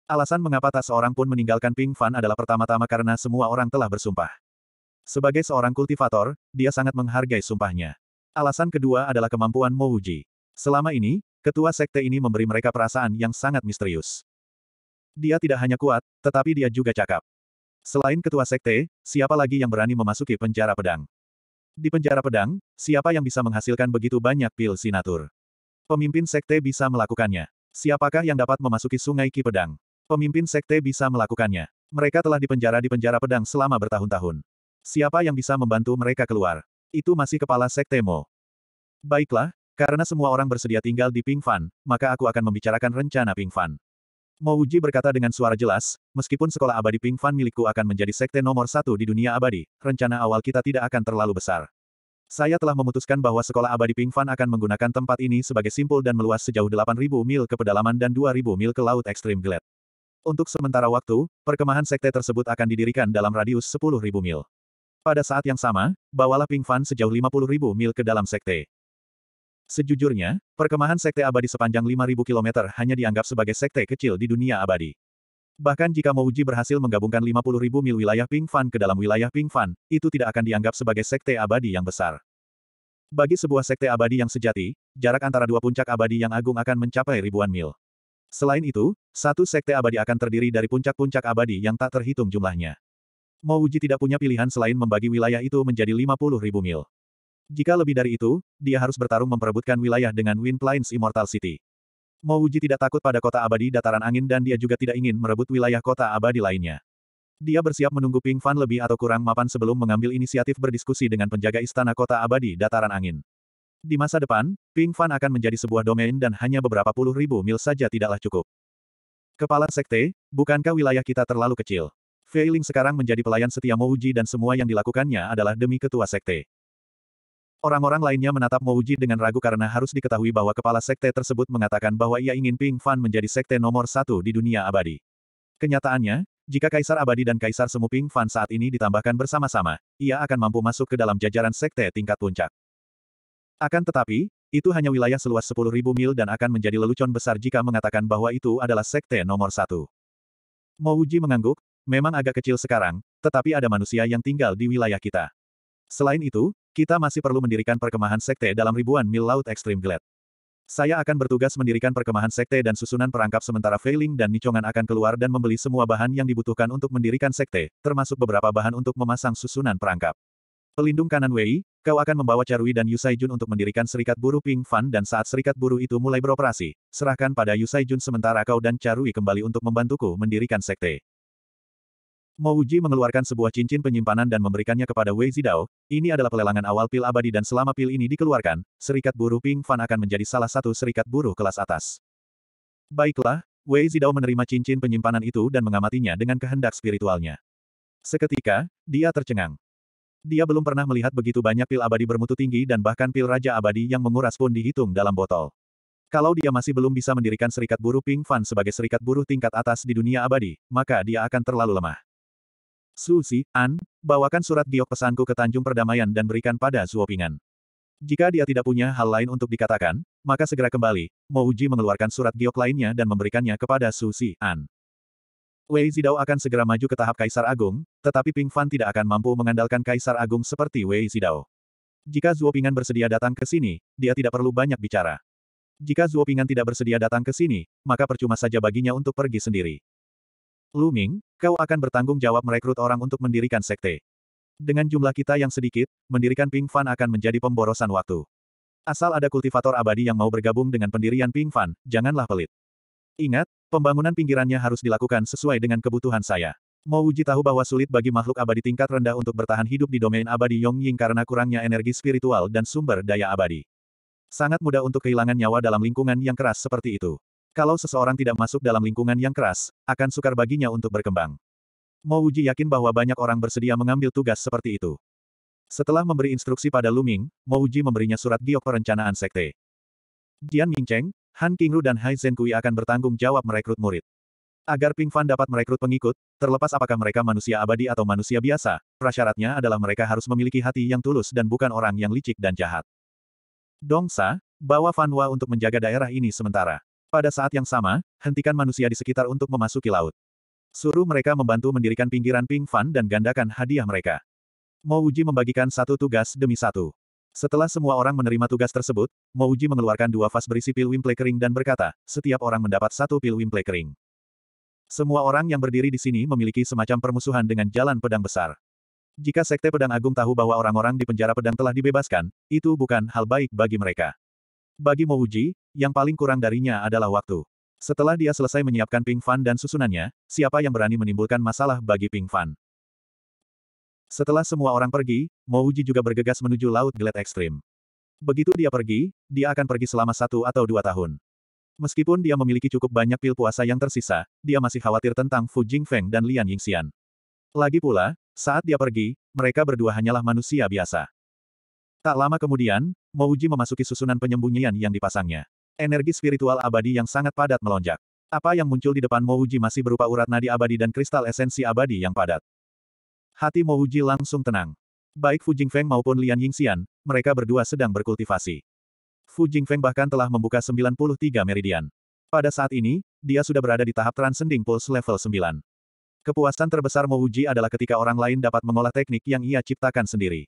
Alasan mengapa tak seorang pun meninggalkan Ping Fan adalah pertama-tama karena semua orang telah bersumpah. Sebagai seorang kultivator, dia sangat menghargai sumpahnya. Alasan kedua adalah kemampuan Mo Wuji. Selama ini, ketua sekte ini memberi mereka perasaan yang sangat misterius. Dia tidak hanya kuat, tetapi dia juga cakap. Selain ketua sekte, siapa lagi yang berani memasuki penjara pedang? Di penjara pedang, siapa yang bisa menghasilkan begitu banyak pil sinatur? Pemimpin sekte bisa melakukannya. Siapakah yang dapat memasuki sungai Ki Pedang? Pemimpin sekte bisa melakukannya. Mereka telah dipenjara di penjara pedang selama bertahun-tahun. Siapa yang bisa membantu mereka keluar? Itu masih kepala sekte Mo. Baiklah, karena semua orang bersedia tinggal di Ping Fan, maka aku akan membicarakan rencana Ping Fan. Mo Uji berkata dengan suara jelas, meskipun sekolah abadi Ping Fan milikku akan menjadi sekte nomor satu di dunia abadi, rencana awal kita tidak akan terlalu besar. Saya telah memutuskan bahwa sekolah abadi Ping Fan akan menggunakan tempat ini sebagai simpul dan meluas sejauh 8.000 mil ke pedalaman dan 2.000 mil ke laut ekstrim Glad. Untuk sementara waktu, perkemahan sekte tersebut akan didirikan dalam radius 10.000 mil. Pada saat yang sama, bawalah Ping Fan sejauh 50.000 mil ke dalam sekte. Sejujurnya, perkemahan sekte abadi sepanjang 5.000 km hanya dianggap sebagai sekte kecil di dunia abadi. Bahkan jika Uji berhasil menggabungkan 50 ribu mil wilayah Ping Fan ke dalam wilayah Ping Fan, itu tidak akan dianggap sebagai sekte abadi yang besar. Bagi sebuah sekte abadi yang sejati, jarak antara dua puncak abadi yang agung akan mencapai ribuan mil. Selain itu, satu sekte abadi akan terdiri dari puncak-puncak abadi yang tak terhitung jumlahnya. Uji tidak punya pilihan selain membagi wilayah itu menjadi 50 ribu mil. Jika lebih dari itu, dia harus bertarung memperebutkan wilayah dengan Wind Plains Immortal City. Mo Wuji tidak takut pada kota abadi dataran angin dan dia juga tidak ingin merebut wilayah kota abadi lainnya. Dia bersiap menunggu Ping Fan lebih atau kurang mapan sebelum mengambil inisiatif berdiskusi dengan penjaga istana kota abadi dataran angin. Di masa depan, Ping Fan akan menjadi sebuah domain dan hanya beberapa puluh ribu mil saja tidaklah cukup. Kepala Sekte, bukankah wilayah kita terlalu kecil? Feiling sekarang menjadi pelayan setia Mo dan semua yang dilakukannya adalah demi ketua Sekte. Orang-orang lainnya menatap Mouji dengan ragu karena harus diketahui bahwa kepala sekte tersebut mengatakan bahwa ia ingin Ping Fan menjadi sekte nomor satu di dunia abadi. Kenyataannya, jika Kaisar Abadi dan Kaisar Semu Ping Fan saat ini ditambahkan bersama-sama, ia akan mampu masuk ke dalam jajaran sekte tingkat puncak. Akan tetapi, itu hanya wilayah seluas 10.000 mil dan akan menjadi lelucon besar jika mengatakan bahwa itu adalah sekte nomor satu. Mouji mengangguk, memang agak kecil sekarang, tetapi ada manusia yang tinggal di wilayah kita. Selain itu, kita masih perlu mendirikan perkemahan sekte dalam ribuan mil laut ekstrim Glad. Saya akan bertugas mendirikan perkemahan sekte dan susunan perangkap sementara Feiling dan Nichongan akan keluar dan membeli semua bahan yang dibutuhkan untuk mendirikan sekte, termasuk beberapa bahan untuk memasang susunan perangkap. Pelindung kanan Wei, kau akan membawa Charui dan Yusai Jun untuk mendirikan serikat buruh Ping Fan dan saat serikat buruh itu mulai beroperasi, serahkan pada Yusai Jun sementara kau dan Charui kembali untuk membantuku mendirikan sekte. Mo Uji mengeluarkan sebuah cincin penyimpanan dan memberikannya kepada Wei Zidao, ini adalah pelelangan awal pil abadi dan selama pil ini dikeluarkan, serikat buruh Ping Fan akan menjadi salah satu serikat buruh kelas atas. Baiklah, Wei Zidao menerima cincin penyimpanan itu dan mengamatinya dengan kehendak spiritualnya. Seketika, dia tercengang. Dia belum pernah melihat begitu banyak pil abadi bermutu tinggi dan bahkan pil raja abadi yang menguras pun dihitung dalam botol. Kalau dia masih belum bisa mendirikan serikat buruh Ping Fan sebagai serikat buruh tingkat atas di dunia abadi, maka dia akan terlalu lemah. Susi, An, bawakan surat giok pesanku ke Tanjung Perdamaian dan berikan pada Zuopingan. Jika dia tidak punya hal lain untuk dikatakan, maka segera kembali. Mouji mengeluarkan surat giok lainnya dan memberikannya kepada Susi, An. Wei Zidao akan segera maju ke tahap Kaisar Agung, tetapi Ping Fan tidak akan mampu mengandalkan Kaisar Agung seperti Wei Zidao. Jika Zuopingan bersedia datang ke sini, dia tidak perlu banyak bicara. Jika Zuopingan tidak bersedia datang ke sini, maka percuma saja baginya untuk pergi sendiri. Lu Ming, kau akan bertanggung jawab merekrut orang untuk mendirikan sekte. Dengan jumlah kita yang sedikit, mendirikan Ping Fan akan menjadi pemborosan waktu. Asal ada kultivator abadi yang mau bergabung dengan pendirian Ping Fan, janganlah pelit. Ingat, pembangunan pinggirannya harus dilakukan sesuai dengan kebutuhan saya. Mau uji tahu bahwa sulit bagi makhluk abadi tingkat rendah untuk bertahan hidup di domain abadi Yongying karena kurangnya energi spiritual dan sumber daya abadi. Sangat mudah untuk kehilangan nyawa dalam lingkungan yang keras seperti itu. Kalau seseorang tidak masuk dalam lingkungan yang keras, akan sukar baginya untuk berkembang. Mo Wuji yakin bahwa banyak orang bersedia mengambil tugas seperti itu. Setelah memberi instruksi pada Luming, Mo Wuji memberinya surat giok perencanaan sekte. Jian Mingcheng, Han Qingru dan Hai Zhenkui akan bertanggung jawab merekrut murid. Agar Ping Fan dapat merekrut pengikut, terlepas apakah mereka manusia abadi atau manusia biasa, prasyaratnya adalah mereka harus memiliki hati yang tulus dan bukan orang yang licik dan jahat. Dongsa, bawa Fanwa untuk menjaga daerah ini sementara. Pada saat yang sama, hentikan manusia di sekitar untuk memasuki laut. Suruh mereka membantu mendirikan pinggiran Ping Fan dan gandakan hadiah mereka. Uji membagikan satu tugas demi satu. Setelah semua orang menerima tugas tersebut, Uji mengeluarkan dua vas berisi pil wimple kering dan berkata, setiap orang mendapat satu pil wimple kering. Semua orang yang berdiri di sini memiliki semacam permusuhan dengan jalan pedang besar. Jika Sekte Pedang Agung tahu bahwa orang-orang di penjara pedang telah dibebaskan, itu bukan hal baik bagi mereka. Bagi Uji, yang paling kurang darinya adalah waktu. Setelah dia selesai menyiapkan Ping Fan dan susunannya, siapa yang berani menimbulkan masalah bagi Ping Fan? Setelah semua orang pergi, Uji juga bergegas menuju Laut Gelet Ekstrim. Begitu dia pergi, dia akan pergi selama satu atau dua tahun. Meskipun dia memiliki cukup banyak pil puasa yang tersisa, dia masih khawatir tentang Fu Jingfeng dan Lian Yingxian. Lagi pula, saat dia pergi, mereka berdua hanyalah manusia biasa. Tak lama kemudian, Uji memasuki susunan penyembunyian yang dipasangnya. Energi spiritual abadi yang sangat padat melonjak. Apa yang muncul di depan Mouji masih berupa urat nadi abadi dan kristal esensi abadi yang padat. Hati Mouji langsung tenang. Baik Fu Jingfeng maupun Lian Yingxian, mereka berdua sedang berkultivasi. Fu Jingfeng bahkan telah membuka 93 meridian. Pada saat ini, dia sudah berada di tahap transcending pulse level 9. Kepuasan terbesar Mouji adalah ketika orang lain dapat mengolah teknik yang ia ciptakan sendiri.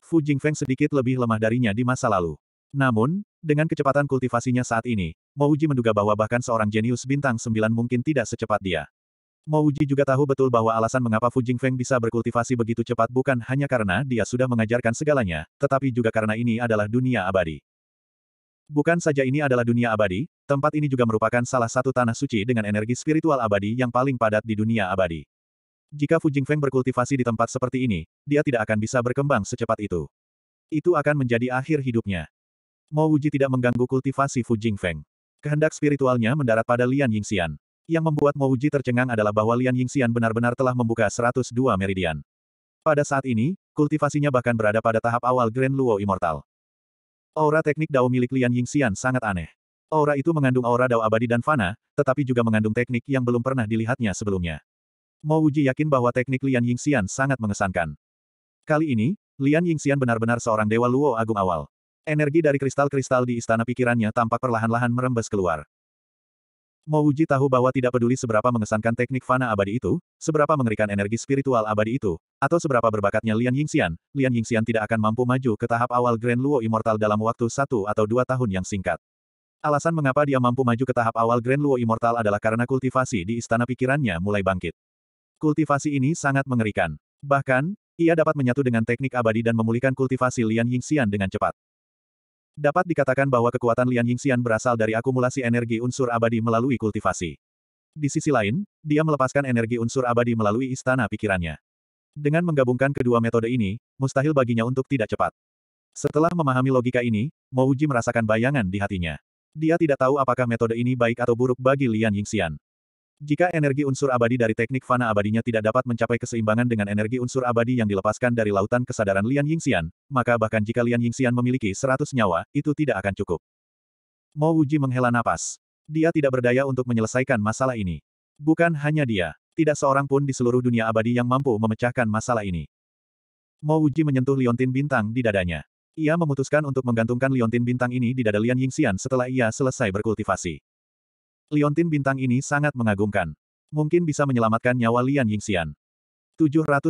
Fu Jingfeng sedikit lebih lemah darinya di masa lalu. Namun, dengan kecepatan kultivasinya saat ini, Mouji menduga bahwa bahkan seorang jenius bintang sembilan mungkin tidak secepat dia. Mouji juga tahu betul bahwa alasan mengapa Fu Feng bisa berkultivasi begitu cepat bukan hanya karena dia sudah mengajarkan segalanya, tetapi juga karena ini adalah dunia abadi. Bukan saja ini adalah dunia abadi, tempat ini juga merupakan salah satu tanah suci dengan energi spiritual abadi yang paling padat di dunia abadi. Jika Fu Feng berkultivasi di tempat seperti ini, dia tidak akan bisa berkembang secepat itu. Itu akan menjadi akhir hidupnya. Mo Wuji tidak mengganggu kultivasi Fu Jingfeng. Kehendak spiritualnya mendarat pada Lian Yingxian. Yang membuat Mo Wuji tercengang adalah bahwa Lian Yingxian benar-benar telah membuka 102 meridian. Pada saat ini, kultivasinya bahkan berada pada tahap awal Grand Luo Immortal. Aura teknik Dao milik Lian Yingxian sangat aneh. Aura itu mengandung aura Dao abadi dan fana, tetapi juga mengandung teknik yang belum pernah dilihatnya sebelumnya. Mo Wuji yakin bahwa teknik Lian Yingxian sangat mengesankan. Kali ini, Lian Yingxian benar-benar seorang dewa Luo Agung awal. Energi dari kristal-kristal di istana pikirannya tampak perlahan-lahan merembes keluar. Mouji tahu bahwa tidak peduli seberapa mengesankan teknik fana abadi itu, seberapa mengerikan energi spiritual abadi itu, atau seberapa berbakatnya Lian Yingxian, Lian Yingxian tidak akan mampu maju ke tahap awal Grand Luo Immortal dalam waktu satu atau dua tahun yang singkat. Alasan mengapa dia mampu maju ke tahap awal Grand Luo Immortal adalah karena kultivasi di istana pikirannya mulai bangkit. Kultivasi ini sangat mengerikan. Bahkan, ia dapat menyatu dengan teknik abadi dan memulihkan kultivasi Lian Yingxian dengan cepat. Dapat dikatakan bahwa kekuatan Lian Yingxian berasal dari akumulasi energi unsur abadi melalui kultivasi. Di sisi lain, dia melepaskan energi unsur abadi melalui istana pikirannya. Dengan menggabungkan kedua metode ini, mustahil baginya untuk tidak cepat. Setelah memahami logika ini, Mouji merasakan bayangan di hatinya. Dia tidak tahu apakah metode ini baik atau buruk bagi Lian Yingxian. Jika energi unsur abadi dari teknik fana abadinya tidak dapat mencapai keseimbangan dengan energi unsur abadi yang dilepaskan dari lautan kesadaran Lian Yingxian, maka bahkan jika Lian Yingxian memiliki 100 nyawa, itu tidak akan cukup. Mo Uji menghela napas. Dia tidak berdaya untuk menyelesaikan masalah ini. Bukan hanya dia. Tidak seorang pun di seluruh dunia abadi yang mampu memecahkan masalah ini. Mo Uji menyentuh liontin bintang di dadanya. Ia memutuskan untuk menggantungkan liontin bintang ini di dada Lian Yingxian setelah ia selesai berkultivasi. Liontin bintang ini sangat mengagumkan. Mungkin bisa menyelamatkan nyawa Lian Yingxian. 720.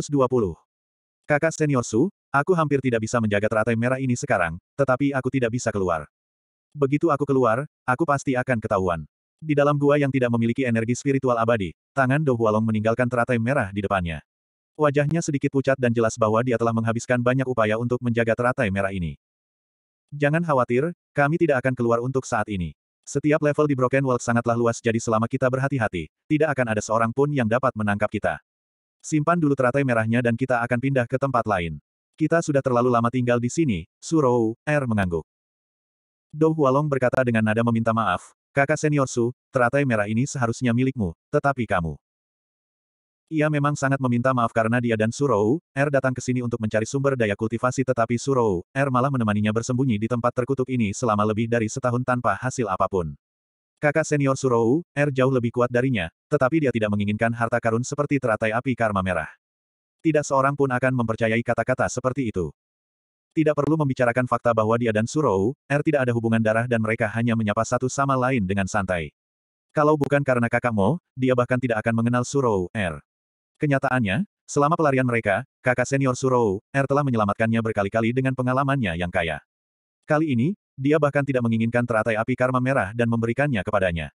Kakak senior Su, aku hampir tidak bisa menjaga teratai merah ini sekarang, tetapi aku tidak bisa keluar. Begitu aku keluar, aku pasti akan ketahuan. Di dalam gua yang tidak memiliki energi spiritual abadi, tangan Do Hualong meninggalkan teratai merah di depannya. Wajahnya sedikit pucat dan jelas bahwa dia telah menghabiskan banyak upaya untuk menjaga teratai merah ini. Jangan khawatir, kami tidak akan keluar untuk saat ini. Setiap level di Broken World sangatlah luas jadi selama kita berhati-hati, tidak akan ada seorang pun yang dapat menangkap kita. Simpan dulu teratai merahnya dan kita akan pindah ke tempat lain. Kita sudah terlalu lama tinggal di sini, Surou, Er mengangguk. Dou Hualong berkata dengan nada meminta maaf, kakak senior Su, teratai merah ini seharusnya milikmu, tetapi kamu. Ia memang sangat meminta maaf karena dia dan Surou, R er datang ke sini untuk mencari sumber daya kultivasi tetapi Surou, R er malah menemaninya bersembunyi di tempat terkutuk ini selama lebih dari setahun tanpa hasil apapun. Kakak senior Surou, R er jauh lebih kuat darinya, tetapi dia tidak menginginkan harta karun seperti teratai api karma merah. Tidak seorang pun akan mempercayai kata-kata seperti itu. Tidak perlu membicarakan fakta bahwa dia dan Surou, R tidak ada hubungan darah dan mereka hanya menyapa satu sama lain dengan santai. Kalau bukan karena kakakmu, dia bahkan tidak akan mengenal Surou, R. Kenyataannya, selama pelarian mereka, kakak senior Surou, R er, telah menyelamatkannya berkali-kali dengan pengalamannya yang kaya. Kali ini, dia bahkan tidak menginginkan teratai api karma merah dan memberikannya kepadanya.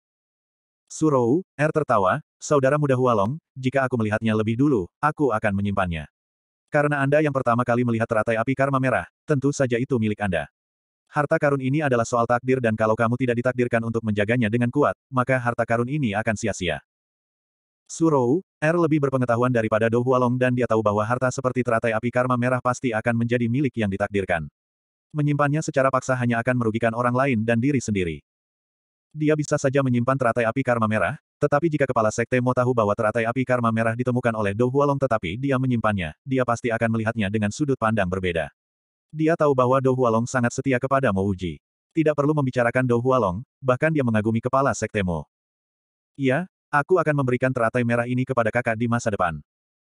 Surou, R er tertawa, saudara muda Hualong, jika aku melihatnya lebih dulu, aku akan menyimpannya. Karena Anda yang pertama kali melihat teratai api karma merah, tentu saja itu milik Anda. Harta karun ini adalah soal takdir dan kalau kamu tidak ditakdirkan untuk menjaganya dengan kuat, maka harta karun ini akan sia-sia. Surou, Er lebih berpengetahuan daripada Do Hualong dan dia tahu bahwa harta seperti teratai api karma merah pasti akan menjadi milik yang ditakdirkan. Menyimpannya secara paksa hanya akan merugikan orang lain dan diri sendiri. Dia bisa saja menyimpan teratai api karma merah, tetapi jika kepala sekte Mo tahu bahwa teratai api karma merah ditemukan oleh Do Hualong tetapi dia menyimpannya, dia pasti akan melihatnya dengan sudut pandang berbeda. Dia tahu bahwa Do Hualong sangat setia kepada Mo Uji. Tidak perlu membicarakan Do Hualong, bahkan dia mengagumi kepala sekte Mo. Iya, Aku akan memberikan teratai merah ini kepada kakak di masa depan.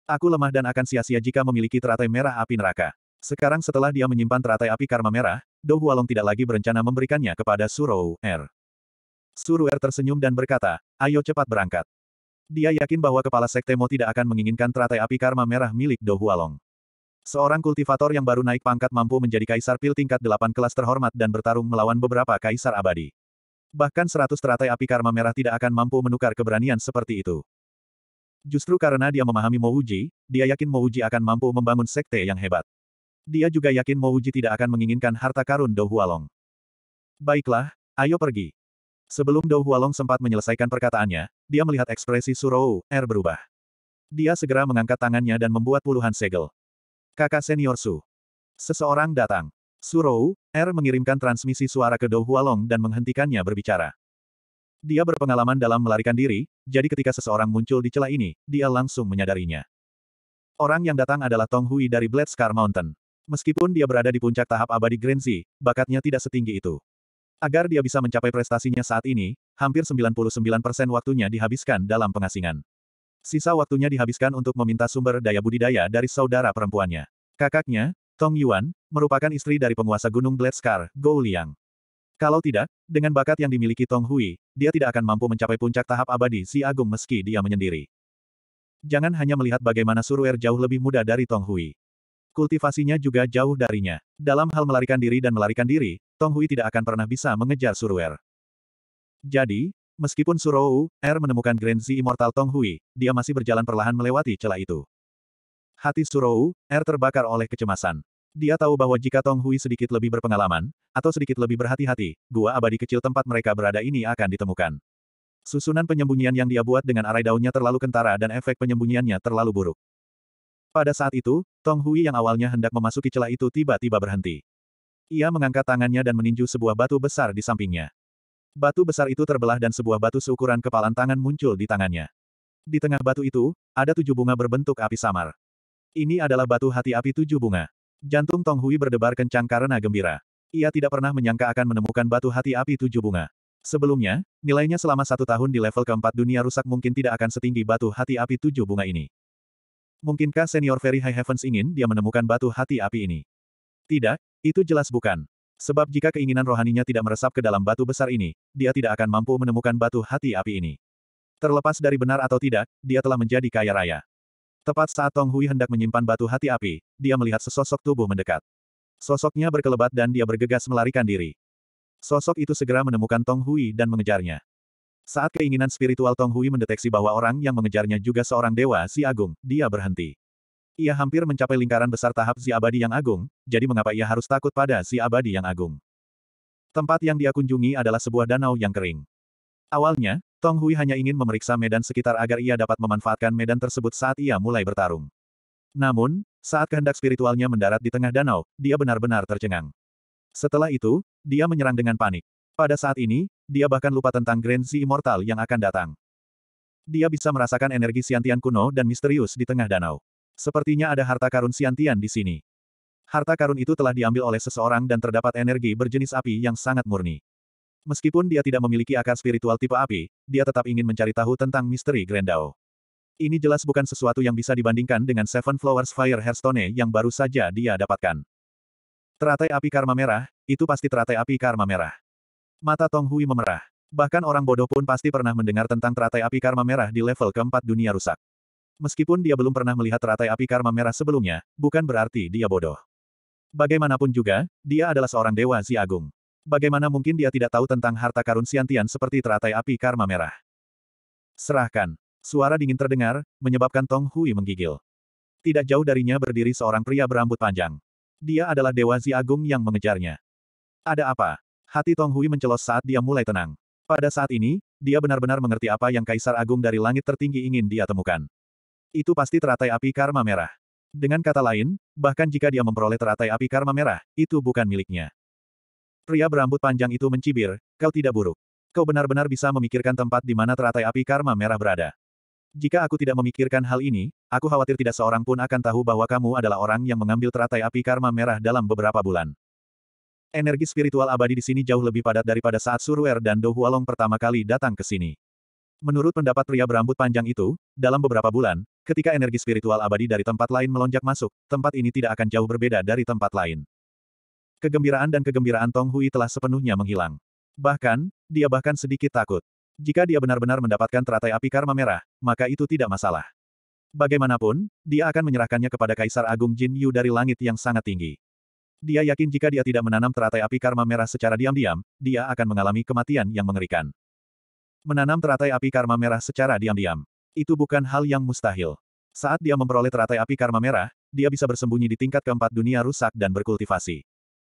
Aku lemah dan akan sia-sia jika memiliki teratai merah api neraka. Sekarang setelah dia menyimpan teratai api karma merah, Do Hualong tidak lagi berencana memberikannya kepada Surou Er. Suru Er tersenyum dan berkata, ayo cepat berangkat. Dia yakin bahwa kepala sekte Mo tidak akan menginginkan teratai api karma merah milik Do Hualong. Seorang kultivator yang baru naik pangkat mampu menjadi kaisar pil tingkat delapan kelas terhormat dan bertarung melawan beberapa kaisar abadi. Bahkan seratus teratai api karma merah tidak akan mampu menukar keberanian seperti itu. Justru karena dia memahami Mouji, dia yakin Mouji akan mampu membangun sekte yang hebat. Dia juga yakin Mouji tidak akan menginginkan harta karun Dou Hualong. Baiklah, ayo pergi. Sebelum Dou Hualong sempat menyelesaikan perkataannya, dia melihat ekspresi Surou, R berubah. Dia segera mengangkat tangannya dan membuat puluhan segel. Kakak senior Su. Seseorang datang. Surou, R er mengirimkan transmisi suara ke Dou Hualong dan menghentikannya berbicara. Dia berpengalaman dalam melarikan diri, jadi ketika seseorang muncul di celah ini, dia langsung menyadarinya. Orang yang datang adalah Tong Hui dari Blade Scar Mountain. Meskipun dia berada di puncak tahap abadi Grenzi, bakatnya tidak setinggi itu. Agar dia bisa mencapai prestasinya saat ini, hampir 99% waktunya dihabiskan dalam pengasingan. Sisa waktunya dihabiskan untuk meminta sumber daya budidaya dari saudara perempuannya. Kakaknya, Tong Yuan, merupakan istri dari penguasa Gunung Gletskar, Gou Liang. Kalau tidak, dengan bakat yang dimiliki Tong Hui, dia tidak akan mampu mencapai puncak tahap abadi si Agung meski dia menyendiri. Jangan hanya melihat bagaimana Suru'er jauh lebih muda dari Tong Hui. Kultivasinya juga jauh darinya. Dalam hal melarikan diri dan melarikan diri, Tong Hui tidak akan pernah bisa mengejar Suru'er. Jadi, meskipun Surou Er menemukan Grand Z Immortal Tong Hui, dia masih berjalan perlahan melewati celah itu. Hati Surou Er terbakar oleh kecemasan. Dia tahu bahwa jika Tong Hui sedikit lebih berpengalaman, atau sedikit lebih berhati-hati, gua abadi kecil tempat mereka berada ini akan ditemukan. Susunan penyembunyian yang dia buat dengan arai daunnya terlalu kentara dan efek penyembunyiannya terlalu buruk. Pada saat itu, Tong Hui yang awalnya hendak memasuki celah itu tiba-tiba berhenti. Ia mengangkat tangannya dan meninju sebuah batu besar di sampingnya. Batu besar itu terbelah dan sebuah batu seukuran kepalan tangan muncul di tangannya. Di tengah batu itu, ada tujuh bunga berbentuk api samar. Ini adalah batu hati api tujuh bunga. Jantung Tong Hui berdebar kencang karena gembira. Ia tidak pernah menyangka akan menemukan batu hati api tujuh bunga. Sebelumnya, nilainya selama satu tahun di level keempat dunia rusak mungkin tidak akan setinggi batu hati api tujuh bunga ini. Mungkinkah senior Ferry High Heavens ingin dia menemukan batu hati api ini? Tidak, itu jelas bukan. Sebab jika keinginan rohaninya tidak meresap ke dalam batu besar ini, dia tidak akan mampu menemukan batu hati api ini. Terlepas dari benar atau tidak, dia telah menjadi kaya raya. Tepat saat Tong Hui hendak menyimpan batu hati api, dia melihat sesosok tubuh mendekat. Sosoknya berkelebat dan dia bergegas melarikan diri. Sosok itu segera menemukan Tong Hui dan mengejarnya. Saat keinginan spiritual Tong Hui mendeteksi bahwa orang yang mengejarnya juga seorang dewa si agung, dia berhenti. Ia hampir mencapai lingkaran besar tahap si abadi yang agung, jadi mengapa ia harus takut pada si abadi yang agung? Tempat yang dia kunjungi adalah sebuah danau yang kering. Awalnya, Tong Hui hanya ingin memeriksa medan sekitar agar ia dapat memanfaatkan medan tersebut saat ia mulai bertarung. Namun, saat kehendak spiritualnya mendarat di tengah danau, dia benar-benar tercengang. Setelah itu, dia menyerang dengan panik. Pada saat ini, dia bahkan lupa tentang Grand Sea Immortal yang akan datang. Dia bisa merasakan energi Siantian kuno dan misterius di tengah danau. Sepertinya ada harta karun Siantian di sini. Harta karun itu telah diambil oleh seseorang dan terdapat energi berjenis api yang sangat murni. Meskipun dia tidak memiliki akar spiritual tipe api, dia tetap ingin mencari tahu tentang misteri Grendau. Ini jelas bukan sesuatu yang bisa dibandingkan dengan Seven Flowers Fire Hearthstone yang baru saja dia dapatkan. Teratai api karma merah, itu pasti teratai api karma merah. Mata Tong Hui memerah. Bahkan orang bodoh pun pasti pernah mendengar tentang teratai api karma merah di level keempat dunia rusak. Meskipun dia belum pernah melihat teratai api karma merah sebelumnya, bukan berarti dia bodoh. Bagaimanapun juga, dia adalah seorang dewa si Agung. Bagaimana mungkin dia tidak tahu tentang harta karun Siantian seperti teratai api karma merah? Serahkan. Suara dingin terdengar, menyebabkan Tong Hui menggigil. Tidak jauh darinya berdiri seorang pria berambut panjang. Dia adalah Dewa Zi Agung yang mengejarnya. Ada apa? Hati Tong Hui mencelos saat dia mulai tenang. Pada saat ini, dia benar-benar mengerti apa yang Kaisar Agung dari langit tertinggi ingin dia temukan. Itu pasti teratai api karma merah. Dengan kata lain, bahkan jika dia memperoleh teratai api karma merah, itu bukan miliknya. Pria berambut panjang itu mencibir, kau tidak buruk. Kau benar-benar bisa memikirkan tempat di mana teratai api karma merah berada. Jika aku tidak memikirkan hal ini, aku khawatir tidak seorang pun akan tahu bahwa kamu adalah orang yang mengambil teratai api karma merah dalam beberapa bulan. Energi spiritual abadi di sini jauh lebih padat daripada saat Suruer dan Do Hualong pertama kali datang ke sini. Menurut pendapat pria berambut panjang itu, dalam beberapa bulan, ketika energi spiritual abadi dari tempat lain melonjak masuk, tempat ini tidak akan jauh berbeda dari tempat lain. Kegembiraan dan kegembiraan Tong Hui telah sepenuhnya menghilang. Bahkan, dia bahkan sedikit takut. Jika dia benar-benar mendapatkan teratai api karma merah, maka itu tidak masalah. Bagaimanapun, dia akan menyerahkannya kepada Kaisar Agung Jin Yu dari langit yang sangat tinggi. Dia yakin jika dia tidak menanam teratai api karma merah secara diam-diam, dia akan mengalami kematian yang mengerikan. Menanam teratai api karma merah secara diam-diam. Itu bukan hal yang mustahil. Saat dia memperoleh teratai api karma merah, dia bisa bersembunyi di tingkat keempat dunia rusak dan berkultivasi.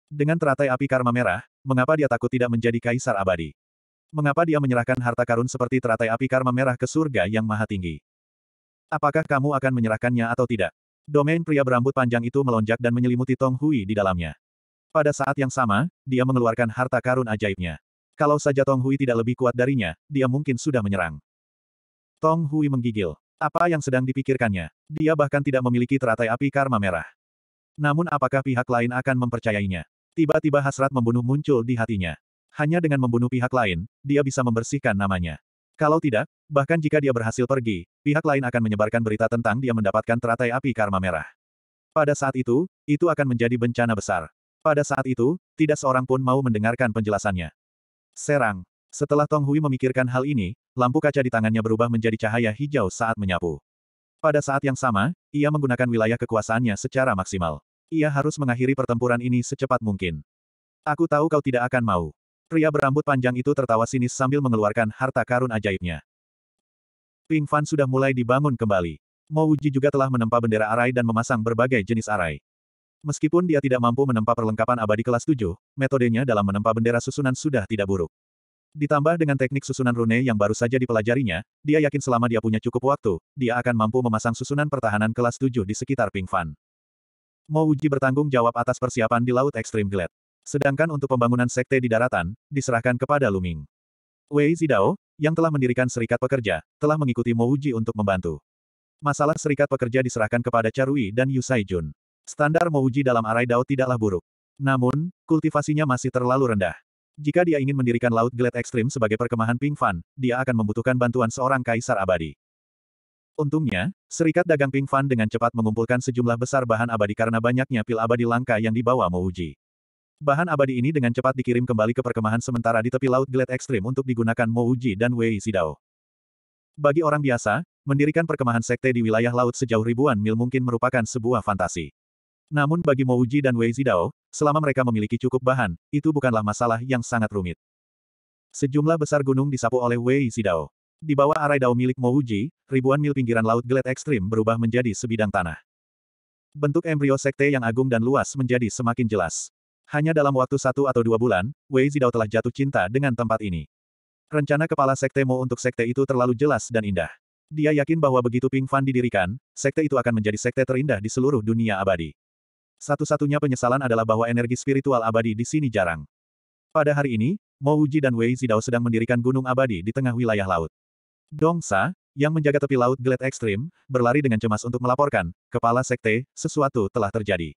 Dengan teratai api karma merah, mengapa dia takut tidak menjadi kaisar abadi? Mengapa dia menyerahkan harta karun seperti teratai api karma merah ke surga yang maha tinggi? Apakah kamu akan menyerahkannya atau tidak? Domain pria berambut panjang itu melonjak dan menyelimuti Tong Hui di dalamnya. Pada saat yang sama, dia mengeluarkan harta karun ajaibnya. Kalau saja Tong Hui tidak lebih kuat darinya, dia mungkin sudah menyerang. Tong Hui menggigil. Apa yang sedang dipikirkannya? Dia bahkan tidak memiliki teratai api karma merah. Namun apakah pihak lain akan mempercayainya? Tiba-tiba hasrat membunuh muncul di hatinya. Hanya dengan membunuh pihak lain, dia bisa membersihkan namanya. Kalau tidak, bahkan jika dia berhasil pergi, pihak lain akan menyebarkan berita tentang dia mendapatkan teratai api karma merah. Pada saat itu, itu akan menjadi bencana besar. Pada saat itu, tidak seorang pun mau mendengarkan penjelasannya. Serang. Setelah Tong Hui memikirkan hal ini, lampu kaca di tangannya berubah menjadi cahaya hijau saat menyapu. Pada saat yang sama, ia menggunakan wilayah kekuasaannya secara maksimal. Ia harus mengakhiri pertempuran ini secepat mungkin. Aku tahu kau tidak akan mau. Pria berambut panjang itu tertawa sinis sambil mengeluarkan harta karun ajaibnya. Ping Fan sudah mulai dibangun kembali. Mo Wuji juga telah menempa bendera arai dan memasang berbagai jenis arai. Meskipun dia tidak mampu menempa perlengkapan abadi kelas 7, metodenya dalam menempa bendera susunan sudah tidak buruk. Ditambah dengan teknik susunan rune yang baru saja dipelajarinya, dia yakin selama dia punya cukup waktu, dia akan mampu memasang susunan pertahanan kelas 7 di sekitar Ping Fan. Mo Uji bertanggung jawab atas persiapan di Laut Ekstrim Glade. Sedangkan untuk pembangunan sekte di daratan, diserahkan kepada Luming. Wei Zidao, yang telah mendirikan serikat pekerja, telah mengikuti Mo Uji untuk membantu. Masalah serikat pekerja diserahkan kepada Charui dan Yu Jun. Standar Mo Uji dalam arai Dao tidaklah buruk. Namun, kultivasinya masih terlalu rendah. Jika dia ingin mendirikan Laut Glade Ekstrim sebagai perkemahan Ping Fan, dia akan membutuhkan bantuan seorang kaisar abadi. Untungnya, Serikat Dagang Ping Fan dengan cepat mengumpulkan sejumlah besar bahan abadi karena banyaknya pil abadi langka yang dibawa Uji. Bahan abadi ini dengan cepat dikirim kembali ke perkemahan sementara di tepi laut Glade Ekstrim untuk digunakan Mo Uji dan Wei Sidao. Bagi orang biasa, mendirikan perkemahan sekte di wilayah laut sejauh ribuan mil mungkin merupakan sebuah fantasi. Namun bagi Mo Uji dan Wei Sidao, selama mereka memiliki cukup bahan, itu bukanlah masalah yang sangat rumit. Sejumlah besar gunung disapu oleh Wei Sidao, Di bawah arai dao milik Mo Uji ribuan mil pinggiran laut gelet ekstrim berubah menjadi sebidang tanah. Bentuk embrio sekte yang agung dan luas menjadi semakin jelas. Hanya dalam waktu satu atau dua bulan, Wei Zidao telah jatuh cinta dengan tempat ini. Rencana kepala sekte Mo untuk sekte itu terlalu jelas dan indah. Dia yakin bahwa begitu Ping Fan didirikan, sekte itu akan menjadi sekte terindah di seluruh dunia abadi. Satu-satunya penyesalan adalah bahwa energi spiritual abadi di sini jarang. Pada hari ini, Mo Uji dan Wei Zidao sedang mendirikan gunung abadi di tengah wilayah laut. Dongsa, yang menjaga tepi laut gelet ekstrim, berlari dengan cemas untuk melaporkan, kepala sekte, sesuatu telah terjadi.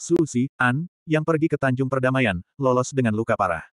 Su An, yang pergi ke Tanjung Perdamaian, lolos dengan luka parah.